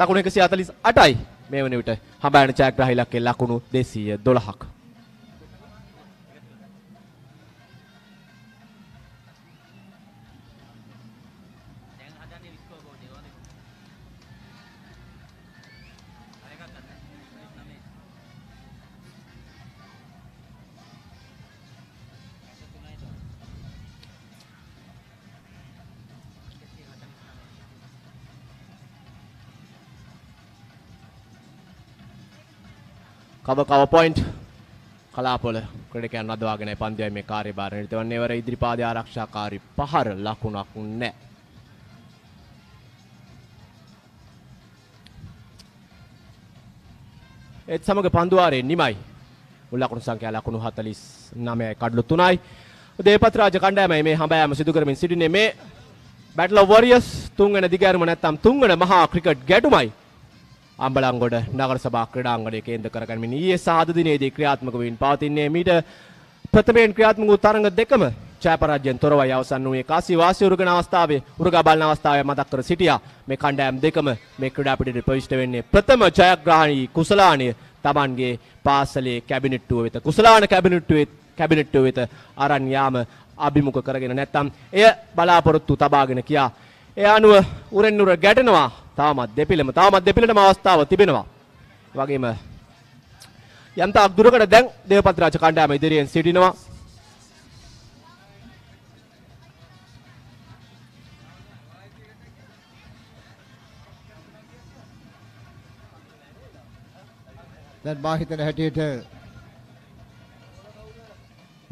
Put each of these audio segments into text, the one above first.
ලකුණු 148යි මේ වන විට හඹයන ජයග්‍රහී ඉලක්කය ලකුණු 212ක්. කව කව පොයින්ට් කලාපොල ක්‍රීඩකයන් රඳවාගෙන පන්තියයි මේ කාර්යභාරය නිරත වන්නේ වර ඉදිරිපාදයේ ආරක්ෂාකාරී පහර ලකුණක් නැහැ. ඒත් සමග පන්දුවාරේ නිමයි. මුල් ලකුණු සංඛ්‍යාව ලකුණු 49යි කඩලු 3යි. දේපත්‍රාජ කණ්ඩායමයි මේ හඹයෑම සිදු කරමින් සිටින්නේ මේ Battle of Warriors තුන්වන දිගෑරුම නැත්නම් තුන්වන මහා ක්‍රිකට් ගැටුමයි. අම්බලංගොඩ නගර සභා ක්‍රඩාංගඩය කේන්ද කරගන්මින් ඒ සාධදිනයේදී ක්‍රියාත්මකවින් පවතින්නේ මීට ප්‍රථමයෙන් ක්‍රියාත්මක වූ තරඟ දෙකම ජයපරාජයෙන් තොරවයි අවසන් වූයේ කාසි වාසී උරුගන අවස්ථාවේ උරුගා බලන අවස්ථාවේ මතක් කර සිටියා මේ කණ්ඩායම් දෙකම මේ ක්‍රීඩා පිටේ ප්‍රවිෂ්ඨ වෙන්නේ ප්‍රථම ජයග්‍රහණී කුසලාණිය Tamanගේ පාසලේ කැබිනට්ටුව වෙත කුසලාණ කැබිනට්ටුවේ කැබිනට්ටුව වෙත අරන් යාම අභිමුඛ කරගෙන නැත්නම් එය බලාපොරොත්තු තබාගෙන කියා ඒ අනුව උරෙන් උර ගැටෙනවා. තාමත් දෙපිලම තාමත් දෙපිලටම අවස්ථාව තිබෙනවා. වගේම යන්තාක් දුරකට දැන් දේවපත් රාජ කණ්ඩායම ඉදිරියෙන් සිටිනවා. දැන් මා හිතන හැටියට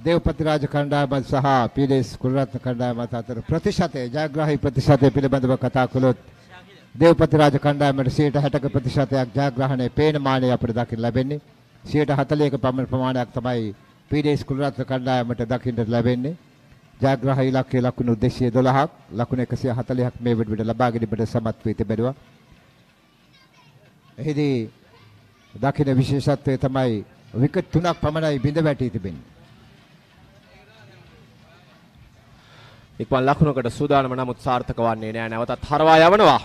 දේවපතිරාජ කණ්ඩායමත් සහ පීඩේස් කුලරත්න කණ්ඩායමත් අතර ප්‍රතිශතය ජයග්‍රාහී ප්‍රතිශතය පිළිබඳව කතා කළොත් දේවපතිරාජ කණ්ඩායමට 60ක ප්‍රතිශතයක් ජයග්‍රහණය පේන මානය අපිට දකින්න ලැබෙන්නේ 140ක පමණ ප්‍රමාණයක් තමයි පීඩේස් කුලරත්න කණ්ඩායමට දකින්න ලැබෙන්නේ ජයග්‍රාහී ඉලක්කය ලකුණු 212ක් ලකුණු 140ක් මේ වෙනුවට ලබා ගැනීමට සමත් වී තිබෙනවා එහිදී දකින්න විශේෂත්වය තමයි විකට් තුනක් පමණයි බිඳ වැටී තිබෙන්නේ ඉක්මන් ලකුණකට සූදානම නමුත් සාර්ථක වන්නේ නෑ නැවතත් හරවා යවනවා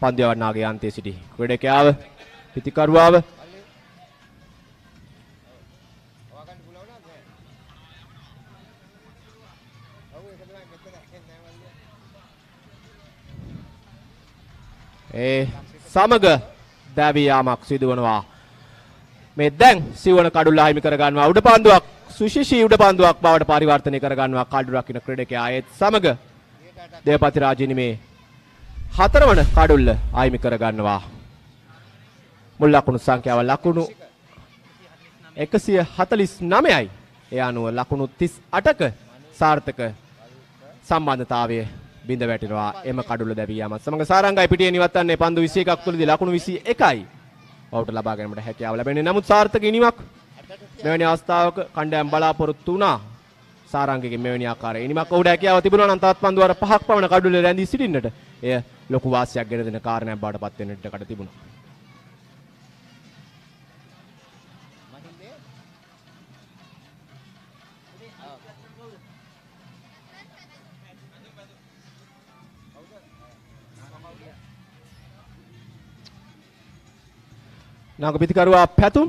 පන්දු යවන්නාගේ අන්තයේ සිටි ක්‍රීඩකයාව පිතිකරුවාව ඒ සමග දැවී යාමක් සිදුවනවා. මේ දැන් සිවන කඩුල්ලා හිමි කරගන්නවා උඩ පන්දුවක් සුශිෂී උඩ පන්දුවක් බවට පරිවර්තනය කරගන්නවා කඩු රකින්න ක්‍රීඩකයා ඒත් සමග දේවපති රාජිනි මේ හතරවන කඩුල්ල ආයිමි කරගන්නවා මුල් ලකුණු සංඛ්‍යාව ලකුණු 149යි ඒ අනුව ලකුණු 38ක සාර්ථක සම්බන්ධතාවය බිඳ වැටෙනවා එම කඩුල්ල දැවී යාමත් සමග සාරංගයි පිටියේ නිවත්තන්නේ පන්දු 21ක් තුලදී ලකුණු 21යි. ඔහුට ලබා ගැනීමට හැකියාව ලැබෙන්නේ. නමුත් සාර්ථක ඉනිමක් මෙවැනි අවස්ථාවක කණ්ඩායම් බලාපොරොත්තු වුණා. සාරංගගේ මෙවැනි ආකාරයේ ඉනිමක් ඔහුට හැකියාව තිබුණා නම් තවත් පන්දුවර පහක් පමණ කඩුලේ රැඳී සිටින්නට එය ලොකු වාසියක් ගෙන දෙන කාරණයක් බවට පත් වෙන්නට කඩ තිබුණා. නාග පිතිකරුවා පැතුම්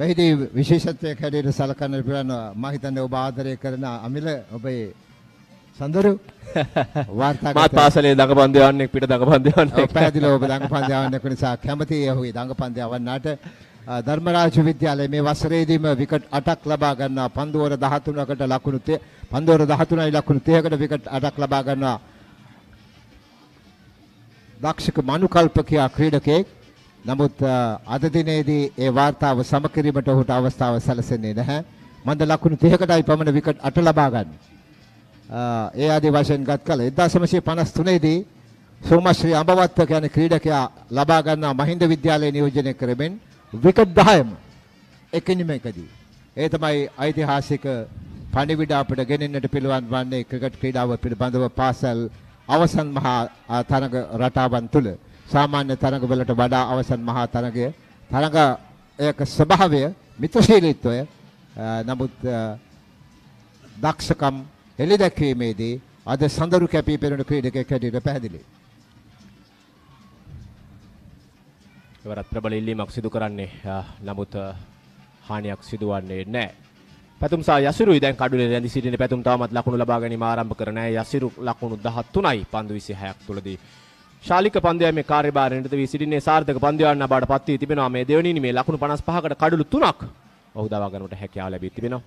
මෙහිදී විශේෂත්වයක් හැටියට සලකන්න පුළුවන් මම හිතන්නේ ඔබ ආදරය කරන අමිල ඔබේ සඳරු වාර්තා මාත් පාසලේ දඟපන්දු යවන්නෙක් පිට දඟපන්දු යවන්නෙක් පැහැදිලිව ඔබ දඟපන්දු යවන්නෙක් නිසා කැමතියි ඔහු දඟපන්දු යවන්නාට ධර්මරාජ විද්‍යාලයේ මේ වසරේදීම විකට් 8ක් ලබා ගන්නා පන්දුවර 13කට ලකුණු 30 පන්දුවර 13යි ලකුණු 30කට විකට් 8ක් ලබා ගන්නා දක්ෂක මනුකල්පකයා ක්‍රීඩකයෙක් නමුත් අද දිනේදී ඒ වාර්තාව සමකිරීමට ඔහුට අවස්ථාව සැලසෙන්නේ නැහැ. මන්ද ලකුණු 30කටයි පමණ විකට් අට ලබා ගන්න. ඒ ආදී වශයෙන් ගත් කල 1953 දී සෝමශ්‍රී අඹවත්ත කියන ක්‍රීඩකයා ලබා ගන්නා මහින්ද විද්‍යාලයේ නියෝජනය කරමින් විකට් 10ම එකිනෙකදී. ඒ තමයි ඓතිහාසික පණිවිඩ අපට ගෙනෙන්නට පිළිවන් වන්නේ ක්‍රිකට් ක්‍රීඩාව පිළිබඳව පාසල් අවසන් මහා තරඟ රටාවන් තුළ. සාමාන්‍ය තරඟ වලට වඩා අවසන් මහා තරඟය තරඟ ඒක ස්වභාවය මිත්‍රශීලීත්වය නමුත් දක්ෂකම් හෙළි දැක්වීමේදී අද සඳරු කැපී පෙනෙන ක්‍රීඩකයෙක් හැටියට පැහැදිලියි. එවරත් ප්‍රබල ඉල්ලීමක් සිදු කරන්නේ නමුත් හානියක් සිදුවන්නේ නැහැ. පැතුම් සහ යසිරුයි දැන් කඩුලේ රැඳී සිටින පැතුම් තවමත් ලකුණු ලබා ගැනීම ආරම්භ කර නැහැ. යසිරු ලකුණු 13යි පන්දු 26ක් තුලදී ශාලික පන්දයා මේ කාර්යභාරයට වී සිටින්නේ සාර්ථක පන්දයාන්න බාට පත් වී තිබෙනවා මේ දෙවැනි නිමේ ලකුණු 55කට කඩලු 3ක් ඔහු දවා ගන්නට හැකියාව ලැබී තිබෙනවා.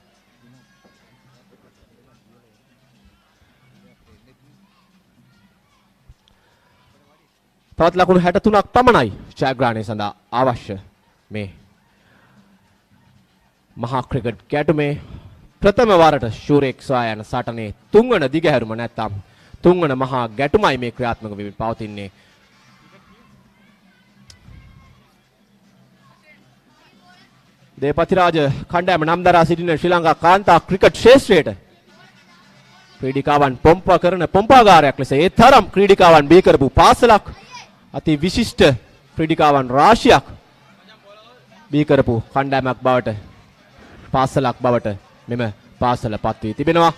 තවත් ලකුණු 63ක් පමණයි ජයග්‍රහණය සඳහා අවශ්‍ය මේ මහා ක්‍රිකට් ගැටුමේ ප්‍රථම වරට ෂූරෙක් සොයා යන සටනේ තුන්වන දිගහැරුම නැත්තම් තුන්වන මහා ගැටුමයි මේ ක්‍රියාත්මක වෙමින් පවතින්නේ. දේපතිරාජ කණ්ඩායම නම් දරා සිටින ශ්‍රී ලංකා කාන්තා ක්‍රිකට් ක්ෂේත්‍රයට ක්‍රීඩිකාවන් පොම්පා කරන පොම්පාගාරයක් ලෙස ඒ තරම් ක්‍රීඩිකාවන් බිහි කරපු පාසලක් අති විශිෂ්ට ක්‍රීඩිකාවන් රාශියක් බිහි කරපු කණ්ඩායමක් බවට පාසලක් බවට මෙම පාසල පත් වී තිබෙනවා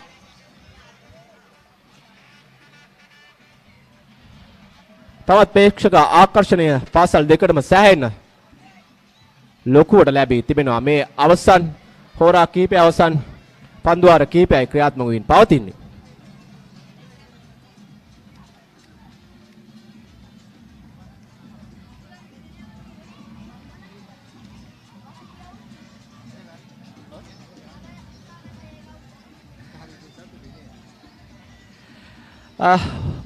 තවත් ප්‍රේක්ෂක ආකර්ෂණය පාසල් දෙකටම සෑහෙන්න ලොකුවට ලැබී තිබෙනවා මේ අවසන් හෝරා කීපය අවසන් පන්දුවාර කීපයයි ක්‍රියාත්මක වෙමින් පවතින්නේ.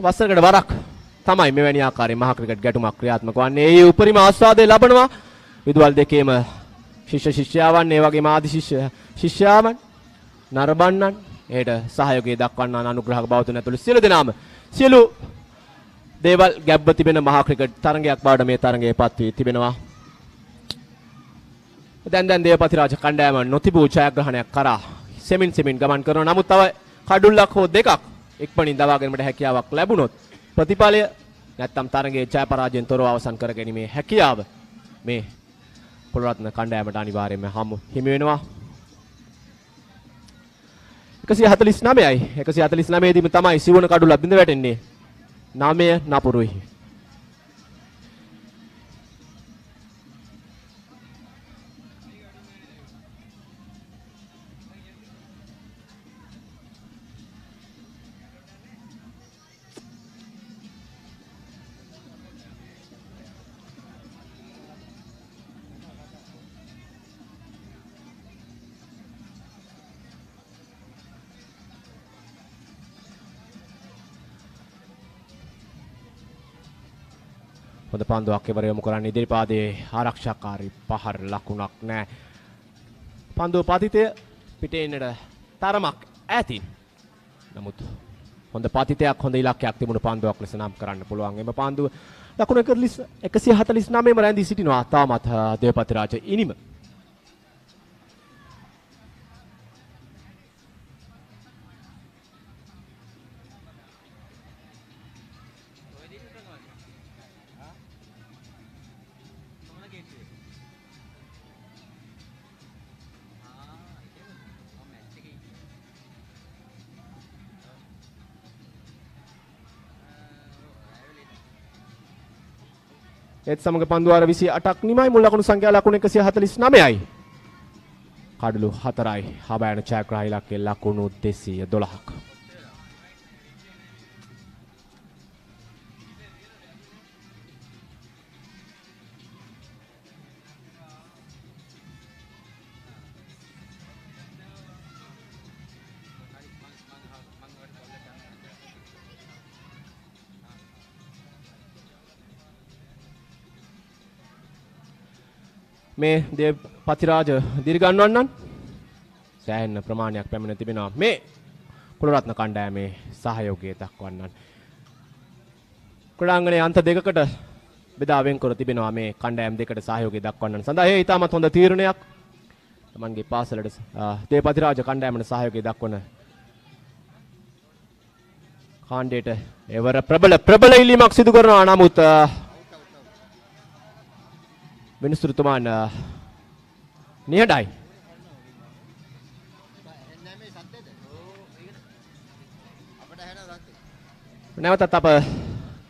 වසරකට වරක් තමයි මෙවැනි ආකාරයෙන් මහා ක්‍රිකට් ගැටුමක් ක්‍රියාත්මක වන්නේ. ඒ උපරිම ආස්වාදය ලබනවා විදුවල් දෙකේම ශිෂ්‍ය ශිෂ්‍යාවන් ඒ වගේම ආදි ශිෂ්‍ය ශිෂ්‍යාවන් නරඹන්නන් එයට සහයෝගය දක්වන්නන් අනුග්‍රහක බවතුන් ඇතුළු සියලු දෙනාම සියලු දේවල් ගැබ්ව තිබෙන මහා ක්‍රිකට් තරගයක් බවට මේ තරගය පත් වී තිබෙනවා. දැන් දැන් දේවපති රාජ කණ්ඩායම නොතිබූ ජයග්‍රහණයක් කරා සෙමින් සෙමින් ගමන් කරනවා. නමුත් තව කඩුල්ලක් හෝ දෙකක් ඉක්මනින් දවා ගැනීමට හැකියාවක් ලැබුණොත් ප්‍රතිඵලය නැත්තම් තරගයේ ජය පරාජයෙන් තොරව අවසන් කර ගැනීමේ හැකියාව මේ පොළොරත්න කණ්ඩායමට අනිවාර්යයෙන්ම හමු හිමි වෙනවා 149යි 149 දීම තමයි සිවණ කඩුල බිඳ වැටෙන්නේ 9 නපුරුයි පොද පන්දුවක් එවර යොමු කරන්න ඉදිරිපාදයේ ආරක්ෂාකාරී පහර ලකුණක් නැහැ. පන්දුව පතිතය පිටේ එන්නට තරමක් ඇති. නමුත් හොඳ පතිතයක් හොඳ ඉලක්කයක් තිබුණු පන්දුවක් ලෙස නම් කරන්න පුළුවන්. එම පන්දුව ලකුණු 149 ම රැඳී සිටිනවා. තාමත් දේවපති රාජ ඉනිම ඒත් සමග පන්දුවාර 28ක් නිමයි මුල් ලකුණු සංඛ්‍යා ලකුණු 149යි. කඩලු 4යි. හබෑන ඡායාග්‍රාහී ලක්කේ ලකුණු 212ක්. මේ දේ පතිරාජ දිරිගන්වන්නන් සෑහෙන ප්‍රමාණයක් පැමිණ තිබෙනවා මේ කුලරත්න කණ්ඩායමේ සහයෝගය දක්වන්නන් ක්‍රීඩාංගණයේ අන්ත දෙකකට බෙදා වෙන්කර තිබෙනවා මේ කණ්ඩායම් දෙකට සහයෝගය දක්වන්නන් සඳහා ඒ ඉතාමත් හොඳ තීරණයක් Tamanගේ පාසලට දේ පතිරාජ කණ්ඩායමන සහයෝගය දක්වන කාණ්ඩයට එවර ප්‍රබල ප්‍රබල ඉල්ලීමක් සිදු කරනවා නමුත් මිනිස්තුතුමාන් නිහඬයි. නැවතත් අප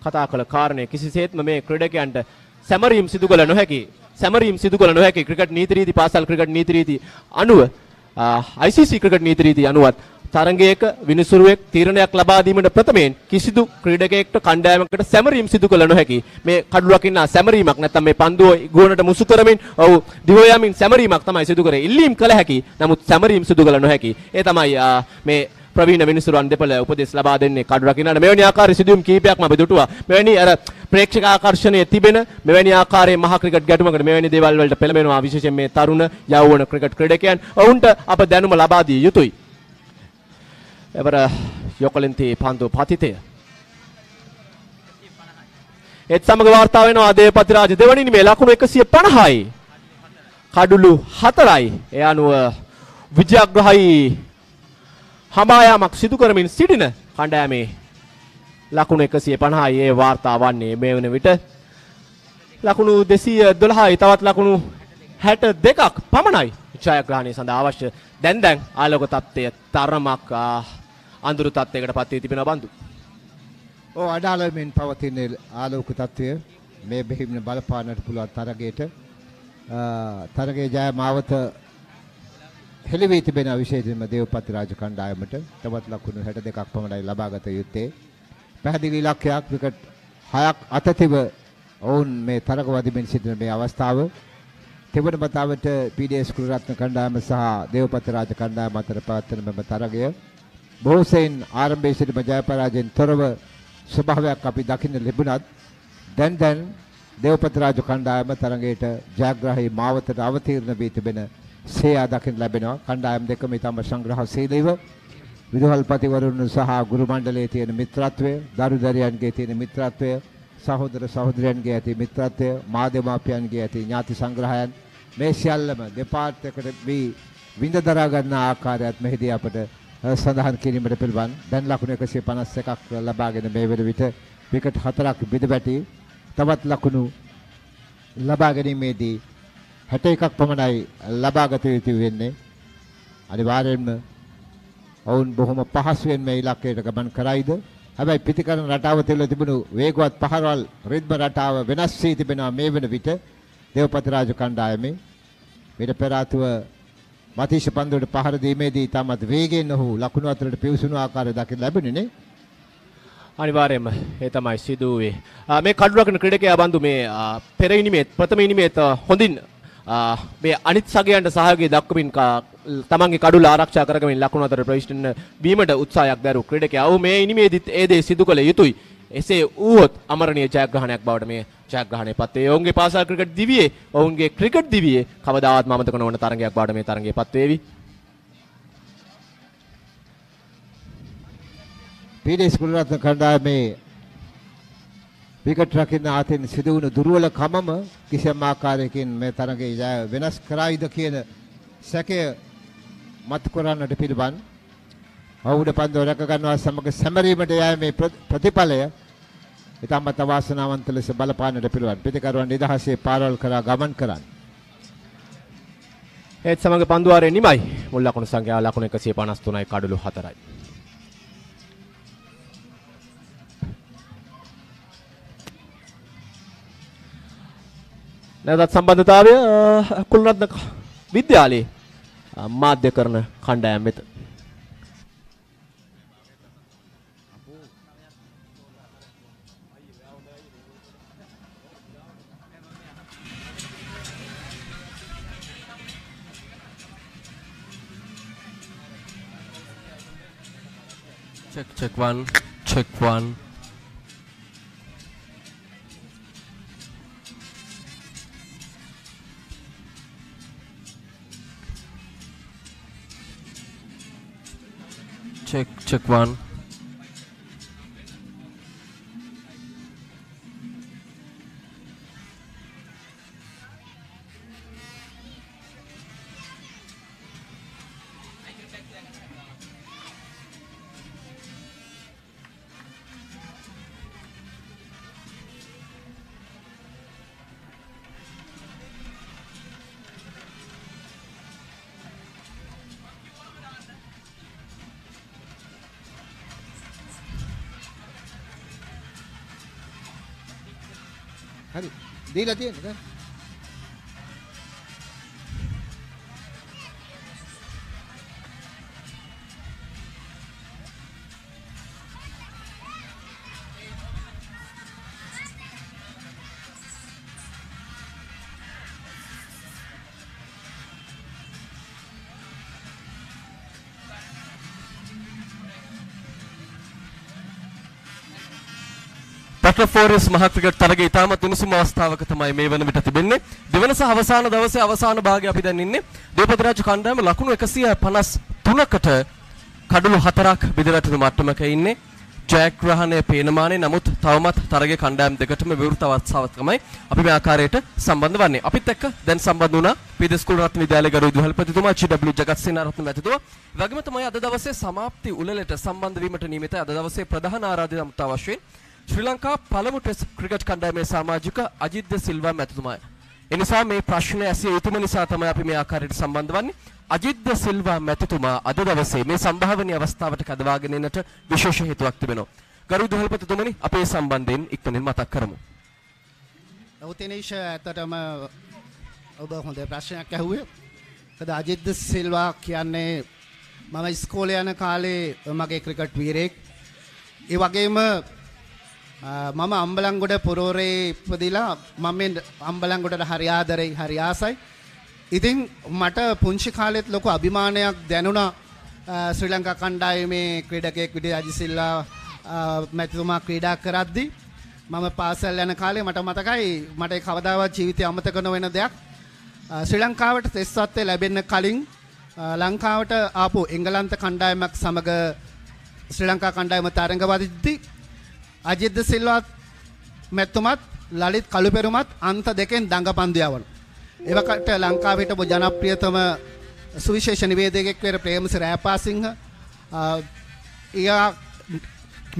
කතා කළ කාරණය කිසිසේත්ම මේ ක්‍රීඩකයන්ට සැමරීම් සිදු කළ නොහැකි සැමරීම් සිදු කළ නොහැකි ක්‍රිකට් නීති රීති පාසල් ක්‍රිකට් නීති රීති අනුව ICC ක්‍රිකට් නීති රීති අනුවත් තරගයක විනිසුරුවෙක් තීරණයක් ලබා දීමට ප්‍රථමයෙන් කිසිදු ක්‍රීඩකයෙකුට කණ්ඩායමකට සැමරීම් සිදු කළ නොහැකි. මේ කඩුවක් ඉන්නා සැමරීමක් නැත්නම් මේ පන්දුව ගුවනට මුසු කරමින් ඔව් දිව යමින් සැමරීමක් තමයි සිදු කරේ. ඉල්ලීම් කළ හැකි. නමුත් සැමරීම් සිදු කළ නොහැකි. ඒ තමයි මේ ප්‍රවීණ විනිසුරුවන් දෙපළ උපදෙස් ලබා දෙන්නේ කඩු රකින්නට මෙවැනි ආකාරයේ සිදුවීම් කිහිපයක්ම අපි දුටුවා. මෙවැනි අර ප්‍රේක්ෂක ආකර්ෂණයේ තිබෙන මෙවැනි ආකාරයේ මහා ක්‍රිකට් ගැටුමකට මෙවැනි දේවල් වලට පෙළඹෙනවා විශේෂයෙන් මේ තරුණ යෞවන ක්‍රිකට් ක්‍රීඩකයන්. ඔවුන්ට අප දැනුම ලබා දිය යුතුයි. එවර යොකලෙන්ති පන්දු පතිතය. එත් සමග වාර්තා වෙනවා අදේපති රාජ දෙවණිනි මේ ලකුණු 150යි. කඩුලු 4යි. ඒ අනුව විජයග්‍රහයි හමායාමක් සිදු කරමින් සිටින කණ්ඩායමේ ලකුණු 150යි ඒ වාර්තා වන්නේ මේ වන විට. ලකුණු 212යි තවත් ලකුණු 62ක් පමණයි ජයග්‍රහණය සඳහා අවශ්‍ය දැන් දැන් ආලෝක තත්ත්වය තරමක් අඳුරු තත්ත්වයකට පත් වී තිබෙනවා බඳු. ඔව් අඩාලමින් පවතින ආලෝක තත්ත්වය මේ බෙහෙවින් බලපාන්නට පුළුවන් තරගයට තරගයේ ජය මාවත හෙළි වී තිබෙන විශේෂයෙන්ම දේවපති රාජ කණ්ඩායමට තවත් ලකුණු 62ක් පමණයි ලබාගත යුත්තේ. පැහැදිලි ඉලක්කයක් විකට් 6ක් අතතිව ඔවුන් මේ තරග වදිමින් සිටින මේ අවස්ථාව තෙවන වතාවට පීඩීඑස් කුලරත්න කණ්ඩායම සහ දේවපති රාජ කණ්ඩායම අතර පවත්වන මෙම තරගය බොහෝසෙන් ආරම්භයේ සිටම ජයපරාජයෙන් තොරව ස්වභාවයක් අපි දකින්න ලැබුණත් දැන් දැන් දේවපති රාජු කණ්ඩායම තරඟයට ජයග්‍රාහී මාවතට අවතීර්ණ වී තිබෙන සේයා දකින්න ලැබෙනවා කණ්ඩායම් දෙකම ඉතාම සංග්‍රහශීලීව විදුහල්පතිවරුන් සහ ගුරු මණ්ඩලයේ තියෙන මිත්‍රත්වය දරුදරියන්ගේ තියෙන මිත්‍රත්වය සහෝදර සහෝදරයන්ගේ ඇති මිත්‍රත්වය මාදේමාපියන්ගේ ඇති ඥාති සංග්‍රහයන් මේ සියල්ලම දෙපාර්තයකට වී විඳ දරා ගන්න ආකාරයත් මෙහිදී අපට සඳහන් කිරීමට පිළිවන් දැන් ලකුණු 151ක් ලබාගෙන මේ වෙන විට විකට් හතරක් බිඳ වැටි තවත් ලකුණු ලබා ගැනීමේදී 61ක් පමණයි ලබාගත යුතු වෙන්නේ අනිවාර්යයෙන්ම ඔවුන් බොහොම පහසුවෙන් මේ ඉලක්කයට ගමන් කරයිද හැබැයි පිටිකරන රටාව තුළ තිබුණු වේගවත් පහරවල් රිද්ම රටාව වෙනස් වී තිබෙනවා මේ වෙන විට දේවපති රාජ කණ්ඩායමේ මෙට පෙර ආතුව මතීෂ පන්දුවට පහර දීමේදී තමත් වේගයෙන් ඔහු ලකුණු අතරට පිවිසුණු ආකාරය දකින්න ලැබුණේ නේ. අනිවාර්යයෙන්ම ඒ තමයි සිදුවේ. මේ කඩු රකින ක්‍රීඩකයා බඳු මේ පෙර ඉනිමේත් ප්‍රථම ඉනිමේත් හොඳින් මේ අනිත් සගයන්ට සහයෝගය දක්වමින් තමන්ගේ කඩුල ආරක්ෂා කරගමින් ලකුණු අතර ප්‍රවිෂ්ඨ වීමට උත්සාහයක් දැරූ ක්‍රීඩකයා. ඔහු මේ ඉනිමේදීත් ඒ දේ සිදු කළ යුතුයි. එසේ වුවොත් අමරණීය ජයග්‍රහණයක් බවට මේ ජයග්‍රහණය පත් වේ. ඔවුන්ගේ පාසල් ක්‍රිකට් දිවියේ ඔවුන්ගේ ක්‍රිකට් දිවියේ කවදාවත් අමතක නොවන තරගයක් බවට මේ තරගය පත් වේවි. පීඩේ ස්කුල්රත්න කණ්ඩායමේ විකට් රකින්න අතින් සිදු වුණු දුර්වලකමම කිසියම් ආකාරයකින් මේ තරගයේ ජය වෙනස් කරයිද කියන සැකය මත කරන්නට පිළිබන්. ඔහුගේ පන්දු රැක ගන්නවා සමග සැමරීමට යෑමේ ප්‍රතිඵලය ඉතාමත් අවාසනාවන්ත ලෙස බලපාන්නට පිළිවන්. පිටකරුවන් නිදහසේ පාරවල් කරා ගමන් කරන්න. ඒත් සමග පන්දුවාරේ නිමයි. මුල් ලකුණු සංඛ්‍යාව ලකුණු 153යි කඩළු 4යි. නැවතත් සම්බන්ධතාවය කුල්රත්න විද්‍යාලයේ මාධ්‍ය කරන කණ්ඩායම් වෙත Check, check one, check one. Check, check one. Dile la tiene, doctor ෆෝරියස් මහත්මයාගේ තරගය ඉතාමත් උණුසුම අවස්ථාවක තමයි මේ වන විට තිබෙන්නේ. දෙවන සහ අවසාන දවසේ අවසාන භාගය අපි දැන් ඉන්නේ. දීපති රාජු කණ්ඩායම ලකුණු 153කට කඩළු හතරක් බෙදලා තියෙන මට්ටමක ඉන්නේ. ජයග්‍රහණය පේනමානේ නමුත් තවමත් තරගේ කණ්ඩායම් දෙකටම විවෘත අවස්ථාවක් තමයි අපි මේ ආකාරයට සම්බන්ධ වන්නේ. අපිත් එක්ක දැන් සම්බන්ධ වුණා පීදස්කුල රත්න විද්‍යාලයේ ගරු විදුහල්පතිතුමා චී.ඩබ්ලිව් ජගත්සේනාරත්න මැතිතුමා. වගේම තමයි අද දවසේ સમાප්ති උළෙලට සම්බන්ධ වීමට නියමිතයි අද දවසේ ප්‍රධාන ආරාධ්‍ය අමුත්තා වශයෙන් ශ්‍රී ලංකා පළමු ටෙස්ට් ක්‍රිකට් කණ්ඩායමේ සමාජික අජිත් ද සිල්වා මැතිතුමායි. එනිසා මේ ප්‍රශ්නය ඇසිය යුතුම නිසා තමයි අපි මේ ආකාරයට සම්බන්ධ වන්නේ. අජිත් ද සිල්වා මැතිතුමා අද දවසේ මේ සම්භාවනීය අවස්ථාවට කදවාගෙන එනට විශේෂ හේතුවක් තිබෙනවා. ගරු දහල්පතිතුමනි අපේ සම්බන්ධයෙන් ඉක්මනින් මතක් කරමු. නෞතිනීෂ ඇත්තටම ඔබ හොඳ ප්‍රශ්නයක් ඇහුවේ. තද අජිත් ද සිල්වා කියන්නේ මම ඉස්කෝලේ යන කාලේ මගේ ක්‍රිකට් වීරයෙක්. ඒ වගේම මම අම්බලංගොඩ පුරෝරේ ඉපදිලා මම අම්බලංගොඩට හරි ආදරෙයි හරි ආසයි. ඉතින් මට පුංචි කාලෙත් ලොකු අභිමානයක් දැනුණා ශ්‍රී ලංකා කණ්ඩායමේ ක්‍රීඩකයෙක් විදිහට අජිසිල්ලා මැතිතුමා ක්‍රීඩා කරද්දී මම පාසල් යන කාලේ මට මතකයි මට කවදාවත් ජීවිතය අමතක නොවන දෙයක් ශ්‍රී ලංකාවට තෙස්සත්වය ලැබෙන්න කලින් ලංකාවට ආපු එංගලන්ත කණ්ඩායමක් සමග ශ්‍රී ලංකා කණ්ඩායම තරඟ වදිද්දී අජිද්ද සිල්වත් මැත්තුමත් ලලිත් කළුපෙරුමත් අන්ත දෙකෙන් දඟපන්දු යවන. එවකට ලංකාවට බො ජනප්‍රියතම සුවිශේෂ නිවේදකෙක්වර ප්‍රේමස රෑපාසිංහ එයා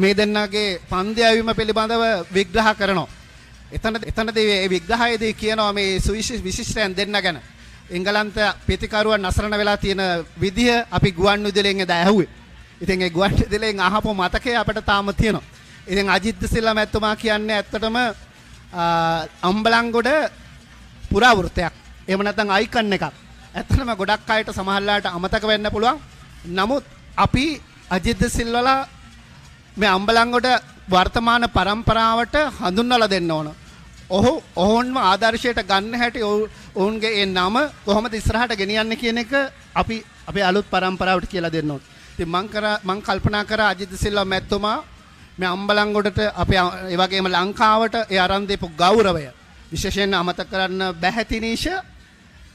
මේ දෙන්නගේ පන්දයවීම පිළිබඳව විග්‍රහ කරනවා. එතන එතනදී ඒ විග්‍රහයේදී කියනවා මේ සුවිශේෂ විශිෂ්ටයන් දෙන්න ගැන. එංගලන්ත පිතිකරුවන් නසරණ වෙලා තියෙන විදිහ අපි ගුවන් විදුලියෙන් එදා ඇහුවේ. ඉතින් ඒ ගුවන් විදුලියෙන් අහපු මතකය අපිට තාම තියෙනවා. ඉතින් අජිත් සිල්ලා මැතිතුමා කියන්නේ ඇත්තටම අම්බලන්ගොඩ පුරාවෘත්තයක්. එහෙම නැත්නම් අයිකන් එකක්. ඇත්තටම ගොඩක් අයට සමහරලාට අමතක වෙන්න පුළුවන්. නමුත් අපි අජිත් සිල්වලා මේ අම්බලන්ගොඩ වර්තමාන પરම්පරාවට හඳුන්වලා දෙන්න ඕන. ඔහු ඔවුන්ව ආදර්ශයට ගන්න හැටි ඔවුන්ගේ ඒ නම කොහොමද ඉස්සරහට ගෙනියන්නේ කියන එක අපි අපේ අලුත් પરම්පරාවට කියලා දෙන්න ඕන. ඉතින් මං කල්පනා කර අජිත් සිල්වා මැතිතුමා මේ අම්බලංගොඩට අපේ ඒ වගේම ලංකාවට ඒ අරන් දීපු ගෞරවය විශේෂයෙන් අමතක කරන්න බැහැ තිනීෂ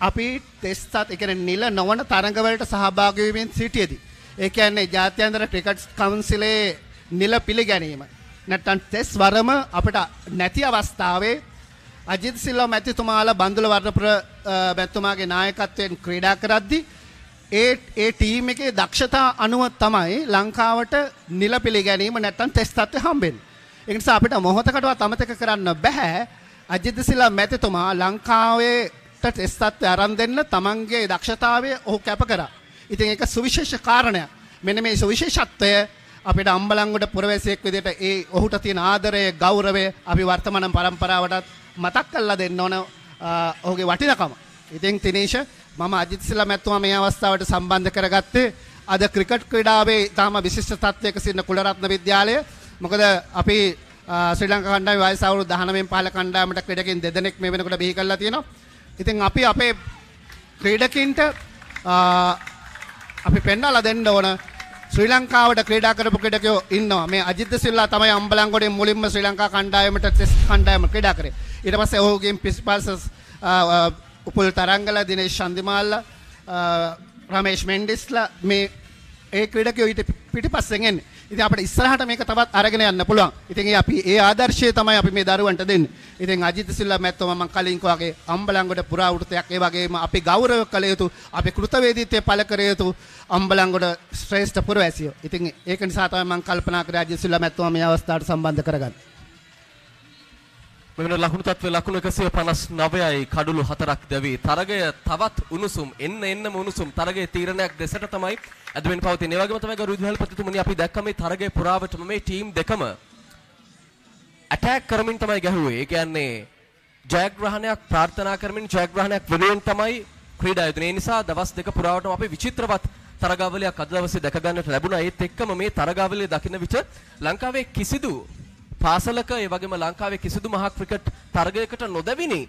අපි ටෙස්ට් සත් ඒ කියන්නේ නිල නොවන තරඟවලට සහභාගී වීමෙන් සිටියේදී ඒ කියන්නේ ජාත්‍යන්තර ක්‍රිකට් කවුන්සිලේ නිල පිළිගැනීම නැත්නම් ටෙස්ට් වරම අපිට නැති අවස්ථාවේ අජිත් සිල්වා මැතිතුමාලා බන්දුල වර්ණපුර මැතිතුමාගේ නායකත්වයෙන් ක්‍රීඩා කරද්දී ඒ ඒ ටීම් එකේ දක්ෂතා අනුව තමයි ලංකාවට නිල පිළිගැනීම නැත්තම් ටෙස්ට් තත්ත්වය හම්බෙන්නේ. ඒ නිසා අපිට මොහොතකටවත් අමතක කරන්න බෑ අජිත් සිල්ලා මැතිතුමා ලංකාවේ ටෙස්ට් තත්ත්වය අරන් දෙන්න තමන්ගේ දක්ෂතාවය ඔහු කැප කරා. ඉතින් ඒක සුවිශේෂ කාරණයක්. මෙන්න මේ සුවිශේෂත්වය අපිට අම්බලංගොඩ පුරවැසියෙක් විදිහට ඒ ඔහුට තියෙන ආදරය, ගෞරවය අපි වර්තමාන පරම්පරාවටත් මතක් කරලා දෙන්න ඕන ඔහුගේ වටිනකම. ඉතින් තිනේෂ මම අජිත් සිල්ලා මැතිතුමා මේ අවස්ථාවට සම්බන්ධ කරගත්තේ අද ක්‍රිකට් ක්‍රීඩාවේ ඉතාම විශිෂ්ට තත්වයක සිටින කුලරත්න විද්‍යාලය. මොකද අපි ශ්‍රී ලංකා කණ්ඩායමේ වයස අවුරුදු 19න් 15 කණ්ඩායමට ක්‍රීඩකින් දෙදෙනෙක් මේ වෙනකොට බිහි කරලා තියෙනවා. ඉතින් අපි අපේ ක්‍රීඩකින්ට අපි පෙන්වලා දෙන්න ඕන ශ්‍රී ලංකාවට ක්‍රීඩා කරපු ක්‍රීඩකයෝ ඉන්නවා. මේ අජිත් සිල්ලා තමයි අම්බලන්ගොඩේ මුලින්ම ශ්‍රී ලංකා කණ්ඩායමට ටෙස්ට් කණ්ඩායම ක්‍රීඩා කරේ. ඊට පස්සේ ඔහුගෙන් පිස්පල්සස් උපුල් තරංගල දිනේ ශන්දිමාල්ල රමේෂ් මෙන්ඩිස්ල මේ ඒ ක්‍රීඩකයෝ ඊට පිටිපස්සෙන් එන්නේ. ඉතින් අපිට ඉස්සරහට මේක තවත් අරගෙන යන්න පුළුවන්. ඉතින් අපි ඒ ආදර්ශය තමයි අපි මේ දරුවන්ට දෙන්නේ. ඉතින් අජිත් සිල්ලා මැත්තෝ මම කලින් කෝගේ අම්බලංගොඩ පුරාවෘතයක් ඒ වගේම අපි ගෞරව කළ යුතු අපි කෘතවේදීත්වය පළ කර යුතු අම්බලංගොඩ ශ්‍රේෂ්ඨ පුරවැසියෝ. ඉතින් ඒක නිසා තමයි මම කල්පනා කරේ අජිත් සිල්ලා මැත්තෝ මේ අවස්ථාවට සම්බන්ධ කරගන්නේ. මෙවන ලකුණු තත්ත්වය ලකුණු 159යි කඩලු 4ක් දැවි තරගය තවත් උණුසුම් එන්න එන්නම උණුසුම් තරගයේ තීරණයක් දෙසට තමයි අදමින් පවතින. ඒ වගේම තමයි ගරු විදුහල්පතිතුමනි අපි දැක්ක මේ තරගයේ පුරාවටම මේ ටීම් දෙකම ඇටැක් කරමින් තමයි ගැහුවේ. ඒ කියන්නේ ජයග්‍රහණයක් ප්‍රාර්ථනා කරමින් ජයග්‍රහණයක් වෙනුවෙන් තමයි ක්‍රීඩා යුතුනේ. ඒ නිසා දවස් දෙක පුරාවටම අපි විචිත්‍රවත් තරගාවලියක් අද දවසේ දැක ගන්නට ලැබුණා. ඒත් එක්කම මේ තරගාවලිය දකින්න විට ලංකාවේ කිසිදු පාසලක ඒ වගේම ලංකාවේ කිසිදු මහා ක්‍රිකට් තරගයකට නොදැවිනි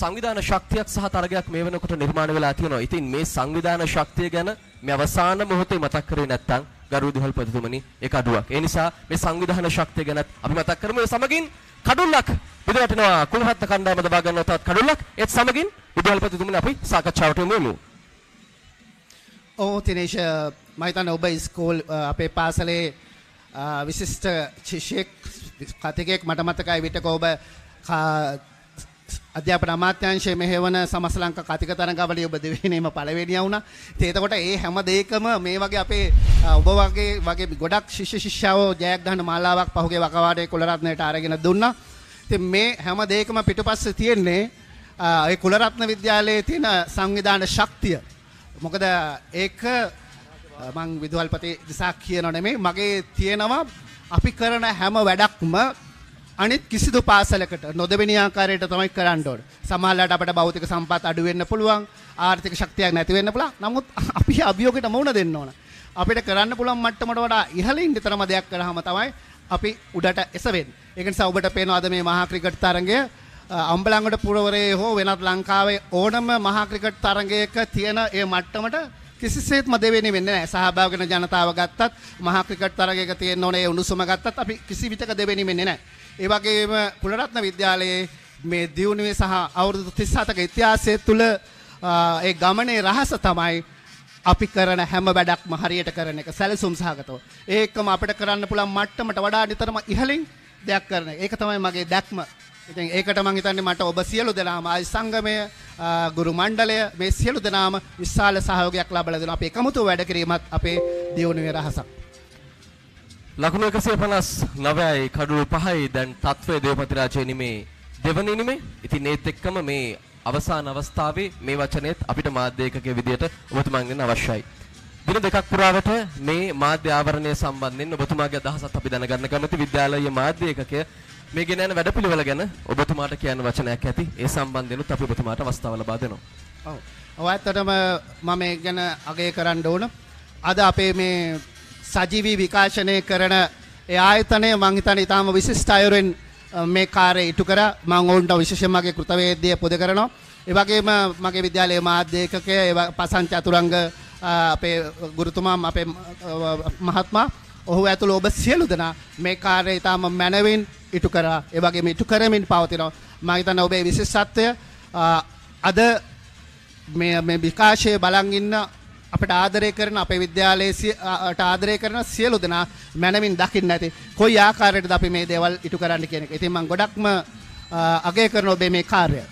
සංවිධාන ශක්තියක් සහ තරගයක් මේ වෙනකොට නිර්මාණය වෙලා තියෙනවා. ඉතින් මේ සංවිධාන ශක්තිය ගැන මේ අවසාන මොහොතේ මතක් කරේ නැත්නම් ගරු දිහල්පතිතුමනි ඒක අඩුවක්. ඒ නිසා මේ සංවිධාන ශක්තිය ගැනත් අපි මතක් කරමු. ඒ සමගින් කඩුල්ලක් විදවටනවා කුණහත්ත කණ්ඩායම දබා ගන්නවා තවත් කඩුල්ලක්. ඒත් සමගින් විදවල්පතිතුමනි අපි සාකච්ඡාවට යමු. ඔව් තිනේෂ් මම හිතන්නේ ඔබ ස්කෝල් අපේ පාසලේ විශිෂ්ට ශිෂයෙක් කතිකයෙක් මට මතකයි විටක ඔබ අධ්‍යාපන අමාත්‍යංශයේ මෙහෙවන සමස්ලංක කතික තරඟවලිය ඔබ දෙවෙනිම පළවෙනියා වුණා. ඒතකොට ඒ හැම දෙයකම මේ වගේ අපේ ඔබ වගේ වගේ ගොඩක් ශිෂ්‍ය ශිෂ්‍යාවෝ ජයග්‍රහණ මාලාවක් පහුගිය වකවාඩේ කුලරත්නයට අරගෙන දුන්නා. ඉතින් මේ හැම දෙයකම පිටුපස්සේ තියෙන්නේ ඒ කුලරත්න විද්‍යාලයේ තියෙන සංවිධාන ශක්තිය. මොකද ඒක මං විදුහල්පති දිසාක් කියනව නෙමෙයි මගේ තියෙනවා අපි කරන හැම වැඩක්ම අනිත් කිසිදු පාසලකට නොදෙවෙනි ආකාරයට තමයි කරන්න ඕන. සමහරවිට අපිට භෞතික සම්පත් අඩු වෙන්න පුළුවන්, ආර්ථික ශක්තියක් නැති වෙන්න පුළුවන්. නමුත් අපි අභියෝගයට මුහුණ දෙන්න ඕන. අපිට කරන්න පුළුවන් මට්ටමට වඩා ඉහළින් විතරම දෙයක් කරාම තමයි අපි උඩට එසවෙන්නේ. ඒක නිසා ඔබට පේනවා අද මේ මහා ක්‍රිකට් තරඟය අම්බලංගොඩ පුරවරයේ හෝ වෙනත් ලංකාවේ ඕනම මහා ක්‍රිකට් තරඟයක තියෙන ඒ මට්ටමට කිසිසේත්ම දෙවෙනි වෙන්නේ නැහැ. සහභාගී වෙන ජනතාව ගත්තත් මහා ක්‍රිකට් තරගයක තියෙන ඕනේ ඒ උණුසුම ගත්තත් අපි කිසි විටක දෙවෙනි වෙන්නේ නැහැ. ඒ වගේම කුලරත්න විද්‍යාලයේ මේ දියුණුවේ සහ අවුරුදු 37ක ඉතිහාසය තුළ ඒ ගමනේ රහස තමයි අපි කරන හැම වැඩක්ම හරියට කරන එක සැලසුම් සහගතව. ඒකම අපිට කරන්න පුළුවන් මට්ටමට වඩා නිතරම ඉහළින් දෙයක් කරන එක. ඒක තමයි මගේ දැක්ම. ඉතින් ඒකට මං හිතන්නේ මට ඔබ සියලු දෙනාම ආයි සංගමය ගුරු මණ්ඩලය මේ සියලු දෙනාම විශාල සහයෝගයක් ලබලා දෙනවා. අපි එකමුතු වැඩ කිරීමත් අපේ දියුණුවේ රහසක්. ලකුණු 159යි කඩුළු 5යි දැන් තත්වයේ දේවපති රාජේ නිමේ දෙවනි නිමේ. ඉතින් ඒත් එක්කම මේ අවසාන අවස්ථාවේ මේ වචනේත් අපිට මාධ්‍ය ඒකකයේ විදියට ඔබතුමන්ගෙන් අවශ්‍යයි. දින දෙකක් පුරාවට මේ මාධ්‍ය ආවරණය සම්බන්ධයෙන් ඔබතුමාගේ අදහසත් අපි දැනගන්න කැමති විද්‍යාලීය මාධ්‍ය ඒකකය මේ ගෙන යන වැඩපිළිවෙල ගැන ඔබතුමාට කියන්න වචනයක් ඇති. ඒ සම්බන්ධෙනුත් අපි ඔබතුමාට අවස්ථාව ලබා දෙනවා. ඔව්. ඔය ඇත්තටම මම මේ ගැන අගය කරන්න ඕන. අද අපේ මේ සජීවී විකාශනය කරන ඒ ආයතනය මං හිතන්නේ ඊටාම විශිෂ්ට අයුරෙන් මේ කාර්යය ඉටු කරා. මම ඔවුන්ට විශේෂයෙන් මගේ කෘතවේද්‍ය පොද කරනවා. ඒ වගේම මගේ විද්‍යාලයේ මාධ්‍ය ඒකකය පසන් චතුරංග අපේ ගුරුතුමා අපේ මහත්මයා ඔහු ඇතුළ ඔබ සියලු දෙනා මේ කාර්ය ඉතාම මැනවින් ඉටු කරා ඒවගේම ඉටු කරමින් පවතිනවා මහිතන්න ඔබේ විශේෂත්වය අද මේ විකාශය බලංගින්න අපට ආදරය කරන අපේ විද්‍යාලයට ආදරය කරන සියලු දෙනා මැනමින් දකින්න ඇති කොයි ආකාරයට අපි මේ දේවල් ඉටු කරන්න කෙනෙක් ඉතින් මම ගොඩක්ම අගය කරන ඔබේ මේ කාර්යය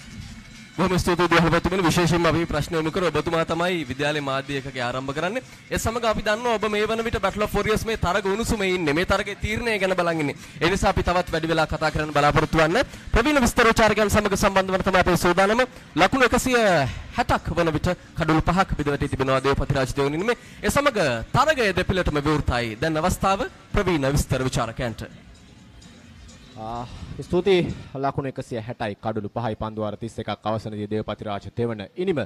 බොහොම ස්තුතියි දියහපතිතුමනි විශේෂයෙන්ම අපි ප්‍රශ්න යොමු කර ඔබතුමා තමයි විද්‍යාලයේ මාධ්‍ය ඒකකේ ආරම්භ කරන්නේ. ඒ සමග අපි දන්නවා ඔබ මේ වන විට Battle of Warriors මේ තරග උණුසුමේ ඉන්නේ. මේ තරගයේ තීරණය ගැන බලන් ඉන්නේ. ඒ නිසා අපි තවත් වැඩි වෙලා කතා කරන්න බලාපොරොත්තු වන්න. ප්‍රවීණ විස්තරෝචාරකයන් සමග සම්බන්ධ වන තමයි අපේ සූදානම. ලකුණු 160ක් වන විට කඩුළු පහක් බෙදවටි තිබෙනවා දේවපති රාජ දෙවුනිනුමේ. ඒ සමග තරගය දෙපිලටම විවෘතයි. දැන් අවස්ථාව ප්‍රවීණ විස්තර විචාරකයන්ට. ආ ස්තුතියි ලකුණු 160යි කඩළු 5යි පන්දු වාර 31ක් අවසනදී දේවපතිරාජ තෙවන ඉනිම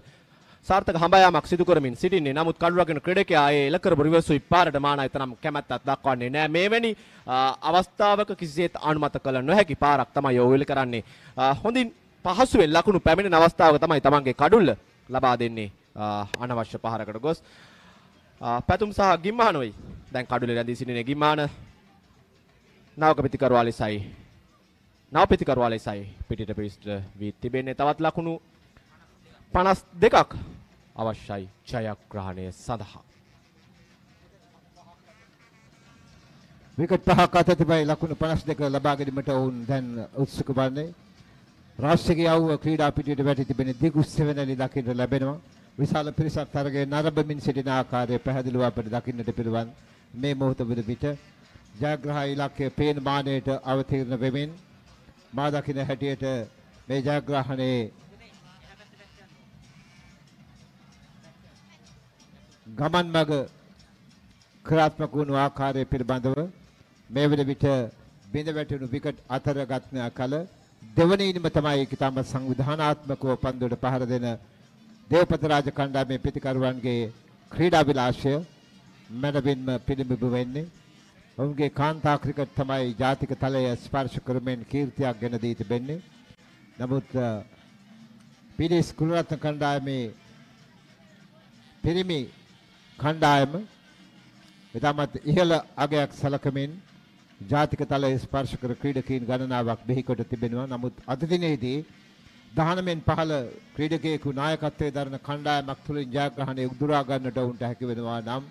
සාර්ථක හඹායාමක් සිදු කරමින් සිටින්නේ. නමුත් කඩළු රකින්න ක්‍රීඩකයා ඒ එල කරපු රිවර්ස් විපාරට මානයි තරම් කැමැත්තක් දක්වන්නේ නැහැ. මෙවැනි අවස්ථාවක කිසිසේත් අනුමත කළ නොහැකි පාරක් තමයි ඔවිල් කරන්නේ. හොඳින් පහසුවෙන් ලකුණු පැමිණෙන අවස්ථාවක තමයි තමන්ගේ කඩුල්ල ලබා දෙන්නේ අනවශ්‍ය පහරකට ගොස්. පැතුම් සහ ගිම්මානොයි දැන් කඩුලේ රැඳී සිටින ගිම්මාන නාවක පිතිකරුවා ලෙසයි නවපිතිකරුවා ලෙසයි පිටිට පිවිස්ට වී තිබෙන්නේ තවත් ලකුණු 52ක් අවශ්‍යයි ජයග්‍රහණය සඳහා. විකට් පහක් අත තිබයි ලකුණු 52 ලබා ගැනීමට ඔවුන් දැන් උත්සුක වන්නේ. රාශියගේ අවුව ක්‍රීඩා පිටියට වැටි තිබෙන දිගු සෙවණලි දකින්න ලැබෙනවා. විශාල පිරිසක් තරගයේ නරඹමින් සිටින ආකාරය පැහැදිලිව අපට දකින්නට පිළිවන් මේ මොහොත විට ජයග්‍රහ ඉලක්කය පේන මානයට අවතීර්ණ වෙමින් මා දකින හැටියට මේ ජයග්‍රහණේ ගමන් මඟ ක්‍රියාත්මක වුණු ආකාරය පිළිබඳව මේ වෙන විට බිඳ වැටුණු විකට් අතර ගත්න කල දෙවනීනම තමයි කිතාම සංවිධානාත්මකව පන්දුවට පහර දෙන දේවපත රාජ කණ්ඩායමේ පිතිකරුවන්ගේ ක්‍රීඩා විලාශය මැනවින්ම පිළිඹු වෙන්නේ ඔවුන්ගේ කාන්තා ක්‍රිකට් තමයි ජාතික තලයේ ස්පර්ශ කරමින් කීර්තියක් ගෙන දී තිබෙන්නේ. නමුත් පිරිස් කුලරත්න කණ්ඩායමේ පිරිමි කණ්ඩායම ඉතාමත් ඉහළ අගයක් සැලකමින් ජාතික තලයේ ස්පර්ශ කර ක්‍රීඩකයන් ගණනාවක් බෙහි කොට තිබෙනවා. නමුත් අද දිනේදී 19 මෙන් 15 ක්‍රීඩකයෙකු නායකත්වයේ දරන කණ්ඩායමක් තුළින් ජයග්‍රහණය උදුරා ගන්නට ඔවුන්ට හැකි වෙනවා නම්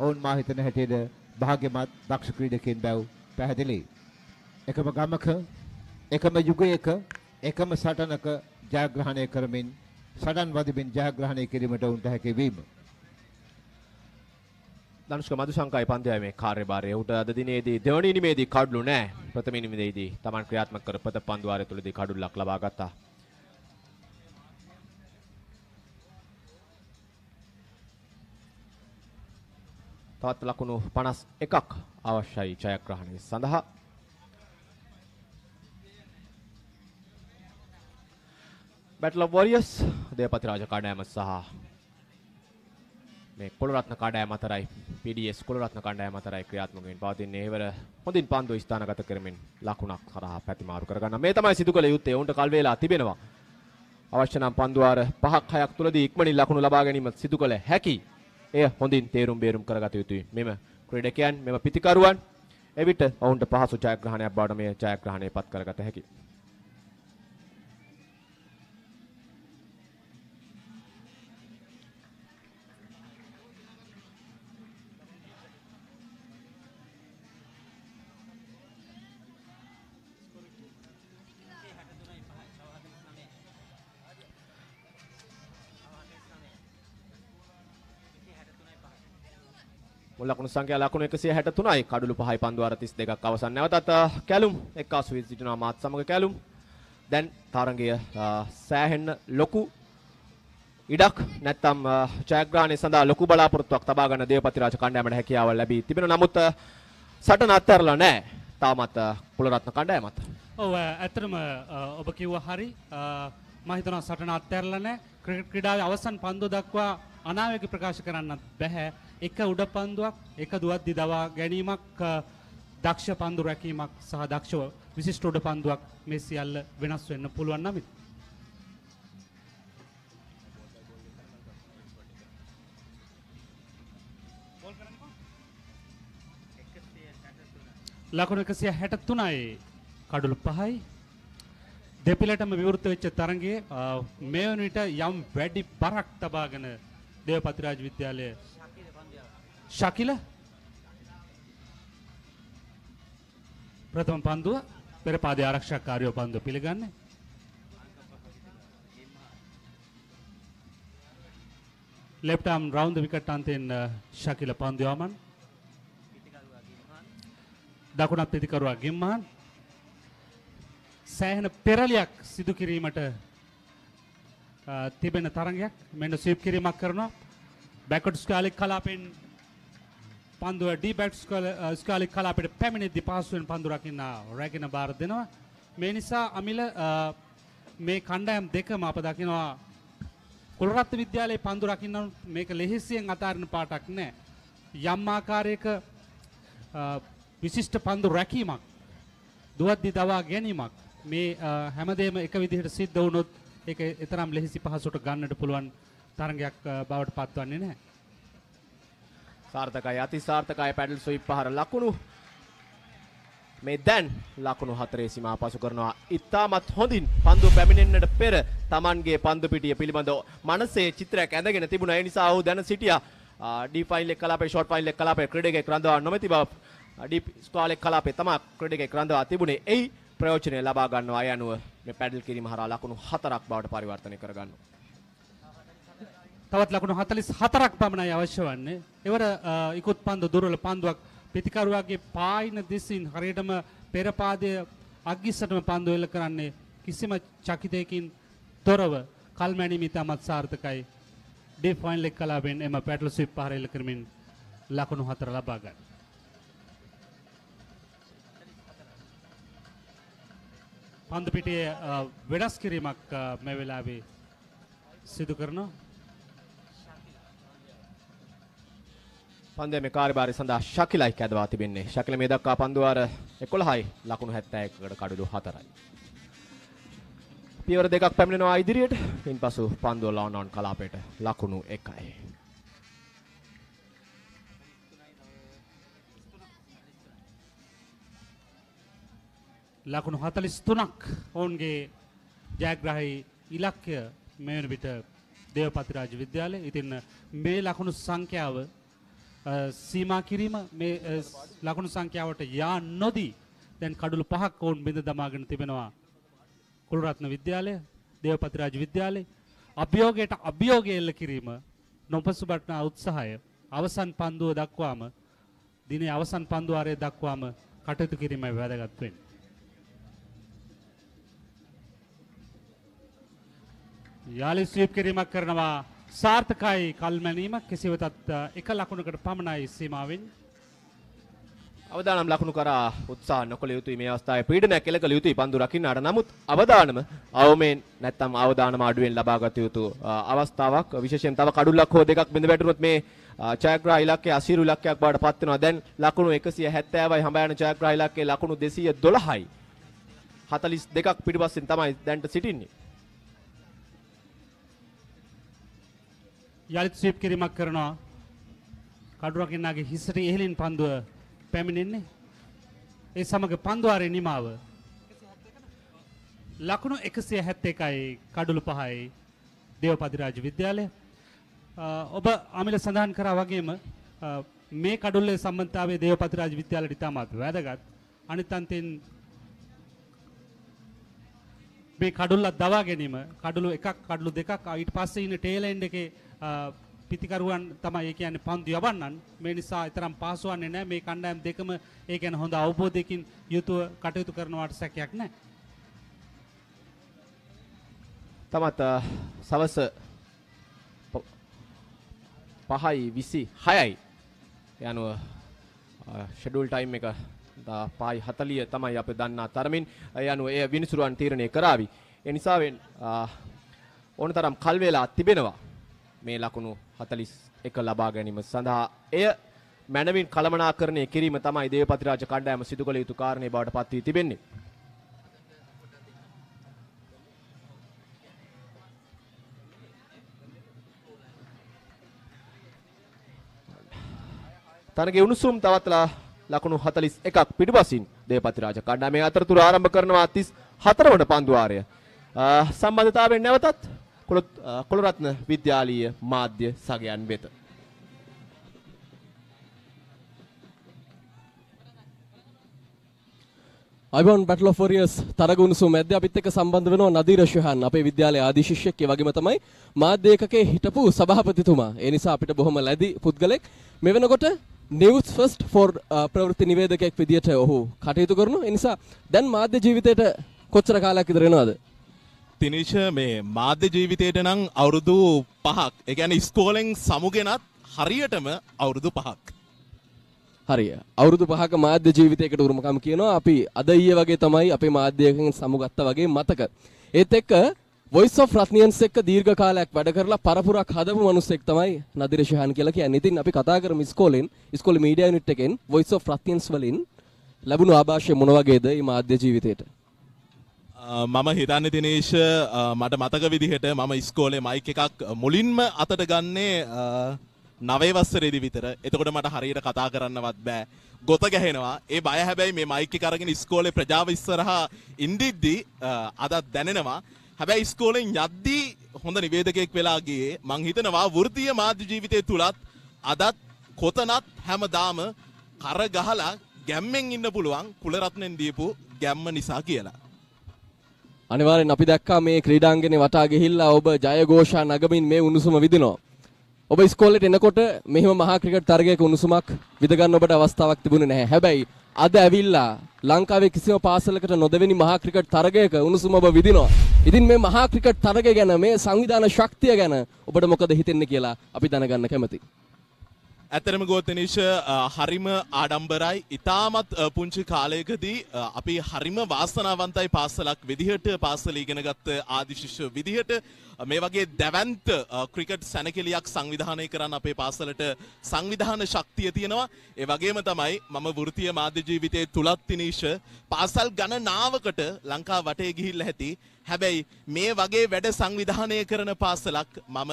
ඔවුන් මා හිතන හැටියට භාග්‍යමත් දක්ෂ ක්‍රීඩකයින් බැව් පැහැදිලි. එකම ගමක එකම යුගයක එකම සටනක ජයග්‍රහණය කරමින් සටන් වදිමින් ජයග්‍රහණය කිරීමට උන්ට හැකි වීම. ධනුෂ්ක මදුසංකයි පන්තියාමේ කාර්යභාරය උට අද දිනේදී දෙවනි නිමේදී කඩලු නැහැ. ප්‍රථම නිමේදීදී Taman ක්‍රියාත්මක කරපත පන්දු වාරය තුලදී කඩුල්ලක් ලබා ගත්තා. තවත් ලකුණු 51ක් අවශ්‍යයි ජයග්‍රහණය සඳහා. Battle of Warriors දේපති රාජ කණ්ඩායම සහ මේ කොළරත්න කණ්ඩායම අතරයි PDS කොළරත්න කණ්ඩායම අතරයි ක්‍රියාත්මක වෙමින් පවතින ඒවර හොඳින් පන්දු ස්ථානගත කරමින් ලකුණක් හරහා පැතිමාරු කරගන්න. මේ තමයි සිදු කළ යුත්තේ. උන්ට කල් වේලා තිබෙනවා. අවශ්‍ය නම් පන්දුවාර 5ක් 6ක් තුලදී ඉක්මනින් ලකුණු ලබා ගැනීම සිදු කළ හැකියි. එය හොඳින් තේරුම් බේරුම් කරගත යුතුයි. මෙම ක්‍රීඩකයන් මෙම පිතිකරුවන් එවිට ඔවුන්ට පහසු ජයග්‍රහණයක් බවට මේ ජයග්‍රහණය පත් කරගත හැකියි. මුල් ලකුණු සංඛ්‍යා ලකුණු 163යි කඩළු 5යි පන්දු 42ක් අවසන් නැවතත් කැලුම් 180 සිටිනවා මාත් සමග කැලුම් දැන් තරගය සෑහෙන්න ලොකු ඉඩක් නැත්තම් ජයග්‍රහණය සඳහා ලොකු බලාපොරොත්තුවක් තබා ගන්න දේවපති රාජ කණ්ඩායමට හැකියාව ලැබී තිබෙනවා නමුත් සටන අත්හැරලා නැහැ තාමත් කුලරත්න කණ්ඩායමත් ඔව් ඇත්තටම ඔබ කිව්වා හරි මම හිතනවා සටන අත්හැරලා නැහැ ක්‍රිකට් ක්‍රීඩාවේ අවසන් පන්දු දක්වා අනාවේග ප්‍රකාශ කරන්නත් බැහැ එක උඩපන්දුවක් එක දුවද්දි දවා ගැනීමක් දක්ෂ පන්දු රැකීමක් සහ දක්ෂව විශිෂ්ට උඩ පන්දුවක් මේ සියල්ල වෙනස් වෙන්න පුළුවන් නම් ලකුණු 163යි කඩුළු 5යි දෙපිලටම විවෘත වෙච්ච තරගයේ මේ වන විට යම් වැඩි බරක් තබාගෙන දේවපති රාජ විද්‍යාලයේ ශකිල ප්‍රථම පන්දුව පෙර පාද ආරක්ෂක කාර්යෝ පන්දුව පිළිගන්නේ left arm round the wicket අන්තයෙන් ශකිල uh, පන්දු යවමන් දකුණත් පිටිකරුවා ගිම්මහන් සෑහෙන පෙරලියක් සිදු කිරීමට uh, තිබෙන තරගයක් මෙන්න ස්වීප් කිරීමක් කරනවා බැක්වර්ඩ් ස්කාලික් කලාපෙන් පන්දුව ඩීබැට් ස්කාලික් කලාපට පැමිණිද්දි පහසුවෙන් පඳුරකින්න රැගෙන බාර දෙනවා. මේ නිසා අමිල මේ කණ්ඩයම් දෙකම අප දකිනවා කොළරත් විද්‍යාලයේ පන්දු රකින්න මේක ලෙහිසියෙන් අතාරණ පාටක් නෑ. යම් ආකාරයක විශිෂ්ට පන්දු රැකීමක් දුවද්දි දවා ගැනීමක් මේ හැමදේම එක විදිහට සිද්ධ වුණොත් ඒක එතරම් ලෙහිසි පහසුට ගන්නට පුළුවන් තරගයක් බවට පත්වන්නේ නැහැ. සාර්ථකයි අති සාර්ථකයි පැඩල් ස්විප් පහර ලකුණු මේ දැන් ලකුණු හතරේ සීමා පසු කරනවා. ඉතාමත් හොඳින් පන්දු පැමිණෙන්නට පෙර Tamanගේ පන්දු පිටිය පිළිබඳව මනසේ චිත්‍රයක් ඇඳගෙන තිබුණා. ඒ නිසා ඔහු දැන සිටියා ඩී ෆයිල් එක කලාපේ ෂෝට් ෆයිල් එක කලාපේ ක්‍රීඩක එක රඳවා නොමැති බව ඩී ස්කෝල් එක කලාපේ තමා ක්‍රීඩක එක රඳවා තිබුණේ. එයි ප්‍රයෝජනය ලබා ගන්නවා යනුව මේ පැඩල් කිරීම හරහා ලකුණු හතරක් බවට පරිවර්තනය කරගන්නවා. තවත් ලකුණු 44ක් පමණයි අවශ්‍ය වන්නේ. එවර ඉකුත් පන්දු දුර්වල පන්දුවක් පිතිකරුවාගේ පායින දිසින් හරියටම පෙර පාදයේ අග්ගිස්සටම පන්දු එල්ල කරන්නේ කිසිම චකිතයකින් තොරව කල්මැණීම ඉතාමත් සාර්ථකයි. ඩේ ෆයිනල් එක කලාවෙන් එම පැටල් ස්විප් පහර එල්ල කරමින් ලකුණු 4 ලබා ගන්නවා. පන්දු පිටියේ වෙනස් කිරීමක් මේ වෙලාවේ සිදු කරනවා. පන්දය මේ කාර්යභාරය සඳහා ශකිලයි කැදවා තිබෙන්නේ. ශකිල මේ දක්වා පන්දුවාර 11යි ලකුණු 71කට කඩළු 4යි. පියවර දෙකක් පැමිණෙනවා ඉදිරියට. ඉන්පසු පන්දුව ලවන් ඔන් කලාපයට ලකුණු 1යි. ලකුණු 43ක් ඔවුන්ගේ ජයග්‍රහී ඉලක්කය මෙවන විට දේවපති රාජ විද්‍යාලය. ඉතින් මේ ලකුණු සංඛ්‍යාව සීමා කිරීම මේ ලකුණු සංඛ්‍යාවට යා නොදී දැන් කඩළු පහක් ඔවුන් බිඳ දමාගෙන තිබෙනවා. කුලරත්න විද්‍යාලය, දේවපති රාජ විද්‍යාලය අභියෝගයට අභියෝගය එල්ල කිරීම නොපසුබටනා උත්සාහය අවසන් පන්දුව දක්වාම දිනේ අවසන් පන්දුවාරය දක්වාම කටයුතු කිරීමයි වැදගත් වෙන්නේ. යාලි ස්වීප් කිරීමක් කරනවා සාර්ථකයි කල්මැනීම කිසිවතත් එක ලකුණකට පමණයි සීමාවෙන් අවදානම් ලකුණු කරා උත්සාහ නොකළ යුතුයි මේ අවස්ථාවේ පීඩනයක් එල්ල කළ යුතුයි පන්දු රකින්නාට නමුත් අවදානම අවමෙන් නැත්නම් අවදානම අඩුවෙන් ලබා ගත යුතු අවස්ථාවක් විශේෂයෙන් තව කඩුල්ලක් හෝ දෙකක් බිඳ වැටුනොත් මේ ජයග්‍රහ ඉලක්කය අසීරු ඉලක්කයක් බවට පත් වෙනවා දැන් ලකුණු 170යි හඹ යන ජයග්‍රහ ඉලක්කයේ ලකුණු 212යි 42ක් පිටිපස්සෙන් තමයි දැන්ට සිටින්නේ යළිත් ස්වීප් කිරීමක් කරනවා. කඩුරකින්නාගේ හිසට ඉහළින් පන්දුව පැමිණෙන්නේ. ඒ සමග පන්දුවාරේ නිමාව. ලකුණු 171යි කඩුළු 5යි දේවපතිරාජ විද්‍යාලය. ඔබ අමිල සඳහන් කරා වගේම මේ කඩුල්ලේ සම්බන්ධතාවයේ දේවපතිරාජ විද්‍යාලයට ඉතාමත් වැදගත්. අනිත් අන්තයෙන් මේ කඩුල්ලක් දවා ගැනීම කඩුළු එකක් කඩුළු දෙකක් ඊට පස්සේ ඉන්න ටේල් එන්ඩ් එකේ පිතිකරුවන් තමයි ඒ කියන්නේ පන්දු යවන්නන් මේ නිසා තරම් පහසු වන්නේ නැහැ මේ කණ්ඩායම් දෙකම ඒ කියන්නේ හොඳ අවබෝධයකින් යුතුව කටයුතු කරනවාට සැකයක් නැහැ. තමත සවස 5යි 26යි යනුව ෂෙඩියුල් ටයිම් එක 5:40 තමයි අපි දන්නා තරමින් යනුව එය විනිසුරුවන් තීරණය කරાવી. ඒ නිසාවෙන් ඕනතරම් කල් වේලා තිබෙනවා. මේ ලකුණු 41 ලබා ගැනීම සඳහා එය මැනවින් කළමනාකරණය කිරීම තමයි දේවපති රාජ කණ්ඩායම සිදු කළ යුතු කාරණේ බවට පත් වී තිබෙන්නේ. තනගේ උණුසුම් තවත්ලා ලකුණු 41ක් පිටිපසින් දේවපති රාජ කණ්ඩායමේ අතරතුර ආරම්භ කරනවා 34 වන පන්දු ආරය. සම්බන්ධතාවයෙන් නැවතත් කොළරත්න විද්‍යාලීය මාධ්‍ය සගයන් වෙත. අයිබෝන් බැටල් ඔෆ් වොරියර්ස් තරග උණුසුම මැද්දේ අපිත් එක්ක සම්බන්ධ වෙනවා නදීර ශුහන් අපේ විද්‍යාලයේ ආදි ශිෂ්‍යයෙක් ඒ වගේම තමයි මාධ්‍ය ඒකකයේ හිටපු සභාපතිතුමා. ඒ නිසා අපිට බොහොම ලැබි පුද්ගලෙක්. මේ වෙනකොට නිවස් ෆස්ට් ෆෝර් ප්‍රවෘත්ති නිවේදකයෙක් විදියට ඔහු කටයුතු කරනවා. ඒ නිසා දැන් මාධ්‍ය ජීවිතයට කොච්චර කාලයක් ඉදර වෙනවද? තිනිශ මේ මාධ්‍ය ජීවිතයට නම් අවුරුදු පහක් එකැන ස්කෝලෙන් සමුගෙනත් හරියටම අවුරුදු පහක්. හරිය අවුරුදු පහක මාධ්‍ය ජීවිතයකට උරුමකම් කියනවා අපි අද ඊයේ වගේ තමයි අපේ මාධ්‍යයකින් සමුගත්ත වගේ මතක. ඒත් එක්ක වොයිස් ඔෆ් රත්නියන්ස් එක්ක දීර්ඝ කාලයක් වැඩ කරලා පරපුරක් හදපු මිනිස්සෙක් තමයි නදිර ශහන් කියලා කියන්නේ. ඉතින් අපි කතා කරමු ඉස්කෝලෙන්, ඉස්කෝලේ මීඩියා යුනිට් එකෙන් වොයිස් ඔෆ් රත්නියන්ස් වලින් ලැබුණු ආభాෂය මොන වගේද මේ මාධ්‍ය ජීවිතේට? මම හිතන්නේ දිනේෂ් මට මතක විදිහට මම ඉස්කෝලේ මයික් එකක් මුලින්ම අතට ගන්නේ නවයේ වසරේදී විතර. එතකොට මට හරියට කතා කරන්නවත් බෑ. ගොත ගැහෙනවා. ඒ බය හැබැයි මේ මයික් එක අරගෙන ඉස්කෝලේ ප්‍රජාව ඉස්සරහා ඉඳිද්දි අදත් දැනෙනවා. හැබැයි ඉස්කෝලෙන් යද්දී හොඳ නිවේදකයෙක් වෙලා ගියේ. මං හිතනවා වෘත්තීය මාධ්‍ය ජීවිතය තුලත් අදත් කොතනත් හැමදාම කර ගහලා ගැම්මෙන් ඉන්න පුළුවන් කුලරත්නෙන් දීපු ගැම්ම නිසා කියලා. අනිවාර්යෙන් අපි දැක්කා මේ ක්‍රීඩාංගනේ වටා ගිහිල්ලා ඔබ ජයഘോഷා නගමින් මේ උණුසුම විඳිනවා. ඔබ ඉස්කෝලේට එනකොට මෙහෙම මහා ක්‍රිකට් තරගයක උණුසුමක් විඳ ගන්න ඔබට අවස්ථාවක් තිබුණේ නැහැ. හැබැයි අද ඇවිල්ලා ලංකාවේ කිසිම පාසලකට නොදෙවෙනි මහා ක්‍රිකට් තරගයක උණුසුම ඔබ විඳිනවා. ඉතින් මේ මහා ක්‍රිකට් තරගය ගැන මේ සංවිධාන ශක්තිය ගැන ඔබට මොකද හිතෙන්නේ කියලා අපි දැනගන්න කැමතියි. ඇතරම ගෝතනිශ හරිම ආඩම්බරයි ඉතාමත් පුංචි කාලයකදී අපි හරිම වාසනාවන්තයි පාසලක් විදිහට පාසල ඉගෙන ගත්ත ආදිශිෂ්‍ය විදිහට මේ වගේ දැවන්ත ක්‍රිකට් සැනකෙලියක් සංවිධානය කරන්න අපේ පාසලට සංවිධාන ශක්තිය තියෙනවා ඒ වගේම තමයි මම වෘතිය මාධ්‍ය ජීවිතයේ තුලත් තිනීෂ පාසල් ගණනාවකට ලංකා වටේ ගිහිල්ලා ඇති හැබැයි මේ වගේ වැඩ සංවිධානය කරන පාසලක් මම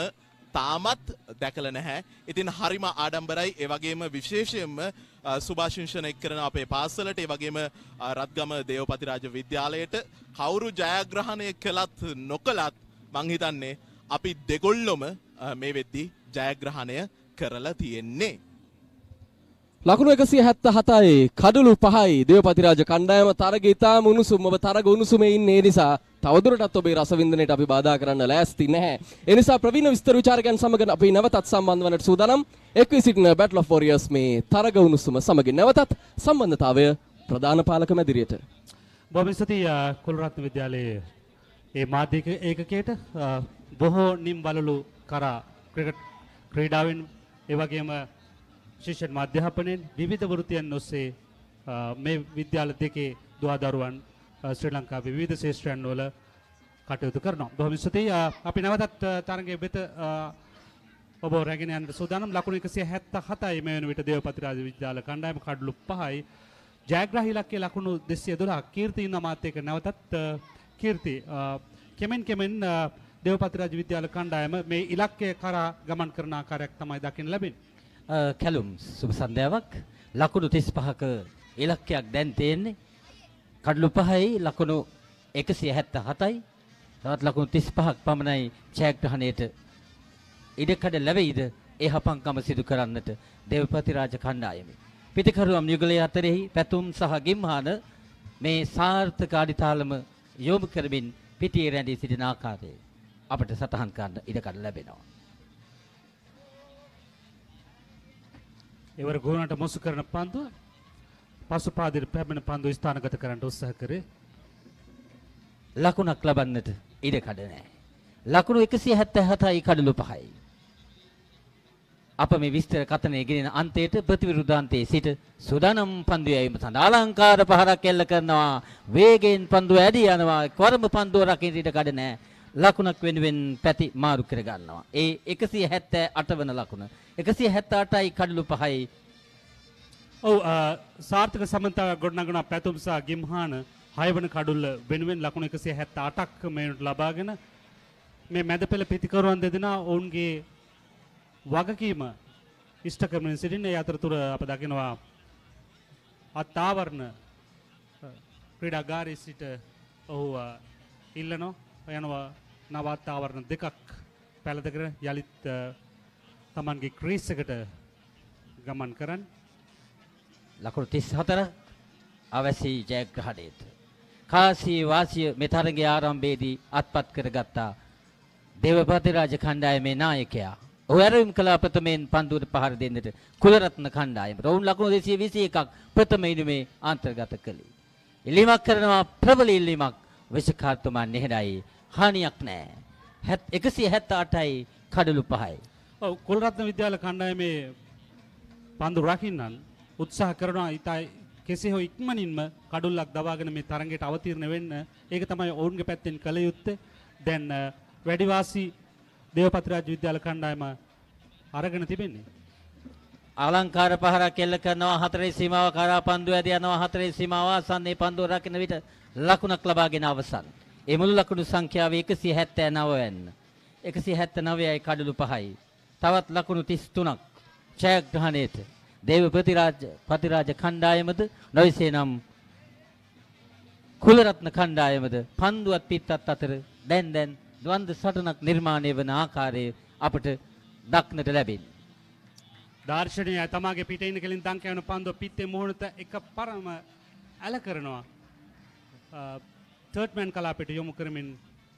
තාමත් දැකල නැහැ. ඉතින් හරිම ආඩම්බරයි ඒ වගේම විශේෂයෙන්ම සුභාශිංෂණ එක් කරන අපේ පාසලට ඒ වගේම රත්ගම දේවපතිරාජ විද්‍යාලයට කවුරු ජයග්‍රහණය කළත් නොකළත් මං හිතන්නේ අපි දෙගොල්ලොම මේ වෙද්දී ජයග්‍රහණය කරලා තියෙන්නේ. ලකුණු එකසිය හැත්ත හතයි කඩලු පහයි දේවපතිරාජ කණ්ඩායම තරග ඉතාම උණුසුම් ඔබ තරග උණුසුමේ ඉන්නේ නිසා තවදුරටත් ඔබේ රසවින්දනයට අපි බාධා කරන්න ලෑස්ති නැහැ. ඒ නිසා ප්‍රවීණ විස්තර විචාරකයන් සමග අපි නැවතත් සම්බන්ධ වන්නට සූදානම්. එක්වී සිටින Battle of Warriors මේ තරග උණුසුම සමග නැවතත් සම්බන්ධතාවය ප්‍රධාන පාලක මැදිරියට. බොහොම ස්තුතියි කුලරත්න විද්‍යාලයේ ඒ මාධ්‍යක ඒකකයට බොහෝ නිම් බලලු කරා ක්‍රිකට් ක්‍රීඩාවෙන් එවගේම ශිෂ්‍යන් මාධ්‍යාපනයෙන් විවිධ වෘතියන් ඔස්සේ මේ විද්‍යාල දෙකේ දුවදරුවන් ශ්‍රී uh, ලංකා විවිධ ශේෂ්ත්‍රයන් වල කටයුතු කරනවා. බොහොම ස්තුතියි. Uh, අපි නැවතත් uh, තරගයේ වෙත ඔබ රැගෙන යන්න සූදානම් ලකුණු 177යි මේ වෙන විට දේවපති රාජ විද්‍යාල කණ්ඩායම කඩලු 5යි. ජයග්‍රහී ඉලක්කයේ ලකුණු 212 කීර්ති ඉන්න මාත් එක්ක නැවතත් කීර්ති කෙමෙන් කෙමෙන් දේවපති රාජ විද්‍යාල කණ්ඩායම මේ ඉලක්කය කරා ගමන් කරන ආකාරයක් තමයි දකින්න ලැබෙන්නේ. කැලුම් සුබ සන්ධ්‍යාවක්. ලකුණු 35ක ඉලක්කයක් දැන් තියෙන්නේ. කඩලු පහයි ලකුණු 177යි තවත් ලකුණු 35ක් පමණයි ජයග්‍රහණයට ඉඩකඩ ලැබෙයිද ඒ හපංකම සිදු කරන්නට දේවපති රාජ කණ්ඩායමි. පිටිකරුවම් යුගලයේ අතරෙහි පැතුම් සහ ගිම්හාන මේ සාර්ථක අඩිතාලම යොමු කරමින් පිටියේ රැඳී සිටින ආකාරය අපට සටහන් කරන්න ඉඩකඩ ලැබෙනවා. ඉවර ගෝනට මොසු කරන පන්දුව පසුපාදිර පැමිණ පන්දු ස්ථානගත කරන්න උත්සාහ කරේ. ලකුණක් ලබන්නට ඉඩ කඩ නැහැ. ලකුණු 177යි කඩලු 5යි. අප මේ විස්තර කතනය ගෙනෙන අන්තයට ප්‍රතිවිරුද්ධාන්තයේ සිට සුදානම් පන්දු යැවීම සඳහා අලංකාර පහරක් එල්ල කරනවා. වේගයෙන් පන්දු ඇදී යනවා. වරම පන්දුව රකින්න ඉඩ කඩ නැහැ. ලකුණක් වෙනුවෙන් පැති මාරු කර ගන්නවා. ඒ 178 වන ලකුණ 178යි කඩලු 5යි ඔව් සාර්ථක සමන්තාවක් ගොඩනගන පැතුම් සහ ගිම්හාන හයවන කඩුල්ල වෙනුවෙන් ලකුණු 178ක් මේනට ලබාගෙන මේ මැදපෙළ පිතිකරුවන් දෙදෙනා ඔවුන්ගේ වගකීම ඉෂ්ට කරමින් සිටින ඒ අතරතුර අප දකිනවා අත්ආවරණ ක්‍රීඩාගාරයේ සිට ඔහු ඉල්ලනෝ යනවා නව අත්ආවරණ දෙකක් පැලදගෙන යලිත් තමන්ගේ ක්‍රීස් එකට ගමන් කරන්නේ ලකුණු 34 අවැසි ජයග්‍රහණයට කාසී වාසිය මේ තරගයේ ආරම්භයේදී අත්පත් කරගත්තා දේවපති රාජ කණ්ඩායමේ නායකයා ඔහු ඇරවීම කළා ප්‍රථමයෙන් පන්දුවට පහර දෙන්නට කුලරත්න කණ්ඩායම රවුන් ලකුණු 221ක් ප්‍රථම ඉනිමේ අන්තර්ගත කළේ ඉල්ලීමක් කරනවා ප්‍රබල ඉල්ලීමක් විශකාර්තුමා නෙහෙඩයි හානියක් නැහැ 178යි කඩලු 5යි ඔව් කුලරත්න විද්‍යාල කණ්ඩායමේ පන්දු රකින්නන් උත්සාහ කරනවා ඉතයි කෙසේ හෝ ඉක්මනින්ම කඩුල්ලක් දවාගෙන මේ තරඟයට අවතීර්ණ වෙන්න ඒක තමයි ඔවුන්ගේ පැත්තෙන් කළ යුත්තේ දැන් වැඩිවාසි දේවපතිරාජ විද්‍යාල කණ්ඩායම අරගෙන තිබෙන්නේ අලංකාර පහරක් එල්ල කරනවා හතරේ සීමාව කරා පන්දු ඇද යනවා හතරේ සීමාව ආසන්නයේ පන්දු රකින්න විට ලකුණක් ලබාගෙන අවසන්. ඒ මුළු ලකුණු සංඛ්‍යාව 179 වෙන්න. 179යි කඩලු 5යි. තවත් ලකුණු 33ක් ඡයග්‍රහණයට දේව ප්‍රතිරාජ ප්‍රතිරාජ කණ්ඩායමද නොවේසේනම් කුලරත්න කණ්ඩායමද පන්දුවත් පිටත් අතර දැන් දැන් ද්වන්ද සටනක් නිර්මාණය වන ආකාරය අපට දක්නට ලැබෙන්නේ. දර්ශනය තමාගේ පිට ඉන්න කෙලින් දංක යන පන්දුව පිත්තේ මොහොනත එක පරම ඇල කරනවා. තර්ඩ් මෑන් කලාපයට යොමු කරමින්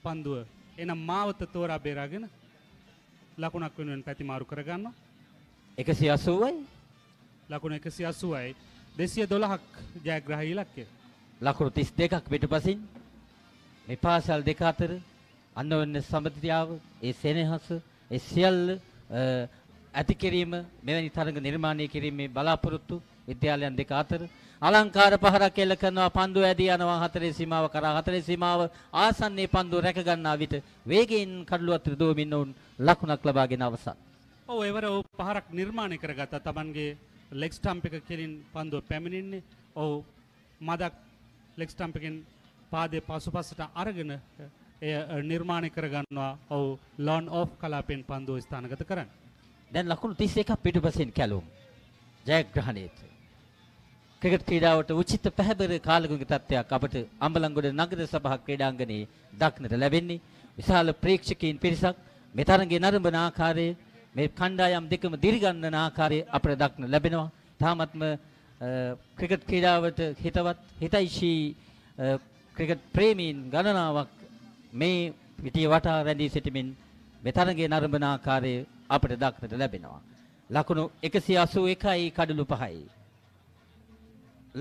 පන්දුව එනම් මාවත තෝරා බේරාගෙන ලකුණක් වෙනුවෙන් පැතිමාරු කරගන්නවා. 180යි ලකුණු එකසි අසුවයි දෙසිය දොළහක් ජයග්‍රහහි ඉලක්කය. ලකුණු තිස් දෙකක් පිටපසින් මේ පාසල් දෙක අතර අන්න ඔන්න සමතියාව ඒ සෙනෙහස ඒ සියල්ල ඇති කිරීම මෙවැනි තරඟ නිර්මාණය කිරීමේ බලාපොරොත්තු විද්‍යාලයන් දෙක අතර අලංකාර පහරක් එල්ල කරනවා පන්දු ඇදී යනවා හතරේ සීමාව කරා හතරේ සීමාව ආසන්නයේ පන්දු රැක ගන්නා විට වේගයෙන් කඩළු අතර දෝමින් ඔවුන් ලකුණක් ලබාගෙන අවසන්. ඔව් ඒවර ඔව් පහරක් නිර්මාණය කරගත්තා Tamanගේ ලෙක්ස් ටම්ප එක කෙලින් පන්දුව පැමිණින්නේ ඔහු මදක් ලෙක්ස් ටම්ප එකෙන් පාදේ පසුපසට අරගෙන එය නිර්මාණය කරගන්නවා ඔහු ලොන් ඔෆ් කලාපෙන් පන්දුව ස්ථානගත කරන්න. දැන් ලකුණු 31ක් පිටුපසින් කැලුම්. ජයග්‍රහණයට. ක්‍රිකට් ක්‍රීඩාවට උචිත පැහැදිලි කාලගුණික තත්ත්වයක් අපට අම්බලන්ගොඩ නගර සභා ක්‍රීඩාංගණයේ දක්නට ලැබෙන්නේ. විශාල ප්‍රේක්ෂකයන් පිරිසක් මෙතරගේ නරඹන ආකාරයේ මේ කණ්ඩායම් දෙකම දිරිගන්නන ආකාරය අපට දක්න ලැබෙනවා. තාමත්ම ක්‍රිකට් ක්‍රීඩාවට හිතවත් හිතයිශී ක්‍රිකට් ප්‍රේමීන් ගණනාවක් මේ පිටිය වටා රැඳී සිටමින් මෙතරගේ නරඹන ආකාරය අපට දක්නට ලැබෙනවා. ලකුණු 181යි කඩලු 5යි.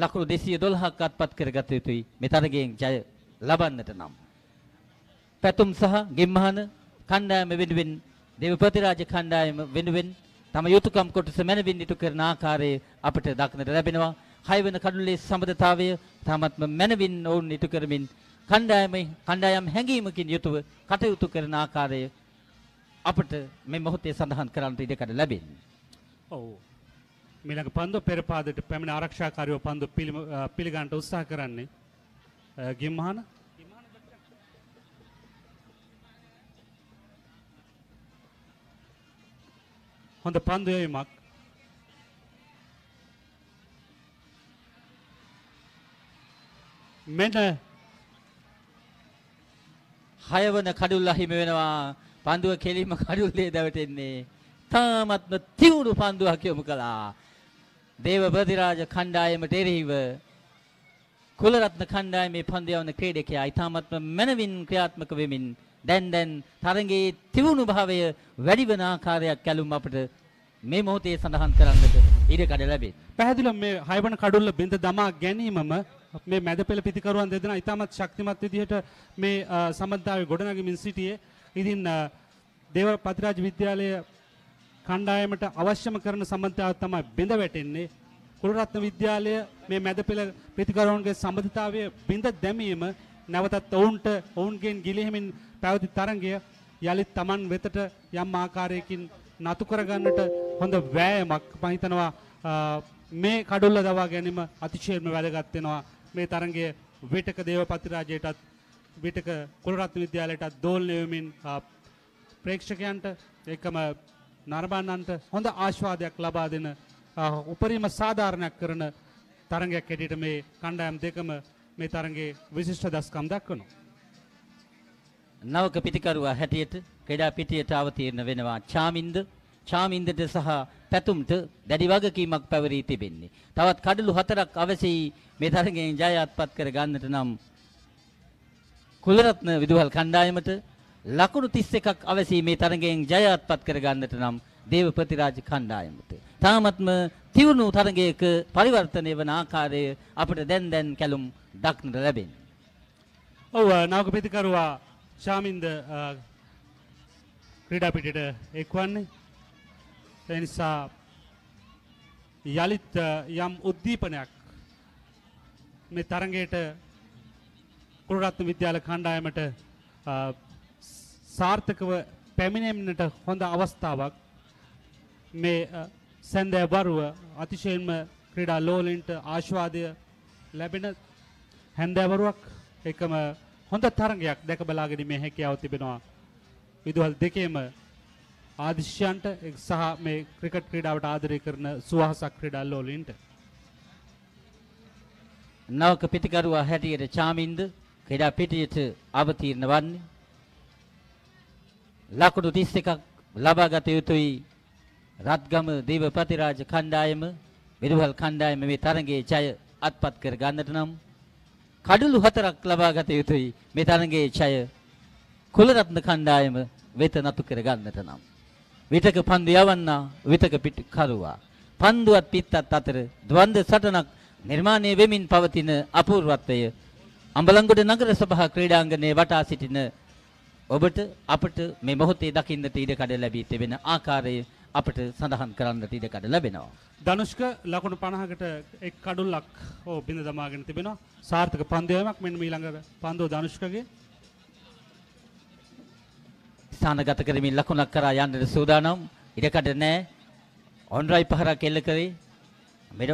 ලකුණු 212ක් අත්පත් කරගත යුතුයි මේ තරගයෙන් ජය ලබන්නට නම්. පැතුම් සහ ගෙම්මහන කණ්ඩායම වෙනුවෙන් දේව ප්‍රතිරාජ කණ්ඩායම වෙනුවෙන් තම යුතුයකම් කොටස මැනවින් ඉටු කරන ආකාරය අපට දක්නට ලැබෙනවා. හයවන කඩුල්ලේ සම්බදතාවය තාමත්ම මැනවින් ඔවුන් ඉටු කරමින් කණ්ඩායමේ කණ්ඩායම් හැඟීමකින් යුතුව කටයුතු කරන ආකාරය අපට මේ මොහොතේ සඳහන් කරන්නට ඉඩකඩ ලැබෙන්නේ. ඔව්. මීළඟ පන්දු පෙරපාදයට පැමිණ ආරක්ෂාකාරයෝ පන්දු පිළිගන්නට උත්සාහ කරන්නේ ගිම්හාන හොඳ පන්දු යැවීමක් මෙන්න හයවන කඩුල්ල හිම වෙනවා පන්දුව කෙලින්ම කඩුල්ලේ දැවටෙන්නේ තාමත්ම තිවුණු පන්දුවක් යොමු කළා දේව ප්‍රතිරාජ කණ්ඩායමට එරෙහිව කුලරත්න කණ්ඩායමේ පන්දු යවන ක්‍රීඩකයා ඊ타මත්ම මනවින් ක්‍රියාත්මක වෙමින් දැන් දැන් තරඟයේ තිවුණු භාවය වැඩි වෙන ආකාරයක් කැළුම් අපට මේ මොහොතේ සඳහන් කරන්නට ඉඩ කඩ ලැබේ. පැහැදිලිව මේ හයවන කඩුල්ල බින්ද දමා ගැනීමම මේ මැද පෙළ පිතිකරුවන් දෙදෙනා ඉතාමත් ශක්තිමත් විදිහට මේ සම්බන්ධතාවය ගොඩනගමින් සිටියේ. ඉතින් දේව පතිරාජ විද්‍යාලය කණ්ඩායමට අවශ්‍යම කරන සම්බන්ධතාව තමයි බිඳ වැටෙන්නේ. කුලරත්න විද්‍යාලය මේ මැද පෙළ පිතිකරුවන්ගේ සම්බන්ධතාවය බිඳ දැමීම නැවතත් ඔවුන්ට ඔවුන්ගෙන් ගිලිහෙමින් පැවති තරගය යළිත් Taman වෙතට යම් ආකාරයකින් නතු කරගන්නට හොඳ වෑයමක් මම හිතනවා මේ කඩොල්ල දවා ගැනීම අතිශයින්ම වැදගත් වෙනවා මේ තරගය විටක දේවපති රාජයටත් විටක කුලරත්න විද්‍යාලයටත් දෝලණය වෙමින් ප්‍රේක්ෂකයන්ට එකම නරඹන්නන්ට හොඳ ආස්වාදයක් ලබා දෙන උපරිම සාධාරණයක් කරන තරගයක් හැටියට මේ කණ්ඩායම් දෙකම මේ තරගේ විශිෂ්ට දස්කම් දක්වනවා. නවක පිතිකරුවා හැටියට ක්‍රඩා පිටියට අවතීර්ණ වෙනවා චාමින්ද චාමින්දට සහ පැතුම්ට දැඩි වගකීමක් පැවරී තිබෙන්නේ. තවත් කඩලු හතරක් අවශ්‍යයි මේ තරගයෙන් ජය අත්පත් කර ගන්නට නම් කුලරත්න විදුහල් කණ්ඩායමට ලකුණු 31ක් අවශ්‍යයි මේ තරගයෙන් ජය අත්පත් කර ගන්නට නම් දේව ප්‍රතිරාජ කණ්ඩායමට. තාමත්ම තිවුණු තරගයක පරිවර්තනය වන ආකාරය අපට දැන් දැන් කැලුම් දක්නට ලැබෙන්නේ. ඔව් නාගපතිකරුවා ශාමින්ද ක්‍රීඩා පිටට එක්වන්නේ. ඒ නිසා යලිත් යම් උද්දීපනයක් මේ තරඟයට කුරුරත්න විද්‍යාල කණ්ඩායමට සාර්ථකව පැමිණෙන්නට හොඳ අවස්ථාවක් මේ සැන්දෑ වරුව අතිශයෙන්ම ක්‍රීඩා ලෝලෙන්ට ආශ්වාදය ලැබෙන හැන්දෑවරුවක් එකම හොඳ තරගයක් දැක බලාගෙන මේ හැකියාව තිබෙනවා. විදුහල් දෙකේම ආදිශ්‍යයන්ට සහ මේ ක්‍රිකට් ක්‍රීඩාවට ආදරය කරන සුවහසක් ක්‍රීඩාල්ලෝලින්ට. නවක පිතිකරුවා හැටියට චාමින්ද ක්‍රීඩා පිටියට අවතීර්ණ වන්නේ. ලකුණු 31ක් ලබාගත යුතුයි රත්ගම දීව ප්‍රතිරාජ කණ්ඩායම විරුහල් කණ්ඩායම මේ තරගයේ ජය අත්පත් කර ගන්නට නම් කඩළු හතරක් ලබා ගත යුතුයි මේ තරඟයේ ඡය කුලරත්න කණ්ඩායම වෙත නතු කර ගන්නට නම් විතක පන්දු යවන්නා විතක පිට කරුවා පන්දුවත් පිටත් අතර ද්වන්ද සටනක් නිර්මාණය වෙමින් පවතින අපූර්වත්වය අම්බලන්ගොඩ නගර සභා ක්‍රීඩාංගණයේ වටා සිටින ඔබට අපට මේ මොහොතේ දකින්නට ඉඩ කඩ ලැබී තිබෙන ආකාරය අපට සඳහන් කරන්නට ඉඩකඩ ලැබෙනවා. ධනුෂ්ක ලකුණු 50කට එක් කඩුල්ලක් ඕ බිඳ දමාගෙන තිබෙනවා. සාර්ථක පන්දුවක් මෙන්න ඊළඟ පන්දුව ධනුෂ්කගේ ස්ථානගත කරමින් ලකුණක් කරා යන්නට සූදානම්. ඉඩකඩ නැහැ. ඔන්රයි පහරක් එල්ල කරේ. මෙඩ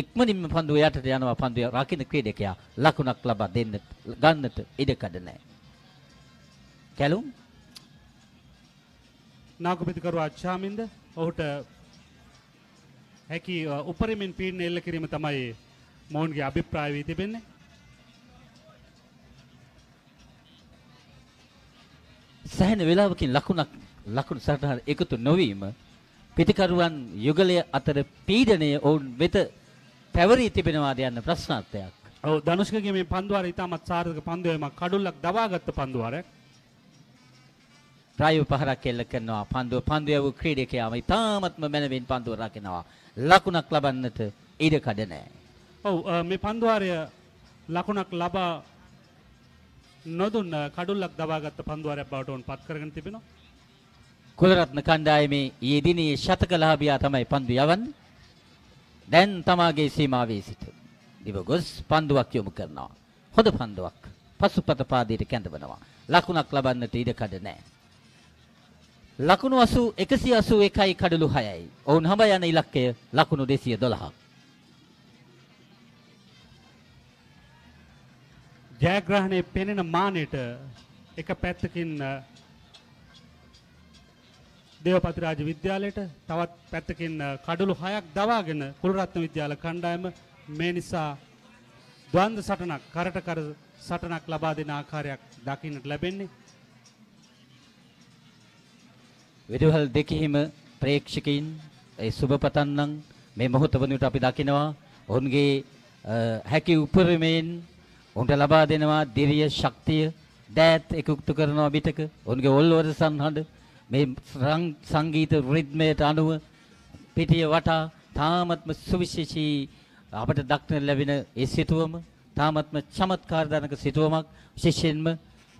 ඉක්මනින්ම පන්දුව යටට යනවා පන්දුව රකින්න ක්‍රීඩකයා ලකුණක් ලබා දෙන්න ගන්නට ඉඩකඩ නැහැ. කැලුම් නාගපතිකරු අච්චාමින්ද ඔහුට හැකි උපරිමෙන් පීඩන එල්ල කිරීම තමයි මොවුන්ගේ අභිප්‍රාය වී තිබෙන්නේ. සෑහෙන වෙලාවකින් ලකුණක් ලකුණු සටහන එකතු නොවීම පිටිකරුවන් යුගලය අතර පීඩනය ඔවුන් වෙත පැවරී තිබෙනවාද යන්න ප්‍රශ්නාර්ථයක්. ඔව් ධනුෂ්කගේ මේ පන්දුවාරය ඉතාමත් සාර්ථක පන්දුවීමක් කඩුල්ලක් දවාගත්ත පන්දුවාරයක්. රායු පහරක් එල්ල කරනවා පන්දුව පන්දුව වූ ක්‍රීඩකයාම ඉතාමත්ම මැනවින් පන්දුව රකිනවා ලකුණක් ලබන්නට ඉඩ කඩ නැහැ. ඔව් මේ පන්දුවාරය ලකුණක් ලබා නොදුන්න කඩුල්ලක් දබාගත්ත පන්දුවාරයක් බවට උන් පත් කරගෙන තිබෙනවා. කුලරත්න කණ්ඩායමේ ඊයේ දිනේ ශතක ලාභියා තමයි පන්දු යවන්නේ. දැන් තමාගේ සීමාවේ සිට දිව ගොස් පන්දුවක් යොමු කරනවා. හොඳ පන්දුවක්. පසුපත පාදයට කැඳවනවා. ලකුණක් ලබන්නට ඉඩ කඩ නැහැ. ලකුණු 80 181යි කඩලු 6යි. ඔවුන් හඹ යන ඉලක්කය ලකුණු 212ක්. ජයග්‍රහණයේ පෙනෙන මානෙට එක පැත්තකින් දේවපති රාජ විද්‍යාලයට තවත් පැත්තකින් කඩලු 6ක් දවාගෙන කුලරත්න විද්‍යාල කණ්ඩායම මේ නිසා ද්වන්ද සටනක් කරට කර සටනක් ලබා දෙන ආකාරයක් දකින්නට ලැබෙන්නේ විදුහල් දෙකෙහිම ප්‍රේක්ෂකයින් ඒ සුබ පතන්නම් මේ මොහොත වනුට අපි දකිනවා ඔවුන්ගේ හැකි උපරිමයෙන් ඔවුන්ට ලබා දෙනවා දිරිය ශක්තිය දෑත් එකතු කරනවා පිටක ඔවුන්ගේ ඔල්වර සංහඬ මේ සංගීත රිද්මයට අනුව පිටිය වටා තාමත්ම සුවිශේෂී අපට දක්න ලැබෙන ඒ සිතුවම තාමත්ම චමත්කාරදානක සිතුවමක් විශේෂයෙන්ම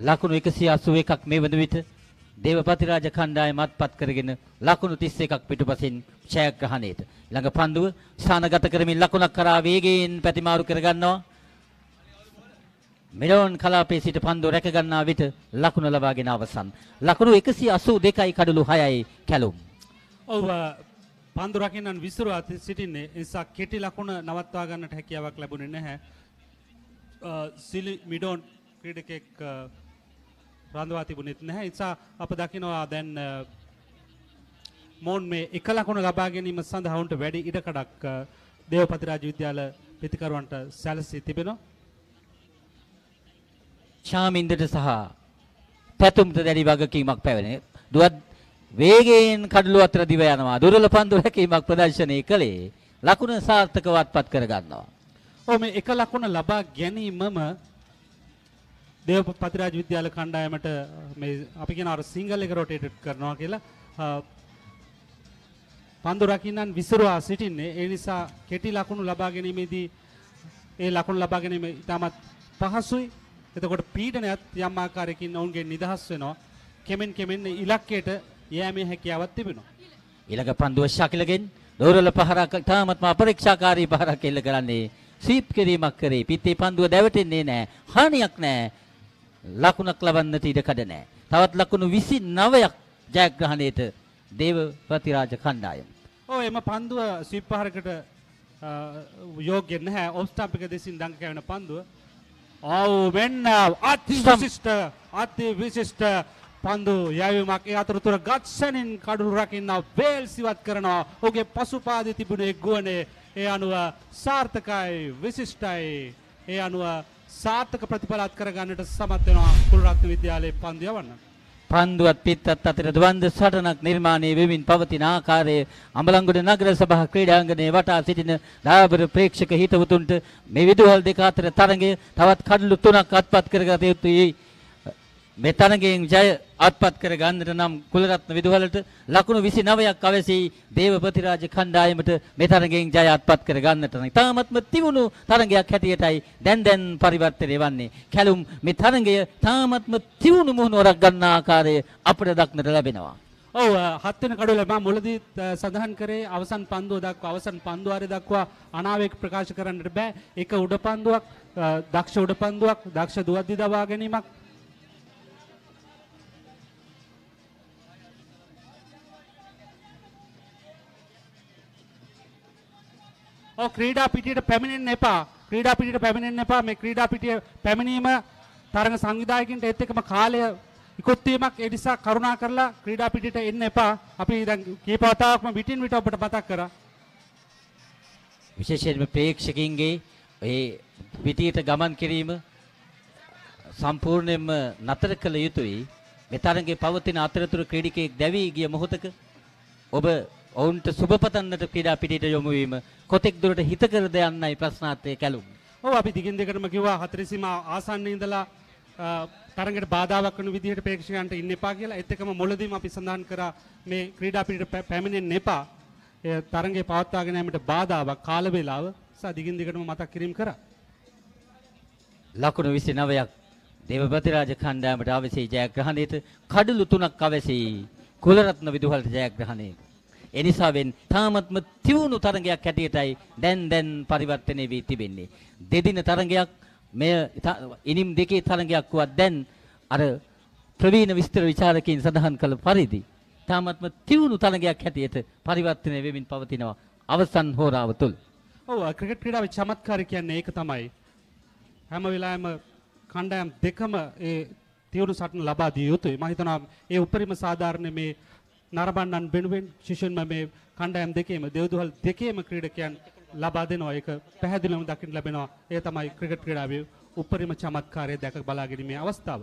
ලකුණු 181ක් මේ වන විට දේවපති රාජ කණ්ඩායමත් පත් කරගෙන ලකුණු 31ක් පිටුපසින් ඡයග්‍රහණයට ළඟ පන්දුව ස්ථානගත කරමින් ලකුණක් කරා වේගයෙන් ප්‍රතිමාරු කරගන්නවා මෙලොන් කලාපයේ සිට පන්දුව රැක ගන්නා විට ලකුණ ලබාගෙන අවසන් ලකුණු 182යි කඩලු 6යි කැලුම් ඔව් පන්දු රකින්නන් විසිරුවා සිටින්නේ නිසා කෙටි ලකුණ නවත්වා ගන්නට හැකියාවක් ලැබුණේ නැහැ සිලි මිඩොන් ක්‍රීඩකෙක් රඳවා තිබුණෙත් නැහැ. නිසා අප දකිනවා දැන් මොවුන් මේ එක ලකුණ ලබා ගැනීම සඳහා වුන්ට වැඩි ඉඩකඩක් දේවපති රාජ විද්‍යාල පිතිකරුවන්ට සැලසී තිබෙනවා. චාමින්දට සහ පැතුම්ට දැඩි වගකීමක් පැවැනේ. දුවත් වේගයෙන් කඩළු අතර දිව යනවා. දුර්වල පන්දු රැකීමක් ප්‍රදර්ශනය කළේ ලකුණ සාර්ථකවත්පත් කරගන්නවා. ඔව් මේ එක ලකුණ ලබා ගැනීමම දේව පතිරාජ විද්‍යාල කණ්ඩායමට මේ අපි කියන අර සිංගල් එක රොටේටඩ් කරනවා කියලා පන්දු රකින්නන් විසිරුවා සිටින්නේ ඒ නිසා කෙටි ලකුණු ලබා ගැනීමේදී ඒ ලකුණු ලබා ගැනීම ඉතාමත් පහසුයි එතකොට පීඩනයත් යම් ආකාරයකින් ඔවුන්ගේ නිදහස් වෙනවා කෙමෙන් කෙමෙන් ඉලක්කයට යෑමේ හැකියාවක් තිබෙනවා ඊළඟ පන්දුව ශකිලගෙන් දෝරල පහරක් තාමත්ම අපරීක්ෂාකාරී පහරක් එල්ල කරන්නේ ස්වීප් කිරීමක් කරේ පිත්තේ පන්දුව දැවටෙන්නේ නැහැ හානියක් නැහැ ලකුණක් ලබන්නට ඉඩකඩ නැහැ. තවත් ලකුණු 29ක් ජයග්‍රහණයට දේවපති රාජ කණ්ඩායම. ඔව් එම පන්දුව ස්විප් පහරකට යෝග්‍ය නැහැ. ඔෆ් ස්ටම්ප් එක දෙසින් දඟ කැවෙන පන්දුව. ආව් මෙන්න අති විශිෂ්ට අති විශිෂ්ට පන්දු යැවීමක් ඒ අතරතුර ගත්සනින් කඩුළු රකින්න වේල්ස් ඉවත් කරනවා. ඔහුගේ පසුපාදේ තිබුණේ ගුවනේ ඒ අනුව සාර්ථකයි විශිෂ්ටයි. ඒ අනුව සාර්ථක ප්‍රතිඵලත් කරගන්නට සමත් වෙනවා කුලරත්න විද්‍යාලයේ පන්දු යවන්න. පන්දුවත් පිත්තත් අතර ද්වන්ද සටනක් නිර්මාණය වෙමින් පවතින ආකාරය අඹලංගොඩ නගර සභා ක්‍රීඩාංගණය වටා සිටින ලාබර ප්‍රේක්ෂක හිතවතුන්ට මේ විදුහල් දෙක අතර තරඟය තවත් කඩලු තුනක් අත්පත් කරගත යුතුයි මෙතනගෙන් ජය අත්පත් කර ගන්නට නම් කුලරත්න විදුහලට ලකුණු 29ක් අවශ්‍යයි දේව ප්‍රතිරාජ කණ්ඩායමට මෙතනගෙන් ජය අත්පත් කර ගන්නට නම් තාමත්ම තිබුණු තරගයක් හැටියටයි දැන් දැන් පරිවර්තනය වන්නේ කැලුම් මේ තරගය තාමත්ම තිබුණු මුහුණුවරක් ගන්න ආකාරය අපට දක්නට ලැබෙනවා ඔව් හත් වෙන කඩුවල මම මුලදී සඳහන් කරේ අවසන් පන්දුව දක්වා අවසන් පන්දුවාරය දක්වා අනාවේග ප්‍රකාශ කරන්නට බෑ ඒක උඩ පන්දුවක් දක්ෂ උඩ පන්දුවක් දක්ෂ දුවද්දි දවා ගැනීමක් ඔව් ක්‍රීඩා පිටියට පැමිණෙන්න එපා. ක්‍රීඩා පිටියට පැමිණෙන්න එපා. මේ ක්‍රීඩා පිටිය පැමිණීම තරඟ සංවිධායකින්ට ඒත් එක්කම කාලය ඉක්ොත් වීමක් ඒ නිසා කරුණා කරලා ක්‍රීඩා පිටියට එන්න එපා. අපි දැන් කීප වතාවක්ම විටින් විට ඔබට මතක් කරා. විශේෂයෙන්ම ප්‍රේක්ෂකින්ගේ ඒ පිටියට ගමන් කිරීම සම්පූර්ණයෙන්ම නතර කළ යුතුයි. මෙතරගේ පවතින අතරතුර ක්‍රීඩිකයෙක් දැවී ගිය මොහොතක ඔබ ඔවුන්ට සුබපතන්නට ක්‍රීඩා පිටියට යොමු වීම කොතෙක් දුරට හිතකරද යන්නයි ප්‍රශ්නාර්ථය කැළුම්. ඔව් අපි දිගින් දෙකටම කිව්වා හතර සීමා ආසන්නයේ ඉඳලා තරගට බාධාවක් වන විදිහට ප්‍රේක්ෂකයන්ට ඉන්න එපා කියලා. ඒත් එක්කම මුලදීම අපි සඳහන් කරා මේ ක්‍රීඩා පිටියට පැමිණෙන්න එපා. ඒ තරගය පවත්වාගෙන යාමට බාධාවක් කාල වේලාව සහ දිගින් දෙකටම මතක් කිරීම කරා. ලකුණු 29ක් දේව ප්‍රතිරාජ කණ්ඩායමට අවසී ජයග්‍රහණයට කඩලු තුනක් අවසී කුලරත්න විදුහල්ට ජයග්‍රහණයට ඒ නිසාවෙන් තාමත්ම තියුණු තරඟයක් හැටියටයි දැන් දැන් පරිවර්තනය වී තිබෙන්නේ. දෙදින තරඟයක් මෙය ඉනිම් දෙකේ තරඟයක් වුවත් දැන් අර ප්‍රවීණ විස්තර ਵਿਚාරකයන් සඳහන් කළ පරිදි තාමත්ම තියුණු තරඟයක් හැටියට පරිවර්තනය වෙමින් පවතිනවා අවසන් හෝරාව තුළ. ඔව් ක්‍රිකට් ක්‍රීඩාවේ චමත්කාරය කියන්නේ ඒක තමයි. හැම වෙලාවෙම කණ්ඩායම් දෙකම ඒ තියුණු සටන ලබා දිය යුතුයි. මම හිතනවා ඒ උපරිම සාධාරණ මේ නරඹන්නන් වෙනුවෙන් ශිෂ්‍යන්ම මේ කණ්ඩායම් දෙකේම දෙව්දුවල් දෙකේම ක්‍රීඩකයන් ලබා දෙනවා. ඒක පැහැදිලිවම දකින්න ලැබෙනවා. ඒ තමයි ක්‍රිකට් ක්‍රීඩාවේ උපරිම චමත්කාරය දැක බලා ගැනීමේ අවස්ථාව.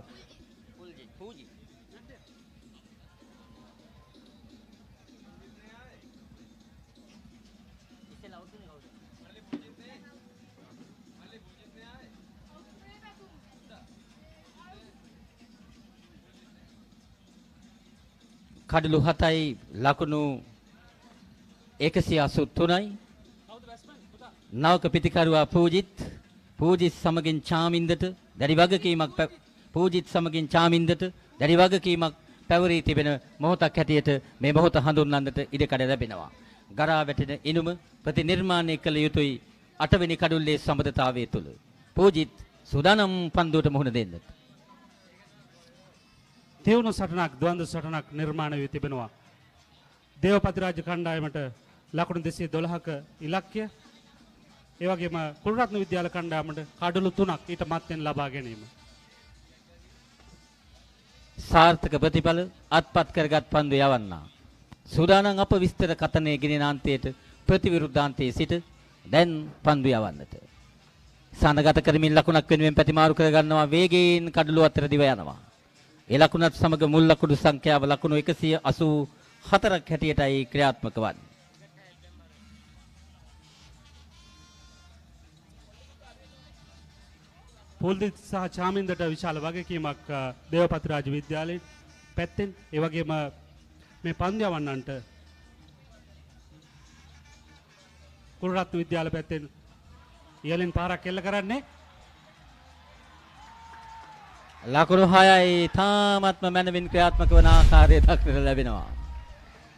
කඩලු 7යි ලකුණු 183යි නවක පිතිකරුවා පූජිත් පූජිත් සමගින් චාමින්දට දැඩි වගකීමක් පූජිත් සමගින් චාමින්දට දැඩි වගකීමක් පැවරී තිබෙන මොහොතක් හැටියට මේ මොහොත හඳුන්වන්නට ඉඩකඩ ලැබෙනවා. ගරා වැටෙන ඉනුම ප්‍රතිනිර්මාණය කළ යුතුයි අටවෙනි කඩුල්ලේ සම්බදතාවය තුළ. පූජිත් සුදානම් පන්දුවට මුහුණ දෙන්නට. තියුණු සටනක් ද්වන්ද සටනක් නිර්මාණය වී තිබෙනවා. දේවපතිරාජ කණ්ඩායමට ලකුණු දෙසේ දොළහක ඉලක්කය ඒවගේම කුල්රත්න විද්‍යාල කණ්ඩාමට කඩුළු තුනක් ඊට මත්තෙන් ලබා ගැනීම. සාර්ථක ප්‍රතිඵල අත්පත් කරගත් පන්දු යවන්නා. සූදානම් අප විස්තර කතනය ගෙන නාන්තයට ප්‍රතිවිරුද්ධාන්තයේ සිට දැන් පන්දු යවන්නට. සනගත කරමින් ලකුණක් වෙනුවෙන් ප්‍රතිමාරු කරගන්නවා වේගයෙන් කඩළු අතර දිව යනවා. ඒ ලකුණත් සමග මුල් ලකුණු සංඛ්‍යාව ලකුණු 184ක් හැටියටයි ක්‍රියාත්මක වන්නේ. පොල්දිත් සහ චාමින්දට විශාල වගකීමක් දේවපති රාජ විද්‍යාලයේ පැත්තෙන් ඒ වගේම මේ පන්දියවන්නන්ට කුරුරත්න විද්‍යාල පැත්තෙන් ඉහළින් පාරක් එල්ල කරන්නේ ලකුණු 6යි තාමත්ම මනමින් ක්‍රියාත්මක වන ආකාරය දක්නට ලැබෙනවා.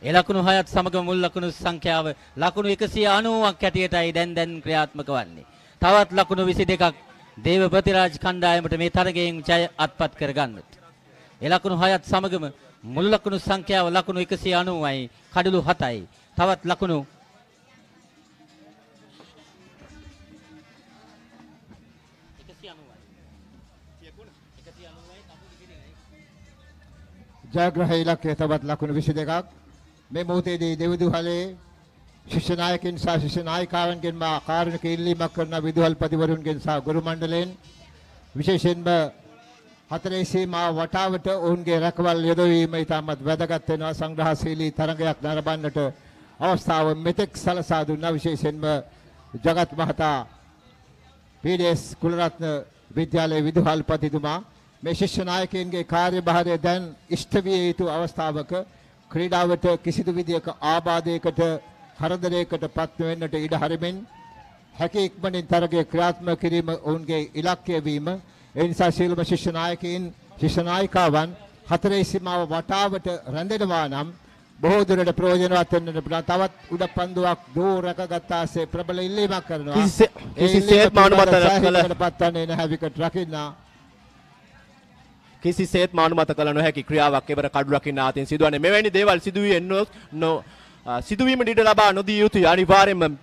ඒ ලකුණු 6ත් සමග මුල් ලකුණු සංඛ්‍යාව ලකුණු 190ක් හැටියටයි දැන් දැන් ක්‍රියාත්මක වන්නේ. තවත් ලකුණු 22ක් දේව ප්‍රතිරාජ් කණ්ඩායමට මේ තරගයෙන් ජය අත්පත් කරගන්නට. ඒ ලකුණු 6ත් සමගම මුල් ලකුණු සංඛ්‍යාව ලකුණු 190යි, කඩලු 7යි. තවත් ලකුණු ජයග්‍රහ ඉලක්කය තවත් ලකුණු 22ක් මේ මොහොතේදී දෙවිදුහලේ ශිෂ්‍ය නායකින් සහ ශිෂ්‍ය නායිකාවන්ගෙන් මා කාරුණික ඉල්ලීමක් කරන විදුහල්පතිවරුන්ගෙන් සහ ගුරු මණ්ඩලයෙන් විශේෂයෙන්ම හතරේ සීමා වටාවට ඔවුන්ගේ රැකවල් යොදවීම ඉතාමත් වැදගත් වෙනවා සංග්‍රහශීලී තරඟයක් නරඹන්නට අවස්ථාව මෙතෙක් සලසා දුන්නා විශේෂයෙන්ම జగත් මහතා පීඩීඑස් කුලරත්න විද්‍යාලයේ විදුහල්පතිතුමා මේ ශිෂ්‍ය නායකයන්ගේ කාර්යභාරය දැන් ඉෂ්ට විය යුතු අවස්ථාවක ක්‍රීඩාවට කිසිදු විදියක ආබාධයකට හරදරයකට පත් වෙන්නට ඉඩ හරිමින් හැකි ඉක්මනින් තරගය ක්‍රියාත්මක කිරීම ඔවුන්ගේ ඉලක්කය වීම ඒ නිසා සියලුම ශිෂ්‍ය නායකයන් ශිෂ්‍ය නායිකාවන් හතරේ සීමාව වටාවට රැඳෙනවා නම් බොහෝ දුරට ප්‍රයෝජනවත් වෙන්නට පුළුවන් තවත් උඩ පන්දුවක් දුර රැකගත්තාසේ ප්‍රබල ඉල්ලීමක් කරනවා කිසිසේත් මානුමත කළ පත්වන්නේ නැහැ විකට් රකින්නා කිසිසේත් මානුමත කළ නොහැකි ක්‍රියාවක් එවර කඩුරකින් ආතින් සිදුවන්නේ මෙවැනි දේවල් සිදුවෙන්නේ නො සිදුවීම ඩිඩ ලබා නොදී යුතුයි අනිවාර්යයෙන්ම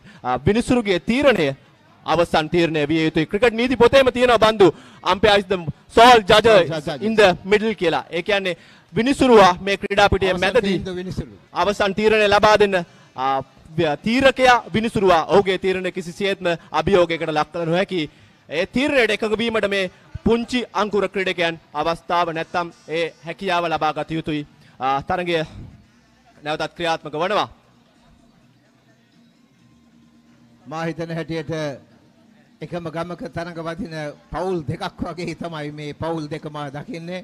විනිසුරුගේ තීරණය අවසන් තීරණය විය යුතුයි ක්‍රිකට් නීති පොතේම තියෙනවා බන්දු අම්පයර්ස් ද සෝල් ජජ් ඉන් ද මිඩල් කියලා ඒ කියන්නේ විනිසුරුවා මේ ක්‍රීඩා පිටියේ මැදදී අවසන් තීරණය ලබා දෙන්න තීරකයා විනිසුරුවා ඔහුගේ තීරණය කිසිසේත්ම අභියෝගයකට ලක් කළ නොහැකි ඒ තීරණයට එකඟ වීමට මේ පුංචි අංකුර ක්‍රීඩකයන් අවස්ථාව නැත්තම් ඒ හැකියාව ලබා ගත යුතුයි. තරගය නැවතත් ක්‍රියාත්මක වනවා. මා හිතන හැටියට එකම ගමක තරඟ වදින පවුල් දෙකක් වගේ තමයි මේ පවුල් දෙක මා දකින්නේ.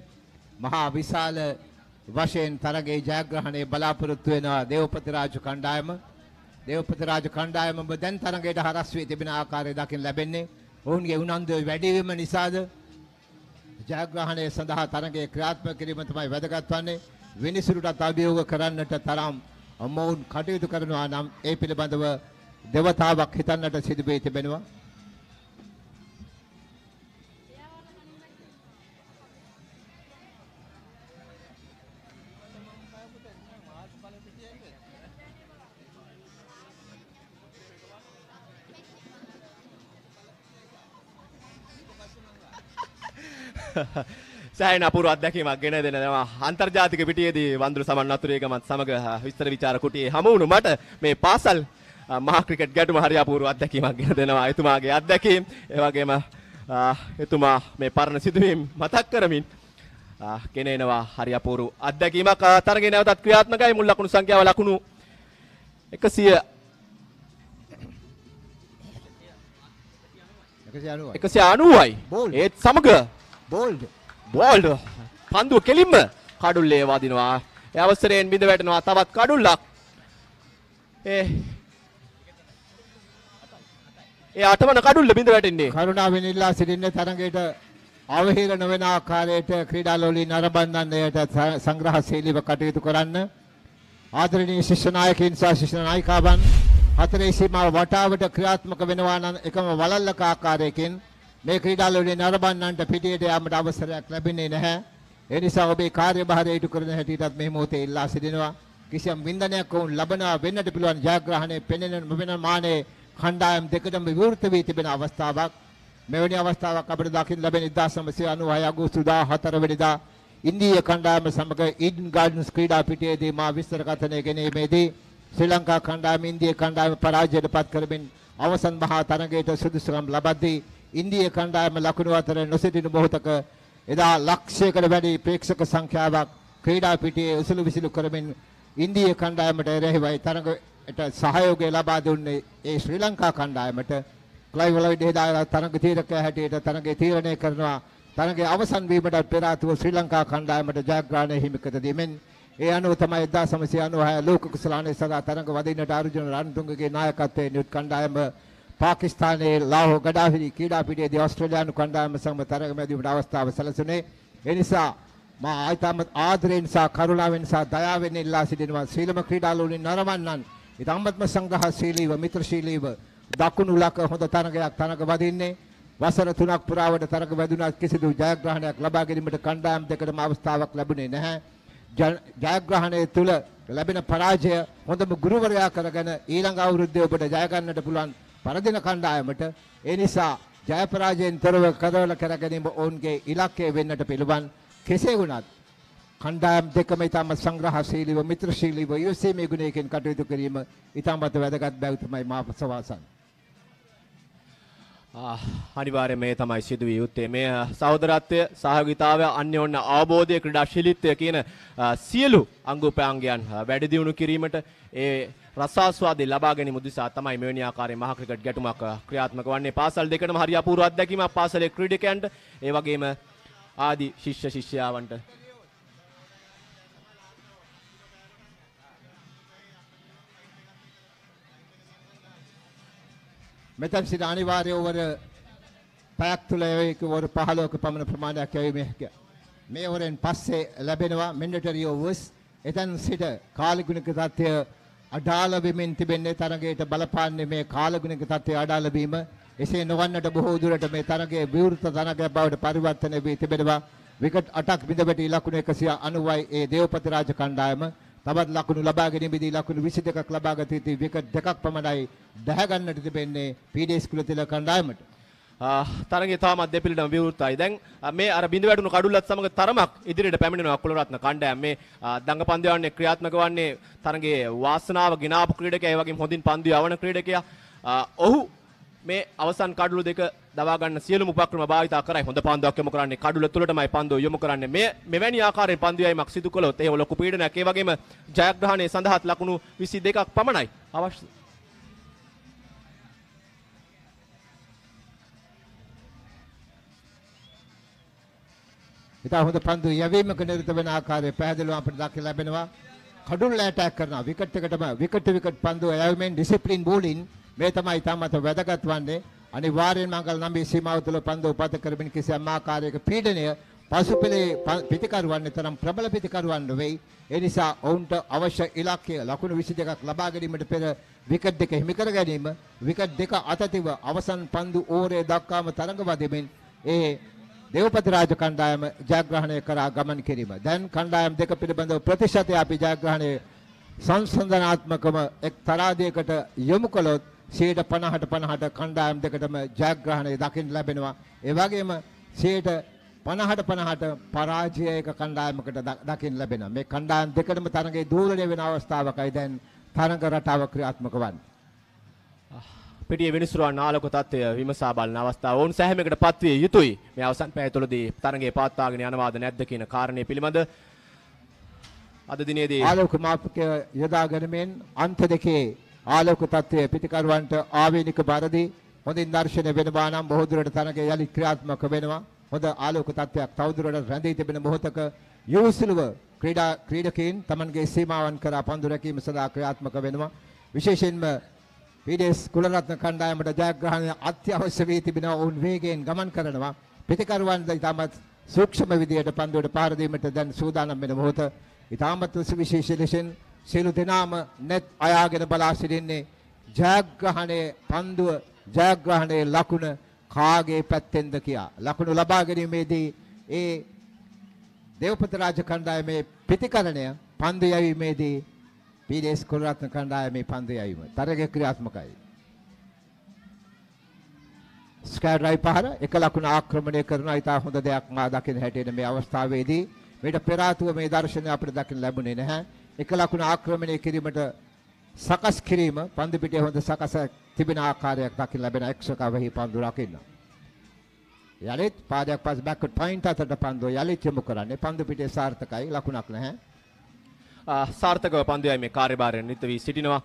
මහා විශාල වශයෙන් තරගේ ජයග්‍රහණය බලාපොරොත්තු වෙනවා දේවපති රාජු කණ්ඩායම. දේවපති රාජු කණ්ඩායම දැන් තරගයට හරස් වී තිබෙන ආකාරය දකින්න ලැබෙන්නේ. ඔවුන්ගේ උනන්දුව වැඩි වීම නිසාද ජයග්‍රහණය සඳහා තරගයේ ක්‍රියාත්මක කිරීම තමයි වැදගත් වන්නේ. විනිසුරුටත් අභියෝග කරන්නට තරම් මොවුන් කටයුතු කරනවා නම් ඒ පිළිබඳව දෙවතාවක් හිතන්නට සිදු වෙයි තිබෙනවා. සෑහෙන අපූර්ව අත්දැකීමක් ගෙන දෙනවා අන්තර්ජාතික පිටියේදී වඳුරු සමන් නතුරේගමත් සමග විස්තර විචාර කුටියේ හමු වුණු මට මේ පාසල් මහා ක්‍රිකට් ගැටුම හරි අපූර්ව අත්දැකීමක් ගෙන දෙනවා එතුමාගේ අත්දැකීම් ඒ වගේම එතුමා මේ පරණ සිදුවීම් මතක් කරමින් ගෙනෙනවා හරි අපූර්ව අත්දැකීමක් තරගේ නැවතත් ක්‍රියාත්මකයි මුල් ලකුණු සංඛ්‍යාව ලකුණු 100 190යි ඒත් සමග බෝල්ඩ් බෝල්ඩ් පන්දුව කෙලින්ම කඩුල්ලේ වදිනවා. ඒ අවසරයෙන් බිඳ වැටෙනවා තවත් කඩුල්ලක්. ඒ ඒ අටවන කඩුල්ල බිඳ වැටෙන්නේ. කරුණාවෙන් ඉල්ලා සිටින්නේ තරඟයට අවහිර නොවන ආකාරයට ක්‍රීඩාලෝලී නරඹන්නන්නේට සංග්‍රහශීලීව කටයුතු කරන්න ආදරණීය ශිෂ්‍ය නායකයන් සහ ශිෂ්‍ය නායිකාවන් හතරේ සීමාව වටාවට ක්‍රියාත්මක වෙනවා නම් එකම වලල්ලක ආකාරයකින් මේ ක්‍රීඩාලෝලේ නරඹන්නන්ට පිටියට යාමට අවසරයක් ලැබෙන්නේ නැහැ. ඒ නිසා ඔබේ කාර්යභාරය ඉටු කරන හැටියටත් මේ මොහොතේ ඉල්ලා සිටිනවා. කිසියම් වින්දනයක් වුන් ලබනවා වෙන්නට පුළුවන් ජයග්‍රහණය පෙනෙන මෙවන මානේ කණ්ඩායම් දෙකටම විවෘත වී තිබෙන අවස්ථාවක්. මෙවැනි අවස්ථාවක් අපිට දකින්න ලැබෙන 1996 අගෝස්තු 14 වෙනිදා ඉන්දීය කණ්ඩායම සමග ඉඩන් ගාඩන්ස් ක්‍රීඩා පිටියේදී මා විස්තර කථනය ගෙනීමේදී ශ්‍රී ලංකා කණ්ඩායම ඉන්දීය කණ්ඩායම පරාජයට පත් කරමින් අවසන් මහා තරගයට සුදුසුකම් ලබද්දී ඉන්දිය කණ්ඩායම ලකුණු අතර නොසිටින මොහොතක එදා ලක්ෂයකට වැඩි ප්‍රේක්ෂක සංඛ්‍යාවක් ක්‍රීඩා පිටියේ උසුළු විසුළු කරමින් ඉන්දිය කණ්ඩායමට එරෙහිවයි තරඟට සහයෝගය ලබා දුන්නේ ඒ ශ්‍රී ලංකා කණ්ඩායමට ක්ලයිව් ලොයිඩ් හේදාලා තරඟ තීරකයා හැටියට තරඟේ තීරණය කරනවා තරඟේ අවසන් වීමට පෙර ආතුව ශ්‍රී ලංකා කණ්ඩායමට ජයග්‍රහණය හිමිකර දීමෙන් ඒ අනුව තමයි 1996 ලෝක කුසලානේ සඳහා තරඟ වදින්නට අර්ජුන රන්තුංගගේ නායකත්වයෙන් යුත් කණ්ඩායම පාකිස්තානයේ ලාහෝ ගඩාෆි ක්‍රීඩා පිටියේදී ඕස්ට්‍රේලියානු කණ්ඩායම සමග තරග මැදීමට අවස්ථාව සැලසුණේ. ඒ නිසා මා ආයතම ආදරයෙන් සහ කරුණාවෙන් සහ දයාවෙන් ඉල්ලා සිටිනවා ශ්‍රීලම ක්‍රීඩාලෝලින් නරඹන්නන් ඉතාමත්ම සංඝහශීලීව මිත්‍රශීලීව දකුණු ලක හොඳ තරගයක් තරග වදින්නේ වසර තුනක් පුරාවට තරග වැදුනත් කිසිදු ජයග්‍රහණයක් ලබා ගැනීමට කණ්ඩායම් දෙකටම අවස්ථාවක් ලැබුණේ නැහැ. ජයග්‍රහණය තුල ලැබෙන පරාජය හොඳම ගුරුවරයා කරගෙන ඊළඟ අවුරුද්දේ ඔබට ජය ගන්නට පුළුවන් පරදින කණ්ඩායමට ඒ නිසා ජයපරාජයෙන් තොරව කදවල කර ගැනීම ඔවුන්ගේ ඉලක්කය වෙන්නට පිළිබඳ කෙසේ වුණත් කණ්ඩායම් දෙකම ඉතාම සංග්‍රහශීලීව මිත්‍රශීලීව යොසීමේ ගුණයකින් කටයුතු කිරීම ඉතාමත් වැදගත් බැව් තමයි මා සවාසන්. අනිවාර්ය මේ තමයි සිදුවිය යුත්තේ මේ සහෝදරත්වය සහගිතාවය අන්‍යෝන්‍ය අවබෝධය ක්‍රඩා ශිලිත්වය කියන සියලු අංගුපයන්ගයන් වැඩිදියුණු කිරීමට ඒ රසාස්වාදේ ලබා ගැනීම උදෙසා තමයි මෙවැනි ආකාරයේ මහා ක්‍රිකට් ගැටුමක් ක්‍රියාත්මක වන්නේ. පාසල් දෙකටම හරි අපූර්ව අත්දැකීමක් පාසලේ ක්‍රීඩකයන්ට ඒ වගේම ආදි ශිෂ්‍ය ශිෂ්‍යාවන්ට. මෙතන සිට අනිවාර්යවර පැයක් තුළ ඒක වර 15ක පමණ ප්‍රමාණයක් ලැබීමේ මේ වරෙන් පස්සේ ලැබෙනවා මෙන්ඩටරි ඕවර්ස් එතන සිට කාලගුණික තත්ත්වය අඩාල වෙමින් තිබෙන්නේ තරගයට බලපාන්නේ මේ කාලගුණික තත්ත්වයේ අඩාල වීම. එසේ නොවන්නට බොහෝ දුරට මේ තරගයේ විවෘත තරගයක් බවට පරිවර්තනය වී තිබෙනවා. විකට් 8ක් බිඳ වැටි ලකුණු 190යි ඒ දේවපති රාජ කණ්ඩායම තවත් ලකුණු ලබා ගැනීමේදී ලකුණු 22ක් ලබා ගත යුතු විකට් දෙකක් පමණයි දැහැ ගන්නට තිබෙන්නේ පීඩේ ස්කුල තිල කණ්ඩායමට. තරගේ තාමත් දෙපිලටම විවෘතයි. දැන් මේ අර බිඳ වැටුණු කඩුල්ලත් සමග තරමක් ඉදිරියට පැමිණෙනවා කුලරත්න කණ්ඩායම. මේ දඟ පන්දු යවන්නේ ක්‍රියාත්මක වන්නේ තරගේ වාසනාව ගినాපු ක්‍රීඩකයා ඒ වගේම හොඳින් පන්දු යවන ක්‍රීඩකයා. ඔහු මේ අවසන් කඩුළු දෙක දවා ගන්න සියලුම උපක්‍රම භාවිතා කරයි. හොඳ පන්දුවක් යොමු කරන්නේ කඩුල තුලටමයි පන්දුව යොමු කරන්නේ. මේ මෙවැනි ආකාරයෙන් පන්දු යෑමක් සිදු කළොත් ඒව ලොකු පීඩනයක්. ඒ වගේම ජයග්‍රහණය සඳහාත් ලකුණු 22ක් පමණයි අවශ්‍ය. ඉතා හොඳ පන්දු යැවීමක නිරත වෙන ආකාරය පැහැදිලිව අපිට දක්ක ලැබෙනවා. කඩුල්ල ඇටැක් කරනවා. විකට් එකටම විකට් විකට් පන්දු යැවීමෙන් ඩිසිප්ලින් බෝලින් මේ තමයි තාමත් වැදගත් වන්නේ. අනිවාර්යෙන්ම අංගල් නම්බේ සීමාව තුළ පන්දු උපත කරමින් කිසියම් ආකාරයක පීඩනය පසුපිලේ පිතිකරුවන් තරම් ප්‍රබල පිතිකරුවන් නොවේ. ඒ නිසා ඔවුන්ට අවශ්‍ය ඉලක්කය ලකුණු 22ක් ලබා ගැනීමට පෙර විකට් දෙක හිමි කර ගැනීම විකට් දෙක අතතිව අවසන් පන්දු ඕවරේ දක්වාම තරඟ වදෙමින් ඒ දේවපති රාජ කණ්ඩායම ජයග්‍රහණය කරා ගමන් කිරීම. දැන් කණ්ඩායම් දෙක පිළිබඳව ප්‍රතිශතය අපි ජයග්‍රහණය සංසන්දනාත්මකව එක් තරාදයකට යොමු කළොත් 50ට 50ට කණ්ඩායම් දෙකටම ජයග්‍රහණය දකින්න ලැබෙනවා. ඒ වගේම 50ට 50ට පරාජය එක කණ්ඩායමකට දකින්න ලැබෙනවා. මේ කණ්ඩායම් දෙකම තරගයේ දූරණය වෙන අවස්ථාවකයි දැන් තරඟ රටාව ක්‍රියාත්මක වන්නේ. පිටියේ විනිසුරුවන් ආලෝක තත්ත්වය විමසා බලන අවස්ථාව වුන් සෑහීමකට පත්විය යුතුයි. මේ අවසන් පැය තුළදී තරඟයේ පවත්වාගෙන යනවාද නැද්ද කියන කාරණය පිළිබඳ අද දිනේදී ආලෝක මාපක යොදා ගැනීමෙන් අන්ත දෙකේ ආලෝක තත්ත්වය පිටිකරුවන්ට ආවේනික බරදී හොඳින් දර්ශනය වෙනවා නම් බොහෝ දුරට තරඟය යලි ක්‍රියාත්මක වෙනවා. හොඳ ආලෝක තත්ත්වයක් තවදුරට රැඳී තිබෙන මොහොතක යොහුසුලව ක්‍රීඩා ක්‍රීඩකයන් Tamanගේ සීමාවන් කරා පන්දු රැකීම සඳහා ක්‍රියාත්මක වෙනවා. විශේෂයෙන්ම පීඩස් කුලරත්න කණ්ඩායමට ජයග්‍රහණය අත්‍යවශ්‍ය වී තිබෙනවා. ඔවුන් වේගයෙන් ගමන් කරනවා. පිටිකරුවන් ඉතාමත් සූක්ෂම විදියට පන්දුවට පාර දීමට දැන් සූදානම් වෙන මොහොත. ඉතාමත් සුවිශේෂ ලෙසින් සියලු දෙනාම net අයාගෙන බලා සිටින්නේ ජයග්‍රහණයේ පන්දුව ජයග්‍රහණයේ ලකුණ කාගේ පැත්තෙන්ද කියා. ලකුණු ලබා ගැනීමේදී ඒ දේවපත රාජ කණ්ඩායමේ පිටිකරණය පන්දු යැවීමේදී පීඩේස් කුලරත්න කණ්ඩායමේ පන්දු යැවීම. තරගය ක්‍රියාත්මකයි. ස්කෑඩ්‍රයි පහර එක ලකුණ ආක්‍රමණය කරන ඉතා හොඳ දෙයක් මා දකින හැටියට මේ අවස්ථාවේදී මේට පෙර ආතුව මේ දර්ශනය අපිට දකින්න ලැබුණේ නැහැ. එක ලකුණ ආක්‍රමණය කිරීමට සකස් කිරීම පන්දු පිටේ හොඳ සකස තිබෙන ආකාරයක් දකින්න ලැබෙන එක්සකවෙහි පන්දු රකින්න. යලිත් පාදයක් පස්ස බෑක්වර්ඩ් පොයින්ට් අතට පන්දු යලිත් යොමු කරන්නේ පන්දු පිටේ සාර්ථකයි ලකුණක් නැහැ. සාර්ථකව පන්දුයයි මේ කාර්යභාරය නිරත වී සිටිනවා.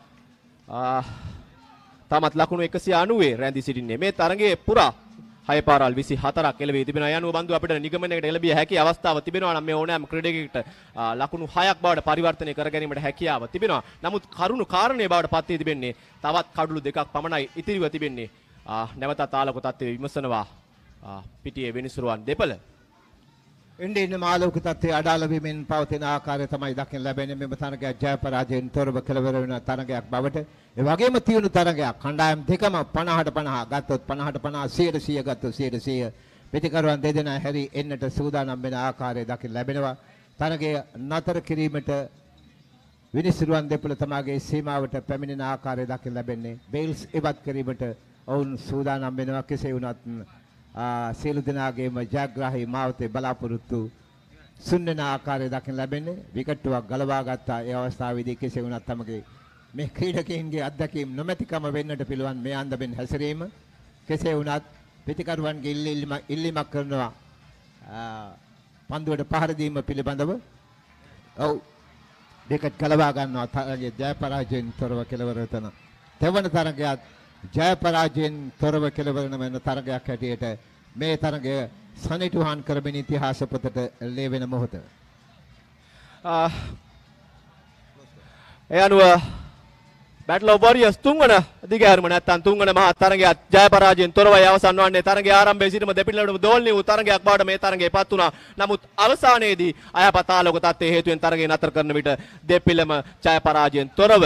තමත් ලකුණු 190 රැඳී සිටින්නේ. මේ තරගයේ පුරා හය පාරල් 24ක් එළවී තිබෙනවා. යනුව බඳු අපිට නිගමනයකට එළඹිය හැකි අවස්ථාව තිබෙනවා නම් මේ ඕනෑම ක්‍රීඩකයෙකුට ලකුණු 6ක් බවට පරිවර්තනය කර ගැනීමට හැකියාව තිබෙනවා. නමුත් කරුණු කාරණේ බවට පත් වී තිබෙන්නේ තවත් කඩළු දෙකක් පමණයි ඉතිරිව තිබෙන්නේ. නැවතත් ආලෝක තත්ත්වයේ විමසනවා පිටියේ වෙනිසුරුවන් දෙපළ ඉන්ඩ ඉන්න මාලෝක තත්ත්වයේ අඩාල වීමෙන් පවතින ආකාරය තමයි දකින්න ලැබෙන්නේ මෙම තරගයක් ජය පරාජයෙන් තොරව කෙලවර වෙන තරගයක් බවට ඒ වගේම තියුණු තරගයක් කණ්ඩායම් දෙකම 50ට 50 ගත්තොත් 50ට 50 100ට 100 ගත්තොත් 100ට 100 පිටිකරුවන් දෙදෙනා හැරි එන්නට සූදානම් වෙන ආකාරය දකින්න ලැබෙනවා තරගය නතර කිරීමට විනිසුරුවන් දෙපළ තමාගේ සීමාවට පැමිණෙන ආකාරය දකින්න ලැබෙන්නේ බේල්ස් ඉවත් කිරීමට ඔවුන් සූදානම් වෙනවා කෙසේ වුණත් සියලු දෙනාගේම ජයග්‍රාහී මාවතේ බලාපොරොත්තු සුන්නන ආකාරය දකින්න ලැබෙන්නේ විකට්ටුවක් ගලවා ගත්තා ඒ අවස්ථාවේදී කෙසේ වුණත් තමගේ මේ ක්‍රීඩකයන්ගේ අත්දැකීම් නොමැතිකම වෙන්නට පිළිවන් මේ අන්දමින් හැසිරීම කෙසේ වුණත් පිටිකරුවන්ගේ ඉල්ලීමක් කරනවා පන්දුවට පහර දීම පිළිබඳව ඔව් දෙකට ගලවා ගන්නවා තරගයේ ජය පරාජයෙන් තොරව කෙලවර වෙතන තෙවන තරගයත් ජයපරාජයෙන් තොරව කෙළවරන වෙන තරගයක් හැටියට මේ තරගය සනිටුහන් කරමින් ඉතිහාස පොතට ලියවෙන මොහොත. ඒ අනුව බැටල් ඔෆ් වොරියර්ස් තුන්වන දිගහැරම නැත්තම් තුන්වන මහා තරගයත් ජයපරාජයෙන් තොරවයි අවසන් වන්නේ තරගයේ ආරම්භයේ සිටම දෙපිළලටම දෝලණය වූ තරගයක් බවට මේ තරගය පත් වුණා. නමුත් අවසානයේදී අයපතාලෝක තත්ත්වයේ හේතුවෙන් තරගය නතර කරන විට දෙපිළම ජයපරාජයෙන් තොරව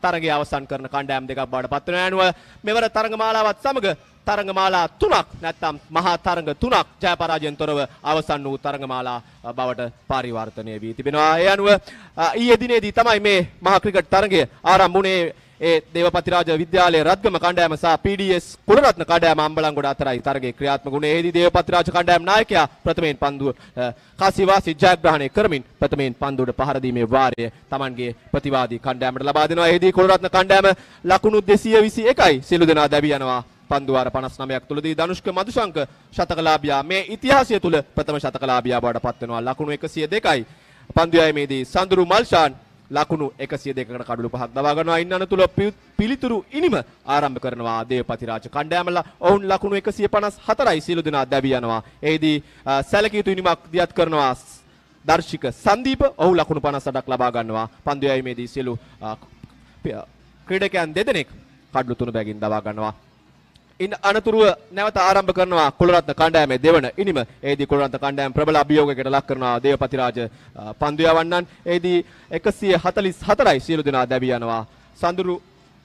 තරගය අවසන් කරන කණ්ඩායම් දෙකක් බවට පත් වෙන යනුව මෙවර තරඟ මාලාවත් සමග තරඟ මාලා තුනක් නැත්නම් මහා තරඟ තුනක් ජයපරාජයෙන් තොරව අවසන් වූ තරඟ මාලා බවට පරිවර්තනය වී තිබෙනවා. ඒ අනුව ඊයේ දිනේදී තමයි මේ මහා ක්‍රිකට් තරඟය ආරම්භ වුණේ ඒ දේවපතිරාජ විද්‍යාලය රත්ගම කණ්ඩායම සහ PDS කුලරත්න කණ්ඩායම අම්බලන්ගොඩ අතරයි තරගයේ ක්‍රියාත්මක වුණේ. එෙහිදී දේවපතිරාජ කණ්ඩායම නායකයා ප්‍රථමයෙන් පන්දුව කසිවාසි ජයග්‍රහණය කරමින් ප්‍රථමයෙන් පන්දුවට පහර දීමේ වාරය Tamanගේ ප්‍රතිවාදී කණ්ඩායමට ලබා දෙනවා. එෙහිදී කුලරත්න කණ්ඩායම ලකුණු 221යි සිළු දෙනා දැවි යනවා. පන්දුවාර 59ක් තුලදී ධනුෂ්ක මදුශංක ශතකලාභියා මේ ඉතිහාසය තුල ප්‍රථම ශතකලාභියා බවට පත් වෙනවා. ලකුණු 102යි. පන්දු යෑමේදී සඳුරු මල්ෂාන් ලකුණු 102කට කඩළු පහක් දවා ගන්නවා. ඉන් අනතුරුව පිළිතුරු ඉනිම ආරම්භ කරනවා දේවපති රාජ කණ්ඩායමලා. ඔවුන් ලකුණු 154යි සියලු දෙනා දැවි යනවා. එෙහිදී සැලකිය යුතු ඉනිමක් දියත් කරනවා දර්ශික සංදීප. ඔහු ලකුණු 58ක් ලබා ගන්නවා. පන්දු යෑමේදී සියලු ක්‍රීඩකයන් දෙදෙනෙක් කඩළු තුන බැගින් දවා ගන්නවා. ඉන් අනතුරුව නැවත ආරම්භ කරනවා කුලරත්න කණ්ඩායමේ දෙවන ඉනිම. එෙහිදී කුලරත්න කණ්ඩායම ප්‍රබල අභියෝගයකට ලක් කරනවා දේවපති රාජ පන්දු යවන්නන්. එෙහිදී 144යි සියලු දෙනා දැවී යනවා. සඳුරු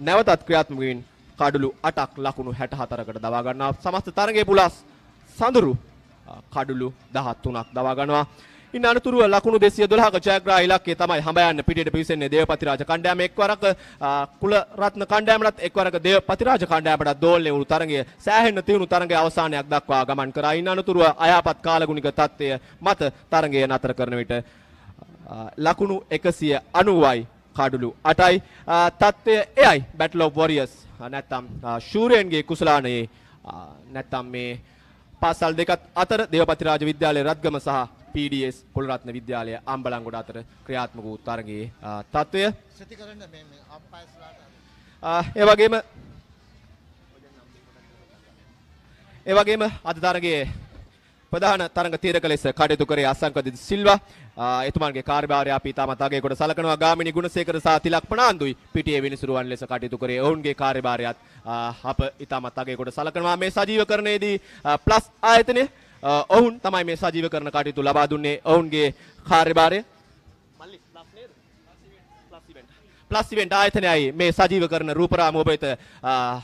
නැවතත් ක්‍රියාත්මක වෙමින් කඩලු 8ක් ලකුණු 64කට දවා ගන්නවා. සමස්ත තරගයේ පුලස් සඳුරු කඩලු 13ක් දවා ගන්නවා. ඉන් අනතුරුව ලකුණු 212ක ජයග්‍රාහී ඉලක්කය තමයි හඹ යන්න පිටියට පිවිසෙන්නේ දේවපති රාජ කණ්ඩායම එක්වරක කුලරත්න කණ්ඩායමටත් එක්වරක දේවපති රාජ කණ්ඩායමටත් දෝලණය වුණු තරගය සෑහෙන තියුණු තරගයේ අවසානයක් දක්වා ගමන් කරා. ඉන් අනතුරුව අයාපත් කාලගුණික තත්ත්වය මත තරගය නතර කරන විට ලකුණු 190යි කඩුළු 8යි තත්ත්වය එයයි Battle of Warriors නැත්තම් ශූරයන්ගේ කුසලානයේ නැත්තම් මේ පාසල් දෙකත් අතර දේවපති රාජ විද්‍යාලයේ රත්ගම සහ PDS පොළරත්න විද්‍යාලය අම්බලංගොඩ අතර ක්‍රියාත්මක වූ තරගයේ තත්ත්වය ඒ වගේම ඒ වගේම අද තරගයේ ප්‍රධාන තරඟ තීරක ලෙස කටයුතු කරේ අසංකදිත සිල්වා එතුමාගේ කාර්යභාරය අපි තාමත් අගය කොට සලකනවා ගාමිණී ගුණසේකර සහ තිලක් ප්‍රනාන්දුයි පිටියේ විනිසුරුවන් ලෙස කටයුතු කරේ ඔවුන්ගේ කාර්යභාරයත් අප ඊටමත් අගය කොට සලකනවා මේ සජීවකරණයේදී ප්ලස් ආයතනයේ Uh, ඔවුන් තමයි මේ සජීව කරන කටයුතු ලබා දුන්නේ ඔවුන්ගේ කාර්යභාරය ප්ලස් ඉවෙන්ට් ආයතනයයි මේ සජීව කරන රූපරාම ඔබ වෙත uh,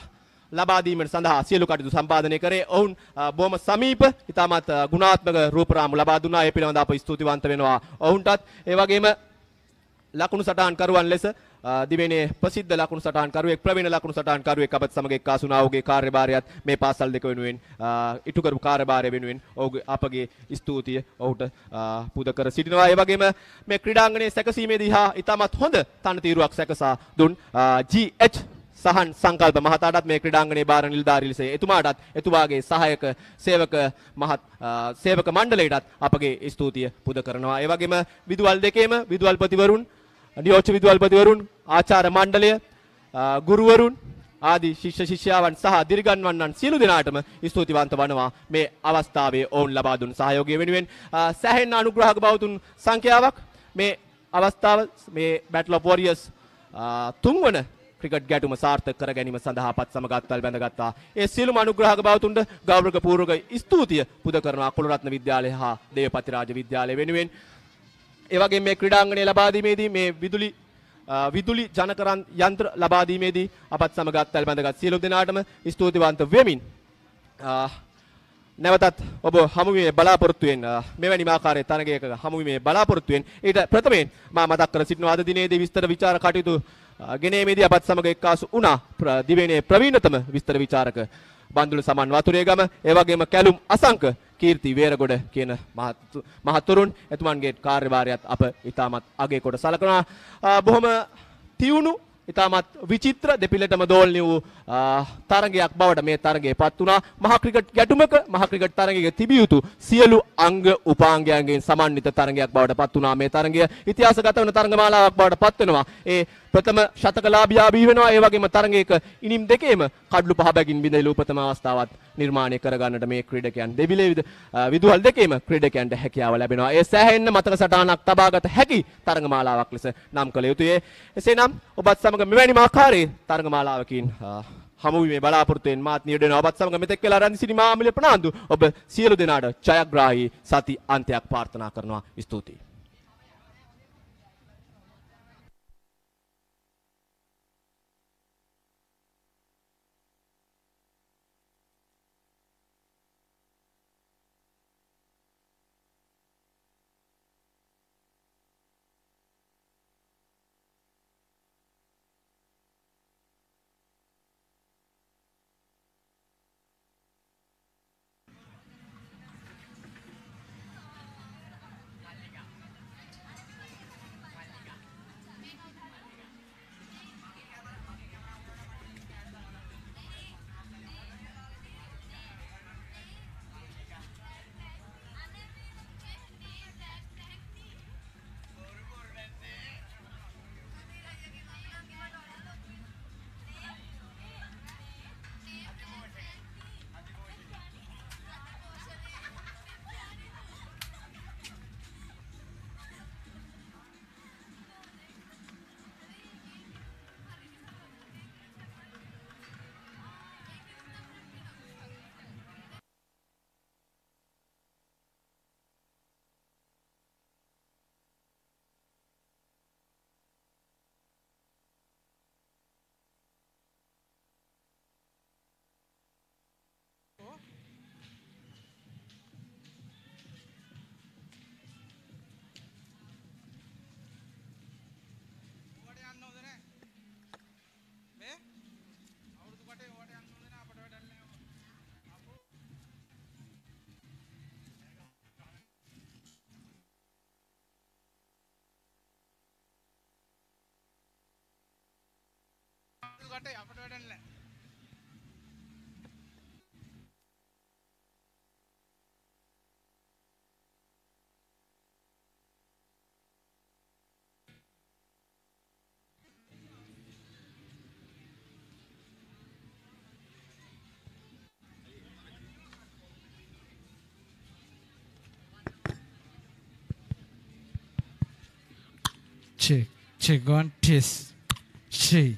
ලබා දීම සඳහා සියලු කටයුතු සම්පාදනය කරේ ඔවුන් uh, බොහොම සමීප ඉතාමත් ගුණාත්මක රූපරාම ලබා දුන්නා ඒ පිළිබඳව අප ස්තුතිවන්ත වෙනවා ඔවුන්ටත් ඒ වගේම ලකුණු සටහන් කරුවන් ලෙස දිවෙනේ ප්‍රසිද්ධ ලකුණු සටහන් කරුවෙක් ප්‍රවීණ ලකුණු සටහන් කරුවෙක් අපත් සමග එක්කාසුනා ඔහුගේ කාර්යභාරයත් මේ පාසල් දෙක වෙනුවෙන් ඉටු කරපු කාර්යභාරය වෙනුවෙන් ඔහුගේ අපගේ ස්තුතිය ඔහුට පුද කර සිටිනවා. ඒ වගේම මේ ක්‍රීඩාංගණයේ සැකසීමේදී හා ඉතාමත් හොඳ තනතිරුවක් සැකසා දුන් GH සහන් සංකල්ප මහතාටත් මේ ක්‍රීඩාංගණයේ බාර නිලධාරී ලෙස එතුමාටත් එතුමාගේ සහායක සේවක මහත් සේවක මණ්ඩලයටත් අපගේ ස්තුතිය පුද කරනවා. ඒ වගේම විදුවල් දෙකේම විදුවල්පතිවරුන් නියෝජ්‍ය විදුවල්පතිවරුන් ආචාර මණ්ඩලය ගුරුවරුන් ආදී ශිෂ්‍ය ශිෂ්‍යාවන් සහ දිරිගන්වන්නන් සියලු දෙනාටම ස්තුතිවන්ත වනවා මේ අවස්ථාවේ ඔවුන් ලබා දුන් සහයෝගය වෙනුවෙන් සැහෙන්න අනුග්‍රහක බවතුන් සංඛ්‍යාවක් මේ අවස්ථාව මේ බැටල් ඔෆ් වොරියර්ස් තුන්වන ක්‍රිකට් ගැටුම සාර්ථක කර ගැනීම සඳහා අපත් සමගත්තල් බැඳගත්තා. ඒ සියලුම අනුග්‍රහක බවතුන්ට ගෞරවක පූර්වක ස්තුතිය පුද කරනවා කුලරත්න විද්‍යාලය හා දේවපති රාජ විද්‍යාලය වෙනුවෙන්. ඒ වගේම මේ ක්‍රීඩාංගණය ලබා දීමේදී මේ විදුලි විදුලි ජනකරන් යන්ත්‍ර ලබා දීමේදී අපත් සමගත් ඇල්බඳගත් සියලු දෙනාටම ස්තුතිවන්ත වෙමින් නැවතත් ඔබ හමුුවේ බලාපොරත්තුවෙන් මෙවැනි ආකාරය තරගයක හමුුවේ බලාපොරත්තුවෙන් ඊට ප්‍රථමයෙන් මා මතක් කර සිටිනවා අද දිනේදී විස්තර විචාර කටයුතු ගෙනීමේදී අපත් සමග එක්කාසු වුණා දිවයිනේ ප්‍රවීණතම විස්තර විචාරක බන්දුල සමන් වතුරේගම ඒ වගේම කැලුම් අසංක කීර්ති වේරගොඩ කියන මහතුරුන් එතුමන්ගේ කාර්යභාරයත් අප ඉතාමත් අගේ කොට සලකනවා බොහොම තියුණු ඉතාමත් විචිත්‍ර දෙපිලටම දෝල්නි වූ තරගයක් බවට මේ තරගය පත් වුණා මහා ක්‍රිකට් ගැටුමක මහා ක්‍රිකට් තරගයේ තිබිය යුතු සියලු අංග උපාංගයන්ගෙන් සමන්විත තරගයක් බවට පත් වුණා මේ තරගය ඉතිහාසගත වන තරග මාලාවක් බවට පත් වෙනවා ඒ ප්‍රථම ශතකලාභියා බිහි වෙනවා. ඒ වගේම තරඟයක ඉනිම් දෙකේම කඩලු පහ බැගින් බිඳෙලු ප්‍රථම අවස්ථාවත් නිර්මාණය කරගන්නට මේ ක්‍රීඩකයන් දෙබිලේ විදුහල් දෙකේම ක්‍රීඩකයන්ට හැකියාව ලැබෙනවා. ඒ සෑහෙන්න මතක සටහනක් තබාගත හැකි තරඟමාලාවක් ලෙස නම් කළ යුතුය. එසේනම් ඔබත් සමග මෙවැනිම ආකාරයේ තරඟමාලාවකින් හමුවීමේ බලාපොරොත්තුවෙන් මාත් නියුඩෙන ඔබත් සමග මෙතෙක් වෙලා රන්දි සිනමා මිල ප්‍රනාන්දු ඔබ සියලු දෙනාට ජයග්‍රාහී සති අන්තයක් ප්‍රාර්ථනා කරනවා ස්තුතියි കോട്ടയം അപ്പുറം വേടനിലെ check, check one, test, check.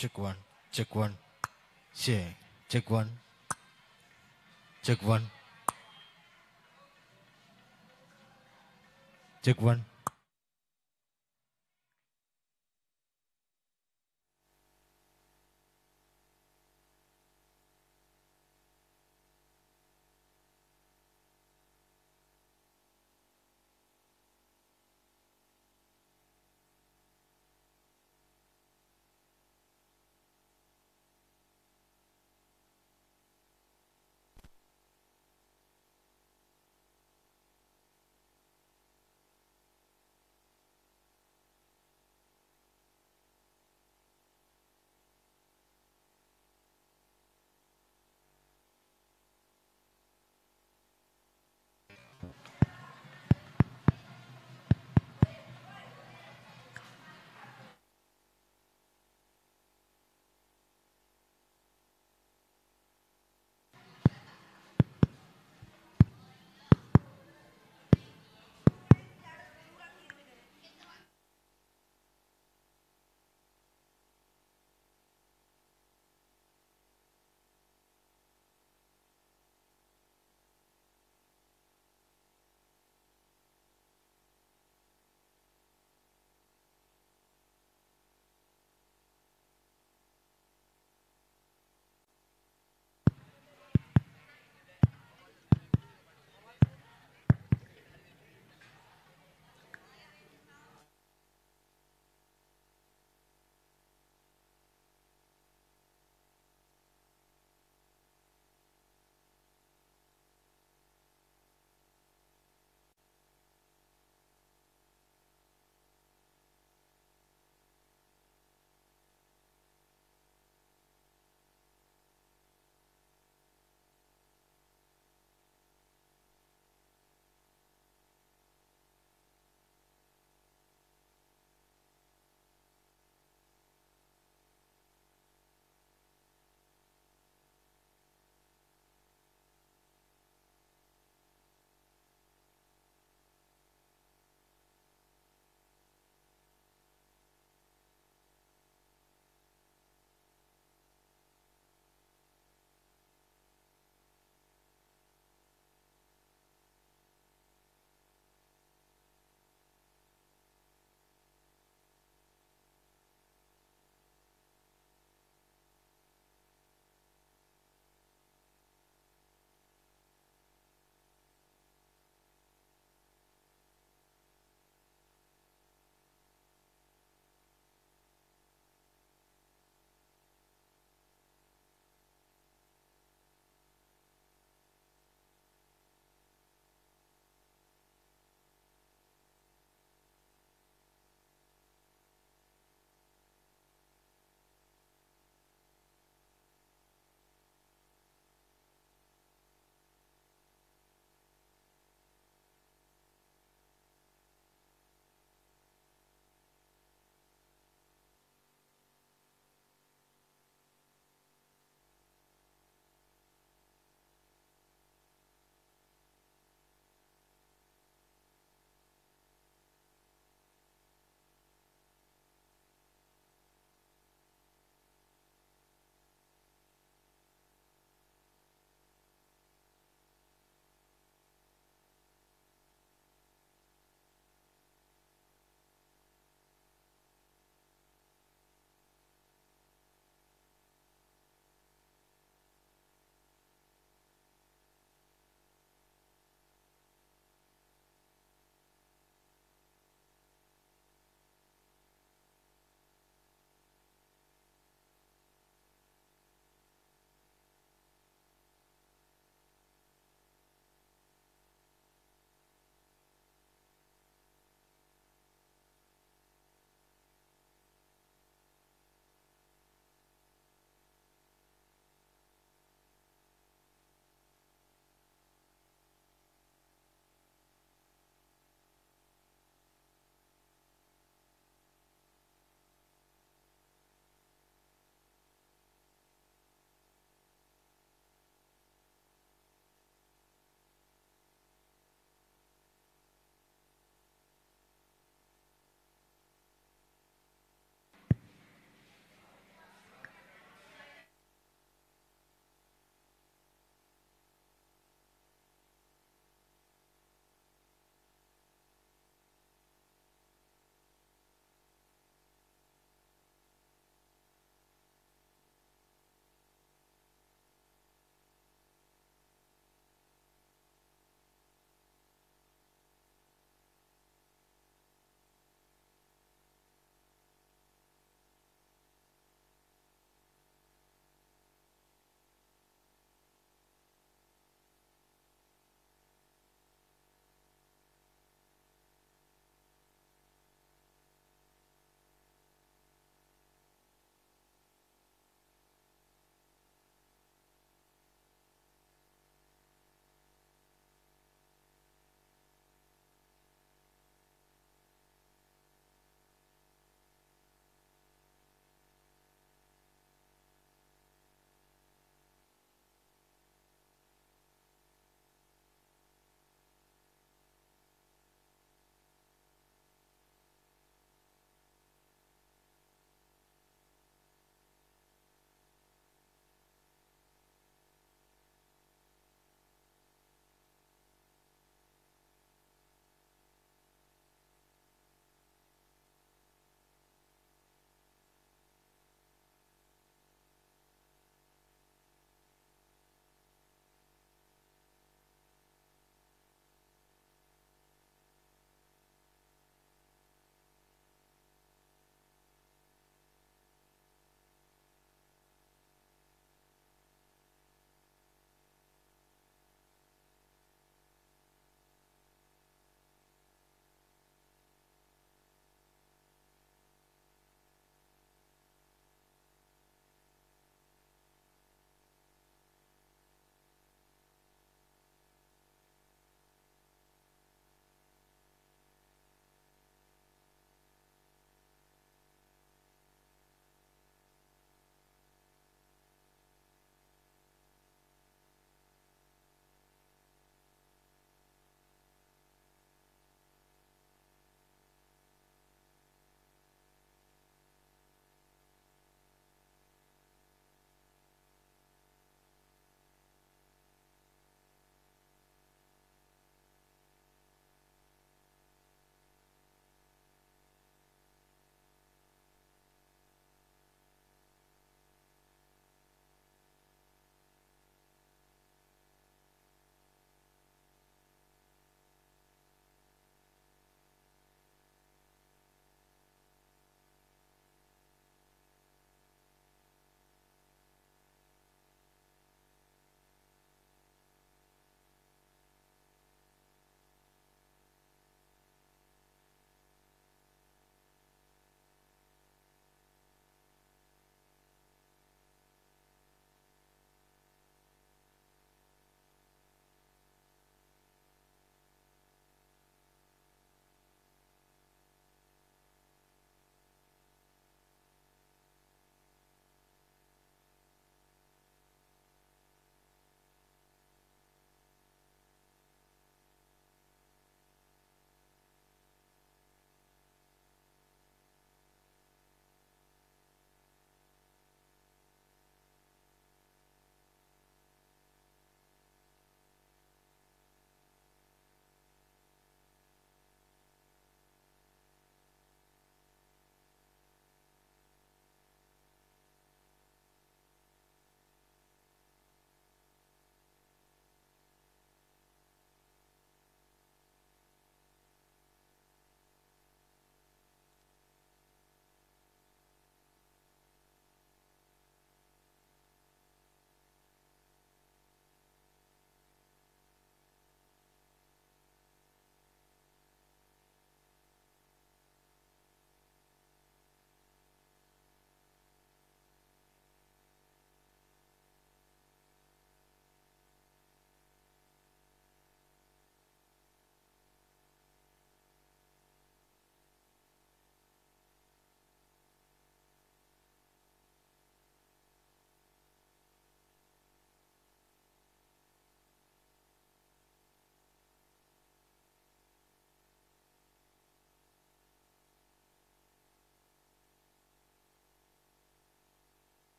Check one, check one, check, check one, check one, check one.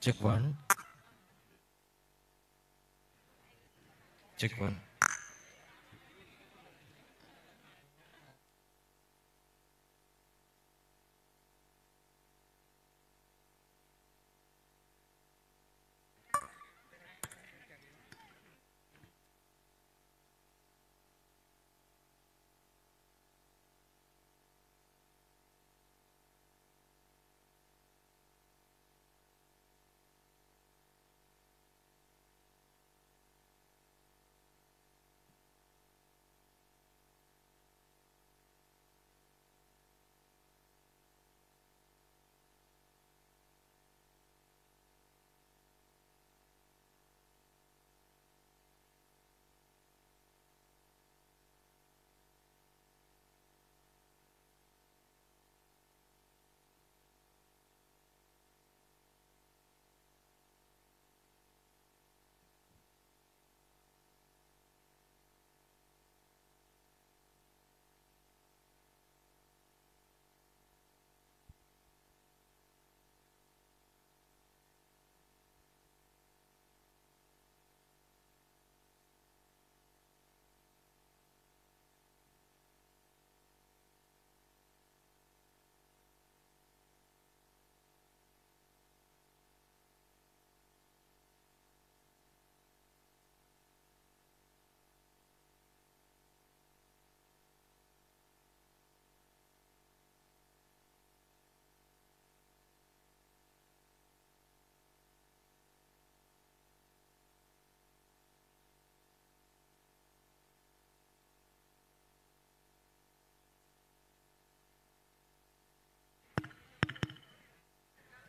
Chất vấn. Vâng. Chất vấn.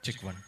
Check one.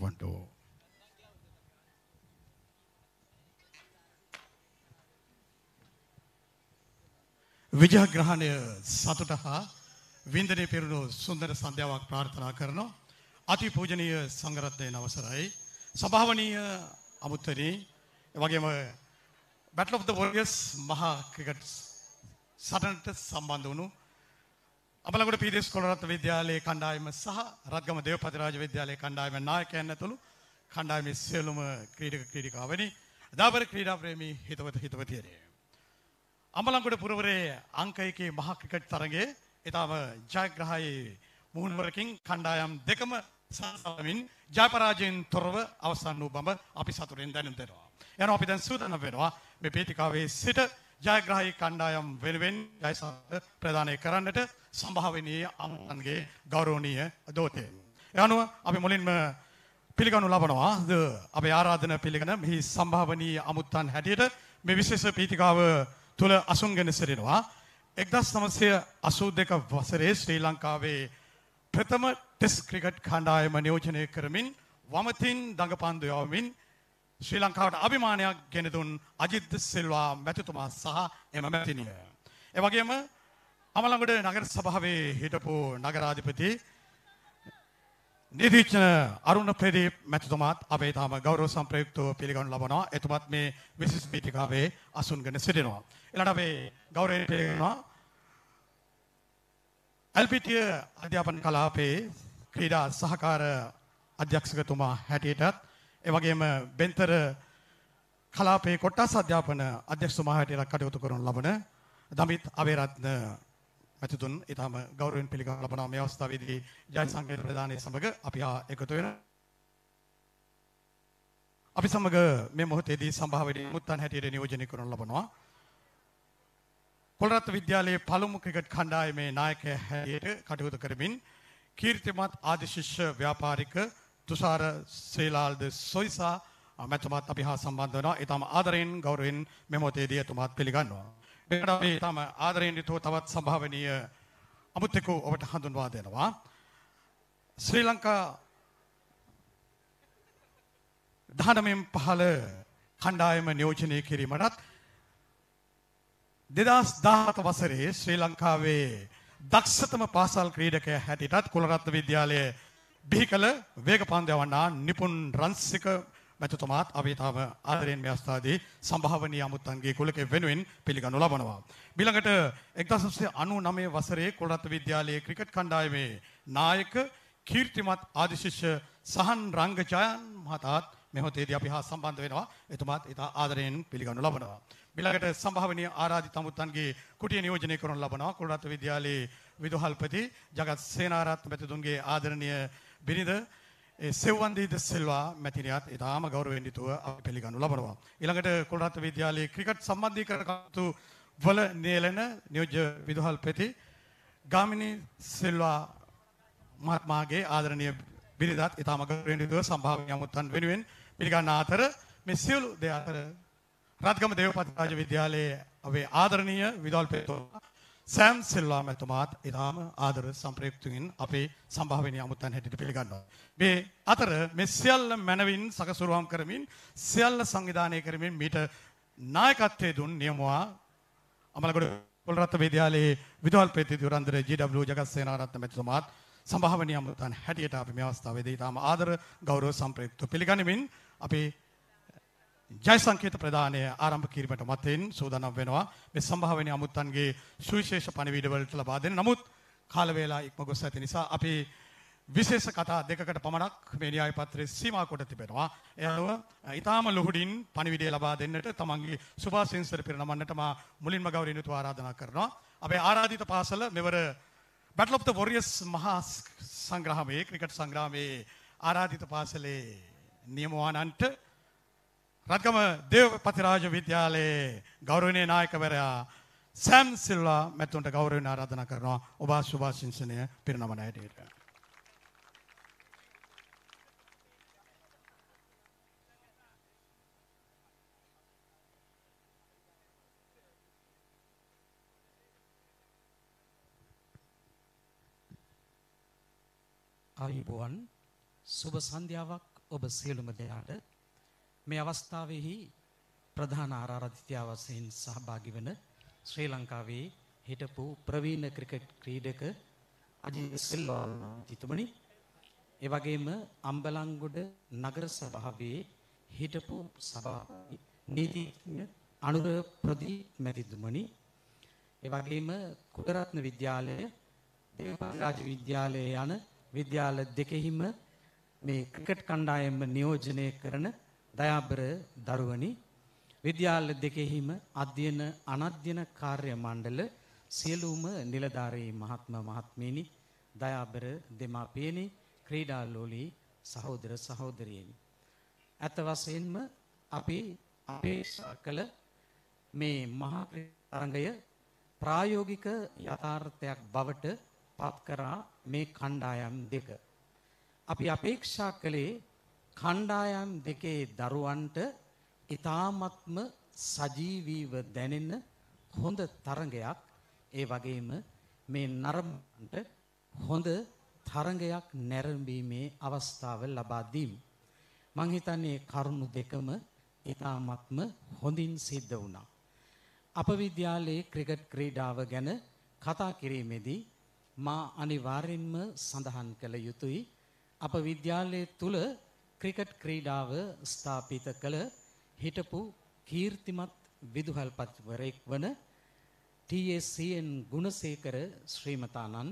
పంటో විජයග්‍රහණය සතුට හා වින්දනය පිරුණු සුන්දර සන්ධ්‍යාවක් ප්‍රාර්ථනා කරන අති පූජනීය සංගරත්නය නවසරයි. සභාවනීය අමුත්තරී වගේම බැටලොප්ද වොරියස් මහා ක්‍රිකට් සටනට සම්බන්ධ වුණු අපලකට පිරිස් කොළරත් විද්‍යාලයේ කණ්ඩායම සහ රත්ගම දේවපතිරාජ විද්‍යාලයේ කණ්ඩායම නායකයන් ඇතුළු කණ්ඩායමේ සියලුම ක්‍රීඩක ක්‍රීඩිකාවනි අදාපර ක්‍රීඩා ප්‍රේමී හිතවත හිතවතියනේ. අමලංගොඩ පුරවරයේ අංක එකේ මහා ක්‍රිකට් තරගයේ ඊටම ජයග්‍රහයේ මුහුණුවරකින් කණ්ඩායම් දෙකම සමමින් ජයපරාජයෙන් තොරව අවසන් වූ බඹ අපි සතුටින් දැනුම් දෙනවා. යනවා අපි දැන් සූදානම් වෙනවා මේ පීඨිකාවේ සිට ජයග්‍රහහි කණ්ඩායම් වෙනුවෙන් ජයස ප්‍රධානය කරන්නට සභාවනයේ අමන්ගේ ගෞරෝණීය දෝතය. යනුව අපි මුලින්ම පිළිගනු ලබනවා ද අපේ ආරාධන පිළිගන මෙහි සම්භාවනී අමුත්තන් හැටියට මෙ විශේෂ පීතිකාව තුළ අසුන්ගෙන සිරෙනවා. එක්දස් නමසය අසූ දෙක වසරේ ශ්‍රී ලංකාවේ ප්‍රථම ටෙස් ක්‍රිකට් කණ්ඩායම නියෝජනය කරමින් වමතින් දඟපන්දයාවමින් ශ්‍රී ලංකාවට අභිමානයක් ගෙනදුන් අජිත් සිල්වා මැතිතුමා සහ එම මැතිනිය. එවගේම අමළඟට නගර සභාවේ හිටපු නගරාධිපති නිරීක්ෂණ අරුණ ප්‍රදීප් මැතිතුමාත් අපේ තාම ගෞරව සම්ප්‍රයුක්තව පිළිගනු ලබනවා. එතුමත් මේ විශේෂ පීඨිකාවේ අසුන්ගෙන සිටිනවා. ඊළඟට අපේ ගෞරවයෙන් පිළිගන්නවා ඇල්පිටිය අධ්‍යාපන කලාපයේ ක්‍රීඩා සහකාර අධ්‍යක්ෂකතුමා හැටියටත් එවගේම බෙන්තර කලාපේ කොට්ටස් අධ්‍යාපන අධ්‍යක්ෂතුමා හැටියට කටයුතු කරන ලබන දමිත් අවේරත්න මැතිතුන් ඉතාම ගෞරවයෙන් පිළිගන්න ලබන මේ අවස්ථාවේදී ජය සංකේත ප්‍රදානයේ සමග අපි ආ එකතු වෙන අපි සමග මේ මොහොතේදී සම්භාව්‍ය මුත්තන් හැටියට නියෝජනය කරන ලබනවා කොළරත් විද්‍යාලයේ පළමු ක්‍රිකට් කණ්ඩායමේ නායකයා හැටියට කටයුතු කරමින් කීර්තිමත් ආදිශිෂ්‍ය ව්‍යාපාරික තුෂාර ශ්‍රීලාල්ද සොයිසා මැතුමත් අපි හා සම්බන්ධ වෙනවා. ඊටම ආදරයෙන් ගෞරවයෙන් මේ මොහොතේදී එතුමාත් පිළිගන්නවා. ඒකට අපි ඊටම ආදරයෙන් යුතුව තවත් සම්භාවනීය අමුත්‍යෙකු ඔබට හඳුන්වා දෙනවා. ශ්‍රී ලංකා දහනමෙන් පහළ කණ්ඩායම නියෝජනය කිරීමටත් දෙදස් දාහත වසරේ ශ්‍රී ලංකාවේ දක්ෂතම පාසල් ක්‍රීඩකය හැටිටත් කුලරත්න විද්‍යාලයේ බිහි කළ වේග පන්දය වන්නා නිපුන් රන්සික මැතිතුමාත් අවේතාව ආදරයෙන් මේ අවස්ථාවේදී සම්භාවනීය අමුත්තන්ගේ කුලකෙ වෙනුවෙන් පිළිගනු ලබනවා. ඊළඟට 1999 වසරේ කොළරත් විද්‍යාලයේ ක්‍රිකට් කණ්ඩායමේ නායක කීර්තිමත් ආදිශිෂ්‍ය සහන් රංගජයන් මහතාත් මෙහොතේදී අපි හා සම්බන්ධ වෙනවා. එතුමාත් ඉතා ආදරයෙන් පිළිගනු ලබනවා. ඊළඟට සම්භාවනීය ආරාධිත අමුත්තන්ගේ කුටිය නියෝජනය කරනු ලබනවා කොළරත් විද්‍යාලයේ විදුහල්පති ජගත් සේනාරත් මැතිතුන්ගේ ආදරණීය බිනිද සෙවන්දීද සෙල්වා මැතිනයත් ඉතාම ගෞරවෙන්ඩිතුව පිළිගනු ලබනවා. ඉළඟට කොඩාත් විද්‍යාලයේ ක්‍රිකට් සම්බන්ධී කරකතු වල නියලන නියෝජ විදුහල් පෙති ගාමිණි සෙල්වා මත්මාගේ ආදරණය බිරිදත් ඉතාම ගෞරවෙන්ඩිතුව සම්භාව යමුත්තන් වෙනුවෙන් පිළිගන්න අතර මෙසියලු දෙ අතර රත්ගම දේවපත් රාජ විද්‍යාලයේ අපේ ආදරණීය විදල් පෙතුවා සෑම් සෙල්ලා මැතුමාත් ඉතාම ආදර සම්ප්‍රයුක්තුගෙන් අපේ සම්භාවනය අමුත්තන් හැටිට පිළිගන්නවා. මේ අතර මෙ සියල්ල මැනවින් සකසුරුවම් කරමින් සියල්ල සංවිධානය කරමින් මීට නායකත්වය දුන් නියමවා අමලගොඩ පොල්රත්ත විද්‍යාලයේ විදුහල් ප්‍රති දුරන්දර ජීඩබ්ලූ ජගත්සේනාරත්න මැතිතුමාත් සම්භාවනය අමුත්තන් හැටියට අපි මේ අවස්ථාවේදී ඉතාම ආදර ගෞරව සම්ප්‍රයුක්ත පිළිගනිමින් අපේ ජය සංකේත ප්‍රදානය ආරම්භ කිරීමට මතෙන් සූදානම් වෙනවා මේ සම්භාවනීය අමුත්තන්ගේ සුවිශේෂ පණිවිඩවලට ලබා දෙන නමුත් කාල වේලා ඉක්ම ගොස් ඇති නිසා අපි විශේෂ කතා දෙකකට පමණක් මේ න්‍යාය පත්‍රයේ සීමා කොට තිබෙනවා. ඒ අනුව ඊටාම ලොහුඩින් පණිවිඩය ලබා දෙන්නට තමන්ගේ සුභාසින්සර පිරිනමන්නට මා මුලින්ම ගෞරවයෙන් යුතුව ආරාධනා කරනවා. අපේ ආරාධිත පාසල මෙවර බැටල් ඔෆ් ද වොරියර්ස් මහා සංග්‍රාමයේ ක්‍රිකට් සංග්‍රාමයේ ආරාධිත පාසලේ නියමවානන්ට රත්ගම දේවපතිරාජ විද්‍යාලයේ ගෞරවනීය නායකවරයා සෑම් සිල්වා මැතුන්ට ගෞරවයෙන් ආරාධනා කරනවා ඔබ සුභාශිංසනය පිරිනමන හැටියට. ආයුබෝවන් සුබ සන්ධ්‍යාවක් ඔබ සියලුම දෙනාට මේ අවස්ථාවෙහි ප්‍රධාන ආරාධිතයා වශයෙන් සහභාගී වන ශ්‍රී ලංකාවේ හිටපු ප්‍රවීණ ක්‍රිකට් ක්‍රීඩක අජිත් සිල්වා තිතුමනි ඒ වගේම අම්බලන්ගොඩ නගර සභාවේ හිටපු සභාපති නීතිඥ අනුර ප්‍රදීප් මැතිතුමනි ඒ වගේම කුඩරත්න විද්‍යාලය දේවපාලරාජ විද්‍යාලය යන විද්‍යාල දෙකෙහිම මේ ක්‍රිකට් කණ්ඩායම නියෝජනය කරන දයාබර දරුවනි විද්‍යාල දෙකෙහිම අධ්‍යයන අනධ්‍යයන කාර්ය මණ්ඩල සියලුම නිලධාරී මහත්ම මහත්මීනි දයාබර දෙමාපියනි ක්‍රීඩා ලෝලී සහෝදර සහෝදරියනි අත වශයෙන්ම අපි අපේක්ෂා කළ මේ මහා තරඟය ප්‍රායෝගික යථාර්ථයක් බවට පත් කරා මේ කණ්ඩායම් දෙක අපි අපේක්ෂා කළේ කණ්ඩායම් දෙකේ දරුවන්ට ඊ타ත්ම සජීවීව දැනෙන හොඳ තරඟයක් ඒ වගේම මේ නරඹන්ට හොඳ තරඟයක් නැරඹීමේ අවස්ථාව ලබා දීම. මං හිතන්නේ කරුණු දෙකම ඊ타ත්ම හොඳින් සිද්ධ වුණා. අප විද්‍යාලයේ ක්‍රිකට් ක්‍රීඩාව ගැන කතා කිරීමේදී මා අනිවාර්යෙන්ම සඳහන් කළ යුතුයි අප විද්‍යාලයේ තුල ක්‍රිකට් ක්‍රීඩාව ස්ථාපිත කළ හිටපු කීර්තිමත් විදුහල්පතිවරයෙක් වන TSCN ගුණසේකර ශ්‍රීමතානන්